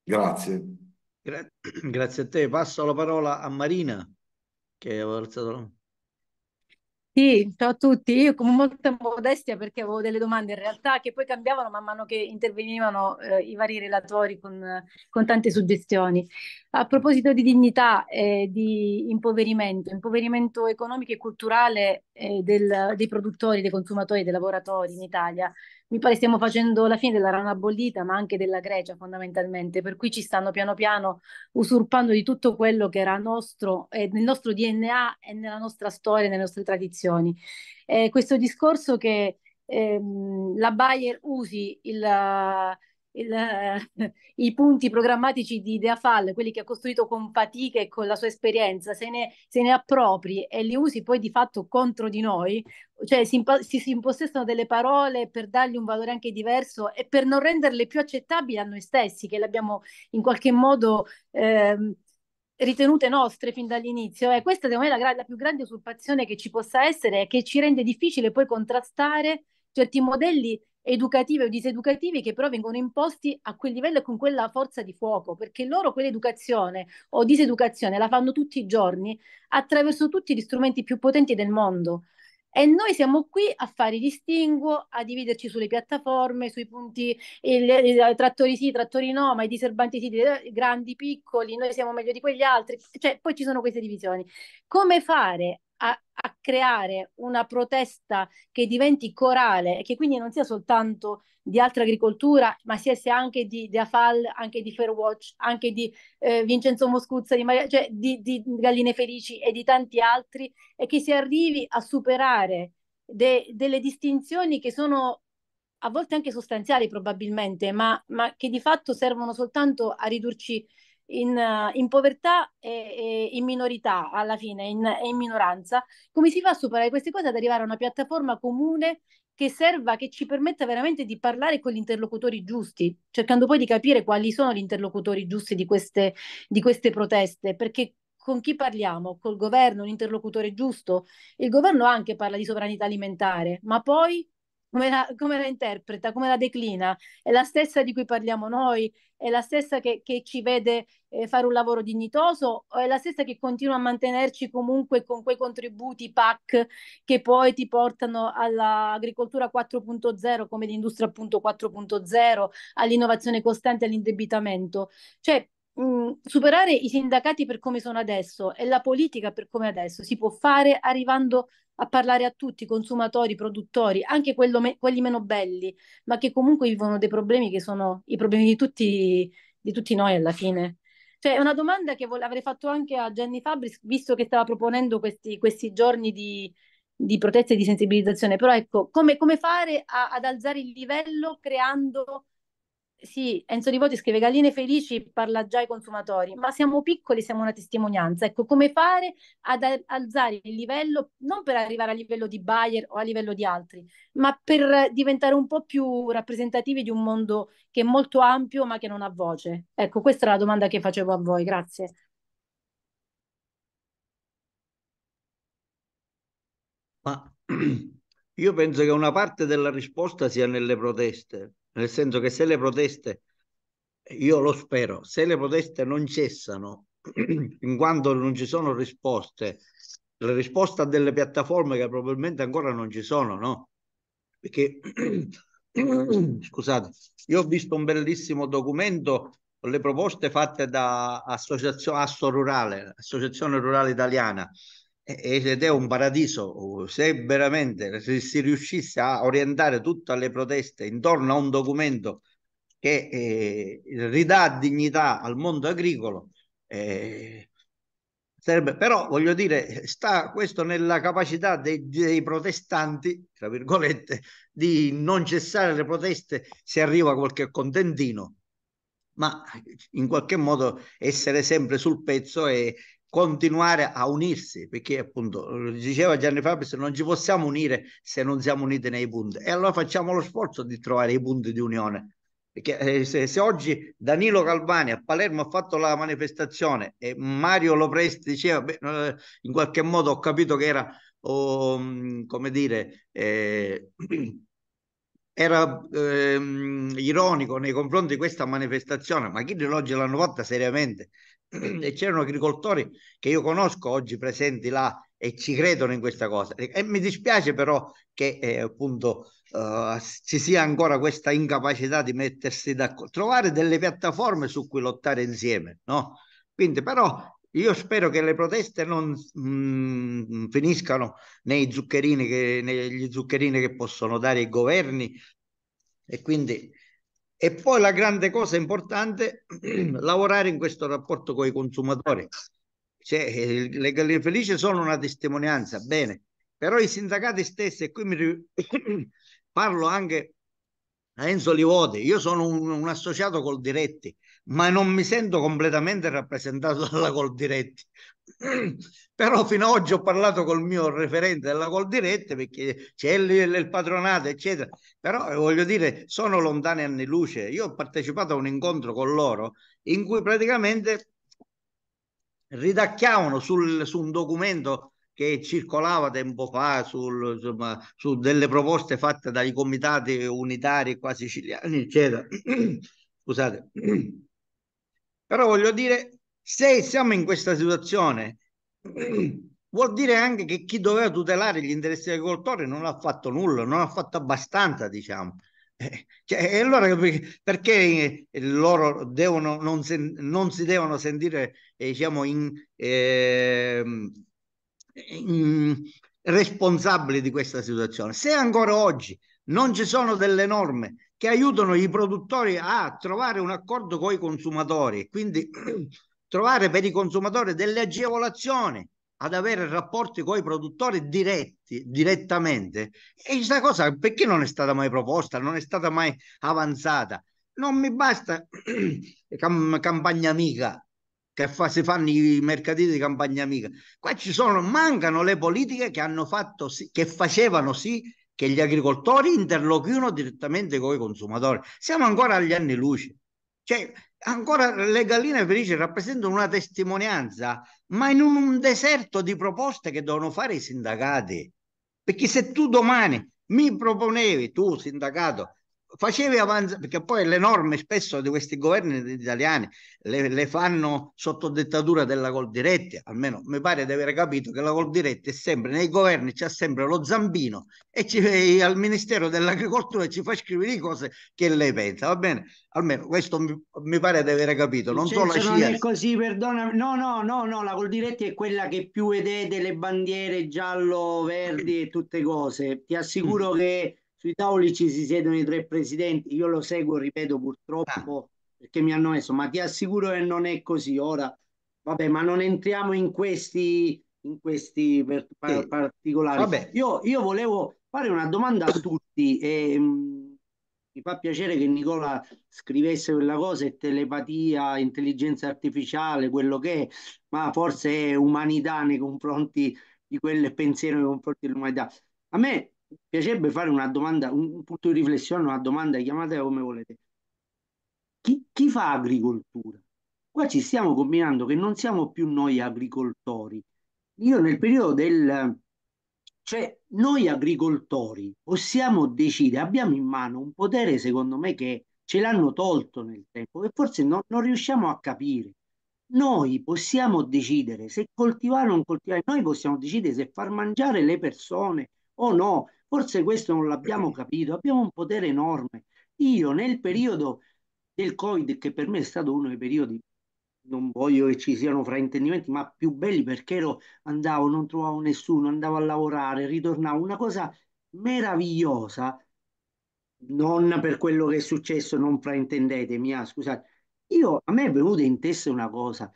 Grazie. Gra *clears throat* grazie a te. Passo la parola a Marina che aveva alzato la mano. Sì, ciao a tutti. Io con molta modestia perché avevo delle domande in realtà che poi cambiavano man mano che intervenivano eh, i vari relatori con, con, tante suggestioni. A proposito di dignità e eh, di impoverimento, impoverimento economico e culturale eh, del, dei produttori, dei consumatori, dei lavoratori in Italia, mi pare stiamo facendo la fine della rana bollita, ma anche della Grecia fondamentalmente, per cui ci stanno piano piano usurpando di tutto quello che era nostro, eh, nel nostro DNA e nella nostra storia, nelle nostre tradizioni. Eh, questo discorso che ehm, la Bayer usi il il, i punti programmatici di Ideafall, quelli che ha costruito con fatica e con la sua esperienza, se ne, se ne appropri e li usi poi di fatto contro di noi, cioè si, si, si impossessano delle parole per dargli un valore anche diverso e per non renderle più accettabili a noi stessi, che le abbiamo in qualche modo eh, ritenute nostre fin dall'inizio. E questa secondo me è la, la più grande usurpazione che ci possa essere, e che ci rende difficile poi contrastare certi modelli educative o diseducativi che però vengono imposti a quel livello e con quella forza di fuoco, perché loro quell'educazione o diseducazione la fanno tutti i giorni attraverso tutti gli strumenti più potenti del mondo. E noi siamo qui a fare distinguo, a dividerci sulle piattaforme, sui punti, il, il, eh, trattori sì, trattori no, ma i diserbanti sì, eh, grandi, piccoli, noi siamo meglio di quegli altri, cioè poi ci sono queste divisioni. Come fare a, a creare una protesta che diventi corale e che quindi non sia soltanto di altra agricoltura, ma sia, sia anche di, di Afal, anche di Fairwatch, anche di eh, Vincenzo Moscuzza, di, Maria, cioè di, di Galline Felici e di tanti altri, e che si arrivi a superare de, delle distinzioni che sono a volte anche sostanziali probabilmente, ma, ma che di fatto servono soltanto a ridurci in, in povertà e, e, in minorità, alla fine, in, in minoranza, come si fa a superare queste cose ad arrivare a una piattaforma comune che serva, che ci permetta veramente di parlare con gli interlocutori giusti, cercando poi di capire quali sono gli interlocutori giusti di queste, di queste proteste, perché con chi parliamo? Col governo, un interlocutore giusto? Il governo anche parla di sovranità alimentare, ma poi come la, come la, interpreta, come la declina, è la stessa di cui parliamo noi, è la stessa che, che ci vede eh, fare un lavoro dignitoso, o è la stessa che continua a mantenerci comunque con quei contributi PAC che poi ti portano all'agricoltura 4.0 come l'industria appunto 4.0, all'innovazione costante, all'indebitamento. Cioè Mm, superare i sindacati per come sono adesso e la politica per come adesso si può fare arrivando a parlare a tutti, consumatori, produttori, anche me- quelli meno belli, ma che comunque vivono dei problemi che sono i problemi di tutti, di tutti noi alla fine. Cioè, è una domanda che vole- avrei fatto anche a Jenny Fabris, visto che stava proponendo questi, questi giorni di, di proteste e di sensibilizzazione, però ecco, come, come fare a, ad alzare il livello creando sì, Enzo Di scrive Galline Felici parla già ai consumatori, ma siamo piccoli, siamo una testimonianza. Ecco, come fare ad alzare il livello, non per arrivare a livello di Bayer o a livello di altri, ma per diventare un po' più rappresentativi di un mondo che è molto ampio ma che non ha voce. Ecco, questa è la domanda che facevo a voi, grazie. Ma *clears throat* io penso che una parte della risposta sia nelle proteste nel senso che se le proteste, io lo spero, se le proteste non cessano, *clears throat* in quanto non ci sono risposte, la risposta delle piattaforme che probabilmente ancora non ci sono, no? Perché, *clears throat* scusate, io ho visto un bellissimo documento con le proposte fatte da Associazione Asso Rurale, Associazione Rurale Italiana, ed è un paradiso uh, se veramente si riuscisse a orientare tutte le proteste intorno a un documento che eh, ridà dignità al mondo agricolo eh, sarebbe, però voglio dire sta questo nella capacità dei, dei protestanti tra virgolette di non cessare le proteste se arriva qualche contentino ma in qualche modo essere sempre sul pezzo e, continuare a unirsi, perché appunto diceva Gianni Fabris, non ci possiamo unire se non siamo uniti nei punti. E allora facciamo lo sforzo di trovare i punti di unione. Perché eh, se, se oggi Danilo Calvani a Palermo ha fatto la manifestazione e Mario Lopresti diceva, beh, in qualche modo ho capito che era, oh, come dire, eh, *clears throat* era ehm, ironico nei confronti di questa manifestazione, ma chi di oggi l'hanno fatta seriamente? e c'erano agricoltori che io conosco oggi presenti là e ci credono in questa cosa. E mi dispiace però che eh, appunto eh, ci sia ancora questa incapacità di mettersi d'accordo, trovare delle piattaforme su cui lottare insieme, no? Quindi però io spero che le proteste non mh, mm, finiscano nei zuccherini che, negli zuccherini che possono dare i governi e quindi e poi la grande cosa importante, *clears throat* lavorare in questo rapporto con i consumatori. Cioè, le gallerie felici sono una testimonianza, bene, però i sindacati stessi, e qui mi *clears throat* parlo anche a Enzo Livode, io sono un, un associato col diretti, ma non mi sento completamente rappresentato *laughs* dalla col diretti, *clears throat* però fino ad oggi ho parlato col mio referente della Col Dirette perché c'è il, il, patronato eccetera però eh, voglio dire sono lontani anni luce io ho partecipato a un incontro con loro in cui praticamente ridacchiavano sul, su un documento che circolava tempo fa sul, insomma, su delle proposte fatte dai comitati unitari qua siciliani eccetera *clears throat* scusate *clears throat* però voglio dire se siamo in questa situazione *clears throat* vuol dire anche che chi doveva tutelare gli interessi degli agricoltori non ha fatto nulla, non ha fatto abbastanza, diciamo. Eh, cioè, e allora perché eh, loro devono, non, sen, non si devono sentire eh, diciamo, in, eh, in, responsabili di questa situazione? Se ancora oggi non ci sono delle norme che aiutano i produttori a trovare un accordo con i consumatori, quindi *clears throat* trovare per i consumatori delle agevolazioni ad avere rapporti con i produttori diretti, direttamente. E questa cosa perché non è stata mai proposta, non è stata mai avanzata? Non mi basta *clears throat* campagna amica, che fa, si fanno i mercati di campagna amica. Qua ci sono, mancano le politiche che hanno fatto che facevano sì che gli agricoltori interloquino direttamente con i consumatori. Siamo ancora agli anni luce. Cioè, ancora le galline felici rappresentano una testimonianza, ma in un deserto di proposte che devono fare i sindacati. Perché se tu domani mi proponevi, tu sindacato, facevi avanzare, perché poi le norme spesso di questi governi italiani le, le fanno sotto dettatura della Col Diretti, almeno mi pare di aver capito che la Col Diretti è sempre, nei governi c'è sempre lo zambino e, ci, e al Ministero dell'Agricoltura ci fa scrivere cose che lei pensa, va bene? Almeno questo mi, mi pare di aver capito, non so la CIA. Non è così, perdona, no, no, no, no, la Col Diretti è quella che più vede delle bandiere giallo, verdi e tutte cose, ti assicuro mm. che sui tavoli ci si siedono i tre presidenti, io lo seguo, ripeto purtroppo, ah. perché mi hanno messo, ma ti assicuro che non è così. Ora, vabbè, ma non entriamo in questi, in questi per, par, sì. particolari. Io, io, volevo fare una domanda a tutti. E, mh, mm, mi fa piacere che Nicola scrivesse quella cosa, è telepatia, intelligenza artificiale, quello che è, ma forse è umanità nei confronti di quel pensiero nei confronti dell'umanità. A me piacerebbe fare una domanda, un punto di riflessione, una domanda, chiamatela come volete. Chi, chi fa agricoltura? Qua ci stiamo combinando che non siamo più noi agricoltori. Io nel periodo del... Cioè, noi agricoltori possiamo decidere, abbiamo in mano un potere, secondo me, che ce l'hanno tolto nel tempo e forse no, non riusciamo a capire. Noi possiamo decidere se coltivare o non coltivare, noi possiamo decidere se far mangiare le persone o no. Forse questo non l'abbiamo capito, abbiamo un potere enorme. Io nel periodo del Covid, che per me è stato uno dei periodi, non voglio che ci siano fraintendimenti, ma più belli perché ero, andavo, non trovavo nessuno, andavo a lavorare, ritornavo, una cosa meravigliosa, non per quello che è successo, non fraintendetemi, ah, scusate, io, a me è venuta in testa una cosa,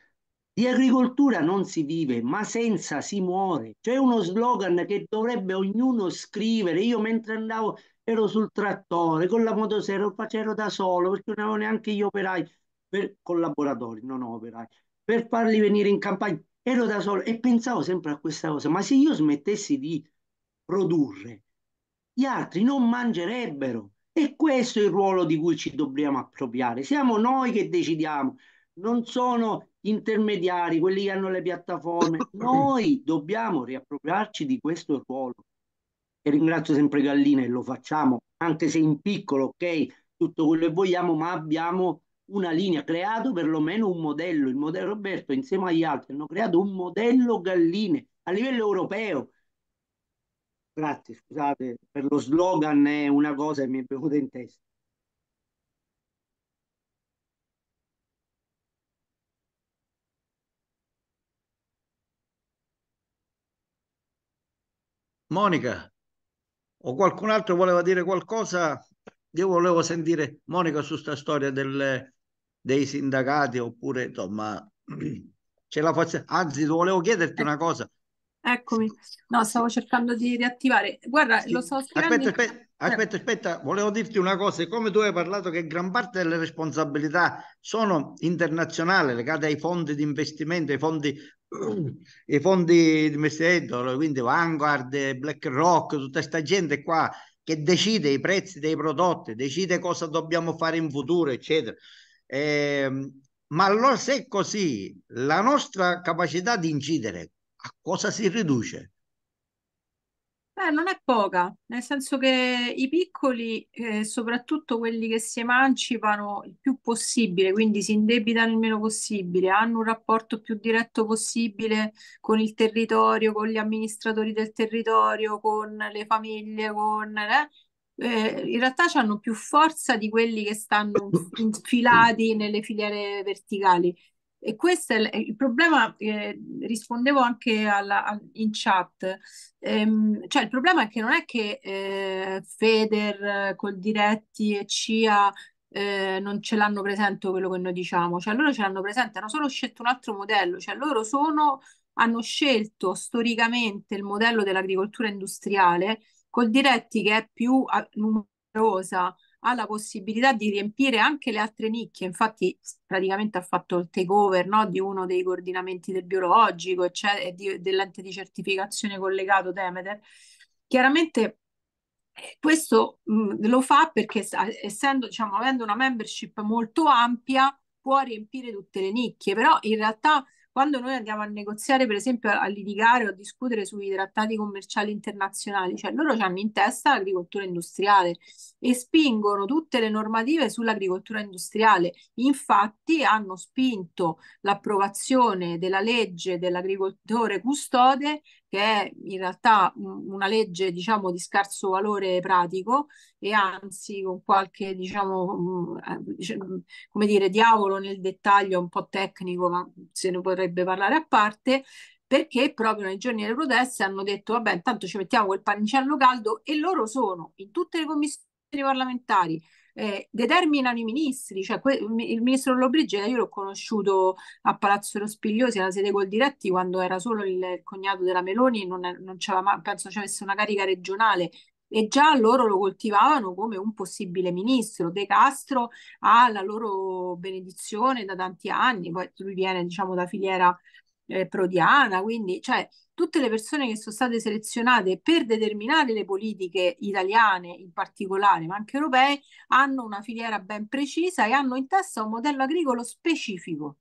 di agricoltura non si vive, ma senza si muore. C'è uno slogan che dovrebbe ognuno scrivere. Io mentre andavo ero sul trattore, con la motosera, lo facevo da solo perché non avevo neanche gli operai, per, collaboratori, non operai, per farli venire in campagna. Ero da solo e pensavo sempre a questa cosa. Ma se io smettessi di produrre, gli altri non mangerebbero. E questo è il ruolo di cui ci dobbiamo appropriare. Siamo noi che decidiamo, non sono gli intermediari, quelli che hanno le piattaforme. *laughs* Noi dobbiamo riappropriarci di questo ruolo. E ringrazio sempre Gallina e lo facciamo, anche se in piccolo, ok, tutto quello che vogliamo, ma abbiamo una linea, creato perlomeno un modello. Il modello Roberto insieme agli altri hanno creato un modello Galline a livello europeo. Grazie, scusate per lo slogan, è una cosa che mi è venuta in testa. Monica, o qualcun altro voleva dire qualcosa? Io volevo sentire Monica su sta storia del, dei sindacati oppure insomma c'è *clears throat* la forza. Anzi, volevo chiederti una ecco. cosa. Eccomi, no, stavo cercando di riattivare. Guarda, sì. lo so. Aspetta, anni... aspetta, eh. Aspetta, aspetta, volevo dirti una cosa, come tu hai parlato che gran parte delle responsabilità sono internazionali, legate ai fondi di investimento, ai fondi, ai *clears throat* fondi di investimento, quindi Vanguard, BlackRock, tutta questa gente qua che decide i prezzi dei prodotti, decide cosa dobbiamo fare in futuro, eccetera. Eh, ma allora se è così, la nostra capacità di incidere a cosa si riduce? Beh, non è poca, nel senso che i piccoli, eh, soprattutto quelli che si emancipano il più possibile, quindi si indebitano il meno possibile, hanno un rapporto più diretto possibile con il territorio, con gli amministratori del territorio, con le famiglie, con... Eh, eh, in realtà hanno più forza di quelli che stanno *coughs* infilati nelle filiere verticali. E questo è il, il problema, eh, rispondevo anche alla, al, in chat, ehm, cioè il problema è che non è che eh, Feder col diretti e CIA eh, non ce l'hanno presente quello che noi diciamo, cioè loro ce l'hanno presente, hanno solo scelto un altro modello, cioè loro sono, hanno scelto storicamente il modello dell'agricoltura industriale col diretti che è più ah, numerosa, ha la possibilità di riempire anche le altre nicchie, infatti praticamente ha fatto il takeover no, di uno dei coordinamenti del biologico e cioè, dell'ente di certificazione collegato Demeter. Chiaramente eh, questo mh, mm, lo fa perché essendo, diciamo, avendo una membership molto ampia può riempire tutte le nicchie, però in realtà quando noi andiamo a negoziare, per esempio, a, a litigare o a discutere sui trattati commerciali internazionali, cioè loro hanno in testa l'agricoltura industriale e spingono tutte le normative sull'agricoltura industriale. Infatti hanno spinto l'approvazione della legge dell'agricoltore custode che è in realtà una legge diciamo, di scarso valore pratico e anzi con qualche diciamo, mm, eh, mm, come dire, diavolo nel dettaglio un po' tecnico, ma se ne potrebbe parlare a parte, perché proprio nei giorni delle proteste hanno detto vabbè intanto ci mettiamo quel pannicello caldo e loro sono in tutte le commissioni parlamentari, eh, determinano i ministri. Cioè, que- il ministro Lollobrigida io l'ho conosciuto a Palazzo Rospigliosi alla sede col diretti quando era solo il cognato della Meloni, non, non c'era mai, penso ci avesse una carica regionale e già loro lo coltivavano come un possibile ministro. De Castro ha la loro benedizione da tanti anni, poi lui viene diciamo da filiera eh, prodiana, quindi cioè, tutte le persone che sono state selezionate per determinare le politiche italiane in particolare, ma anche europee, hanno una filiera ben precisa e hanno in testa un modello agricolo specifico.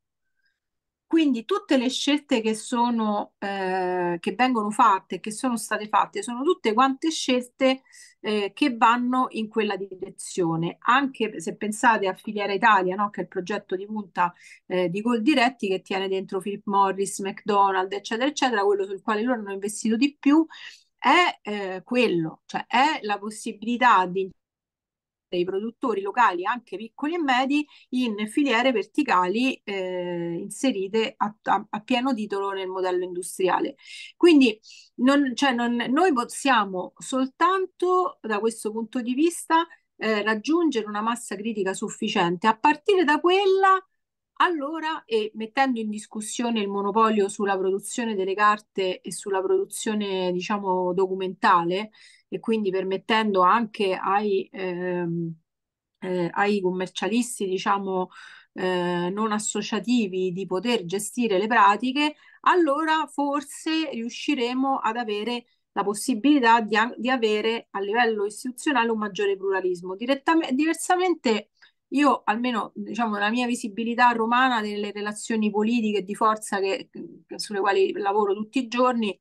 Quindi tutte le scelte che sono, eh, che vengono fatte, che sono state fatte, sono tutte quante scelte eh, che vanno in quella direzione. Anche se pensate a Filiera Italia, no? che è il progetto di punta eh, di Gol che tiene dentro Philip Morris, McDonald's, eccetera, eccetera, quello sul quale loro hanno investito di più, è eh, quello, cioè è la possibilità di i produttori locali, anche piccoli e medi, in filiere verticali eh, inserite a, a, a, pieno titolo nel modello industriale. Quindi non, cioè non, noi possiamo soltanto da questo punto di vista eh, raggiungere una massa critica sufficiente. A partire da quella, allora, e mettendo in discussione il monopolio sulla produzione delle carte e sulla produzione, diciamo, documentale, e quindi permettendo anche ai, ehm, eh, ai commercialisti, diciamo, eh, non associativi di poter gestire le pratiche, allora forse riusciremo ad avere la possibilità di, di avere a livello istituzionale un maggiore pluralismo. Direttamente, diversamente, io almeno diciamo la mia visibilità romana delle relazioni politiche di forza che, sulle quali lavoro tutti i giorni,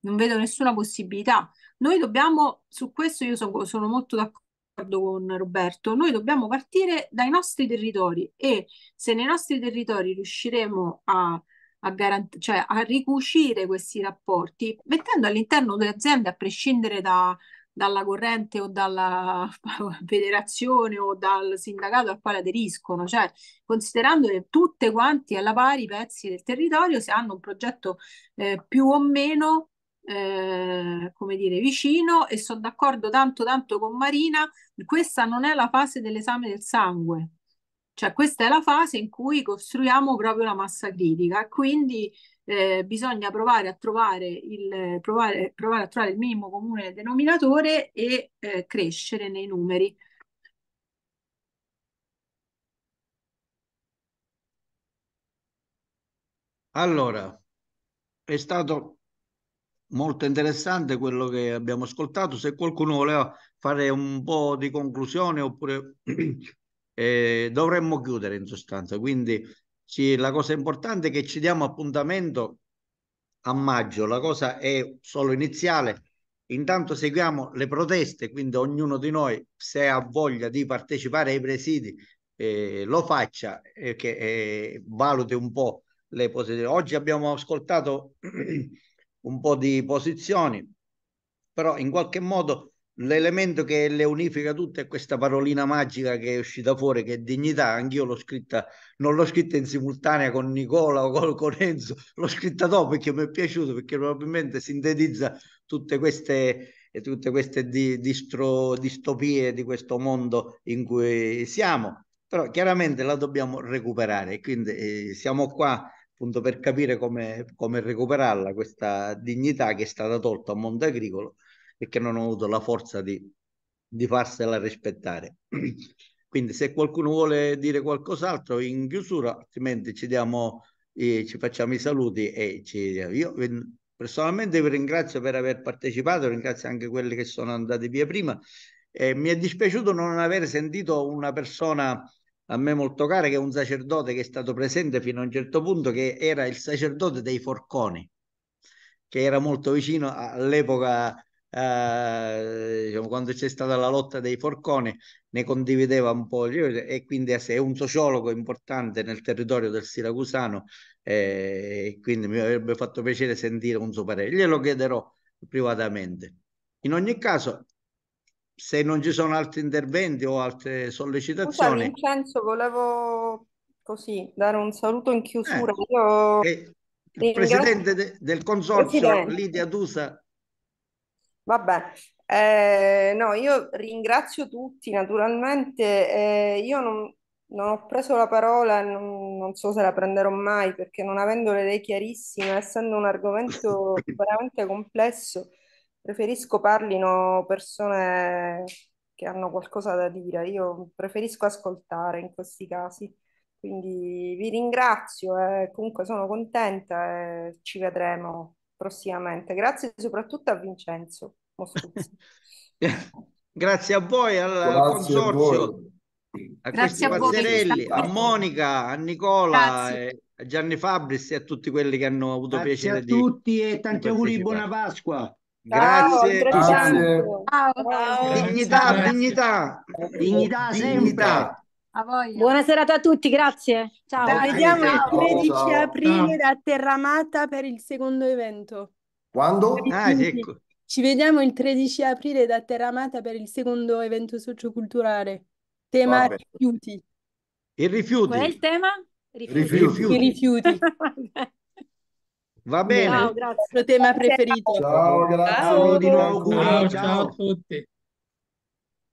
non vedo nessuna possibilità noi dobbiamo, su questo io so, sono molto d'accordo con Roberto, noi dobbiamo partire dai nostri territori e se nei nostri territori riusciremo a, a, garant- cioè a ricucire questi rapporti, mettendo all'interno delle aziende, a prescindere da, dalla corrente o dalla *laughs* federazione o dal sindacato al quale aderiscono, cioè considerando che tutte quanti alla pari i pezzi del territorio, se hanno un progetto eh, più o meno eh, come dire, vicino e sono d'accordo tanto tanto con Marina, questa non è la fase dell'esame del sangue, cioè questa è la fase in cui costruiamo proprio la massa critica, quindi eh, bisogna provare a trovare, il, provare, provare a trovare il minimo comune denominatore e eh, crescere nei numeri. Allora, è stato molto interessante quello che abbiamo ascoltato. Se qualcuno voleva fare un po' di conclusione oppure *clears throat* eh, dovremmo chiudere in sostanza. Quindi ci, la cosa importante è che ci diamo appuntamento a maggio, la cosa è solo iniziale. Intanto seguiamo le proteste, quindi ognuno di noi se ha voglia di partecipare ai presidi eh, lo faccia e eh, che eh, valuti un po' le posizioni. Oggi abbiamo ascoltato *clears throat* un po' di posizioni, però in qualche modo l'elemento che le unifica tutte è questa parolina magica che è uscita fuori, che è dignità. Anch'io l'ho scritta, non l'ho scritta in simultanea con Nicola o con, con Enzo, l'ho scritta dopo perché mi è piaciuto, perché probabilmente sintetizza tutte queste, e tutte queste di, distro, distopie di questo mondo in cui siamo. Però chiaramente la dobbiamo recuperare, quindi eh, siamo qua appunto per capire come, come recuperarla questa dignità che è stata tolta a mondo agricolo e che non ha avuto la forza di, di farsela rispettare. *clears throat* Quindi se qualcuno vuole dire qualcos'altro in chiusura, altrimenti ci, diamo, eh, ci facciamo i saluti e ci... Io personalmente vi ringrazio per aver partecipato, ringrazio anche quelli che sono andati via prima. Eh, mi è dispiaciuto non aver sentito una persona a me molto care, che è un sacerdote che è stato presente fino a un certo punto, che era il sacerdote dei forconi, che era molto vicino all'epoca, eh, diciamo, quando c'è stata la lotta dei forconi, ne condivideva un po' e quindi è un sociologo importante nel territorio del Siracusano eh, e quindi mi avrebbe fatto piacere sentire un suo parere. Glielo chiederò privatamente. In ogni caso, se non ci sono altri interventi o altre sollecitazioni. Scusa, Vincenzo, volevo così dare un saluto in chiusura. Eh, Io... eh, il presidente de, del consorzio presidente. Lidia Dusa Vabbè, eh, no, io ringrazio tutti naturalmente. Eh, io non, non, ho preso la parola, non, non, so se la prenderò mai perché non avendo le idee chiarissime, essendo un argomento *laughs* veramente complesso, Preferisco parlino persone che hanno qualcosa da dire, io preferisco ascoltare in questi casi. Quindi vi ringrazio e comunque sono contenta e ci vedremo prossimamente. Grazie soprattutto a Vincenzo *laughs* Grazie a voi, al Grazie consorzio, a, voi. a questi pazzerelli, a Monica, a Nicola, a Gianni Fabris e a tutti quelli che hanno avuto Grazie piacere di... Grazie a tutti e tanti auguri di buona Pasqua. Grazie. Grazie. Dignità, dignità. Dignità, dignità. Buona serata a tutti, grazie. Ciao. Dai, vediamo ciao, il 13 ciao. aprile ah. da Terramata per il secondo evento. Quando? Ah, ecco. Ci vediamo il 13 aprile da Terramata per il secondo evento socioculturale. Tema Vabbè. rifiuti. Il rifiuti. Qual è il tema? Rifiuti. rifiuti. I rifiuti. *laughs* Va bene. Wow, grazie. Il tuo tema preferito. Ciao, grazie. Ciao, ciao, ciao a tutti.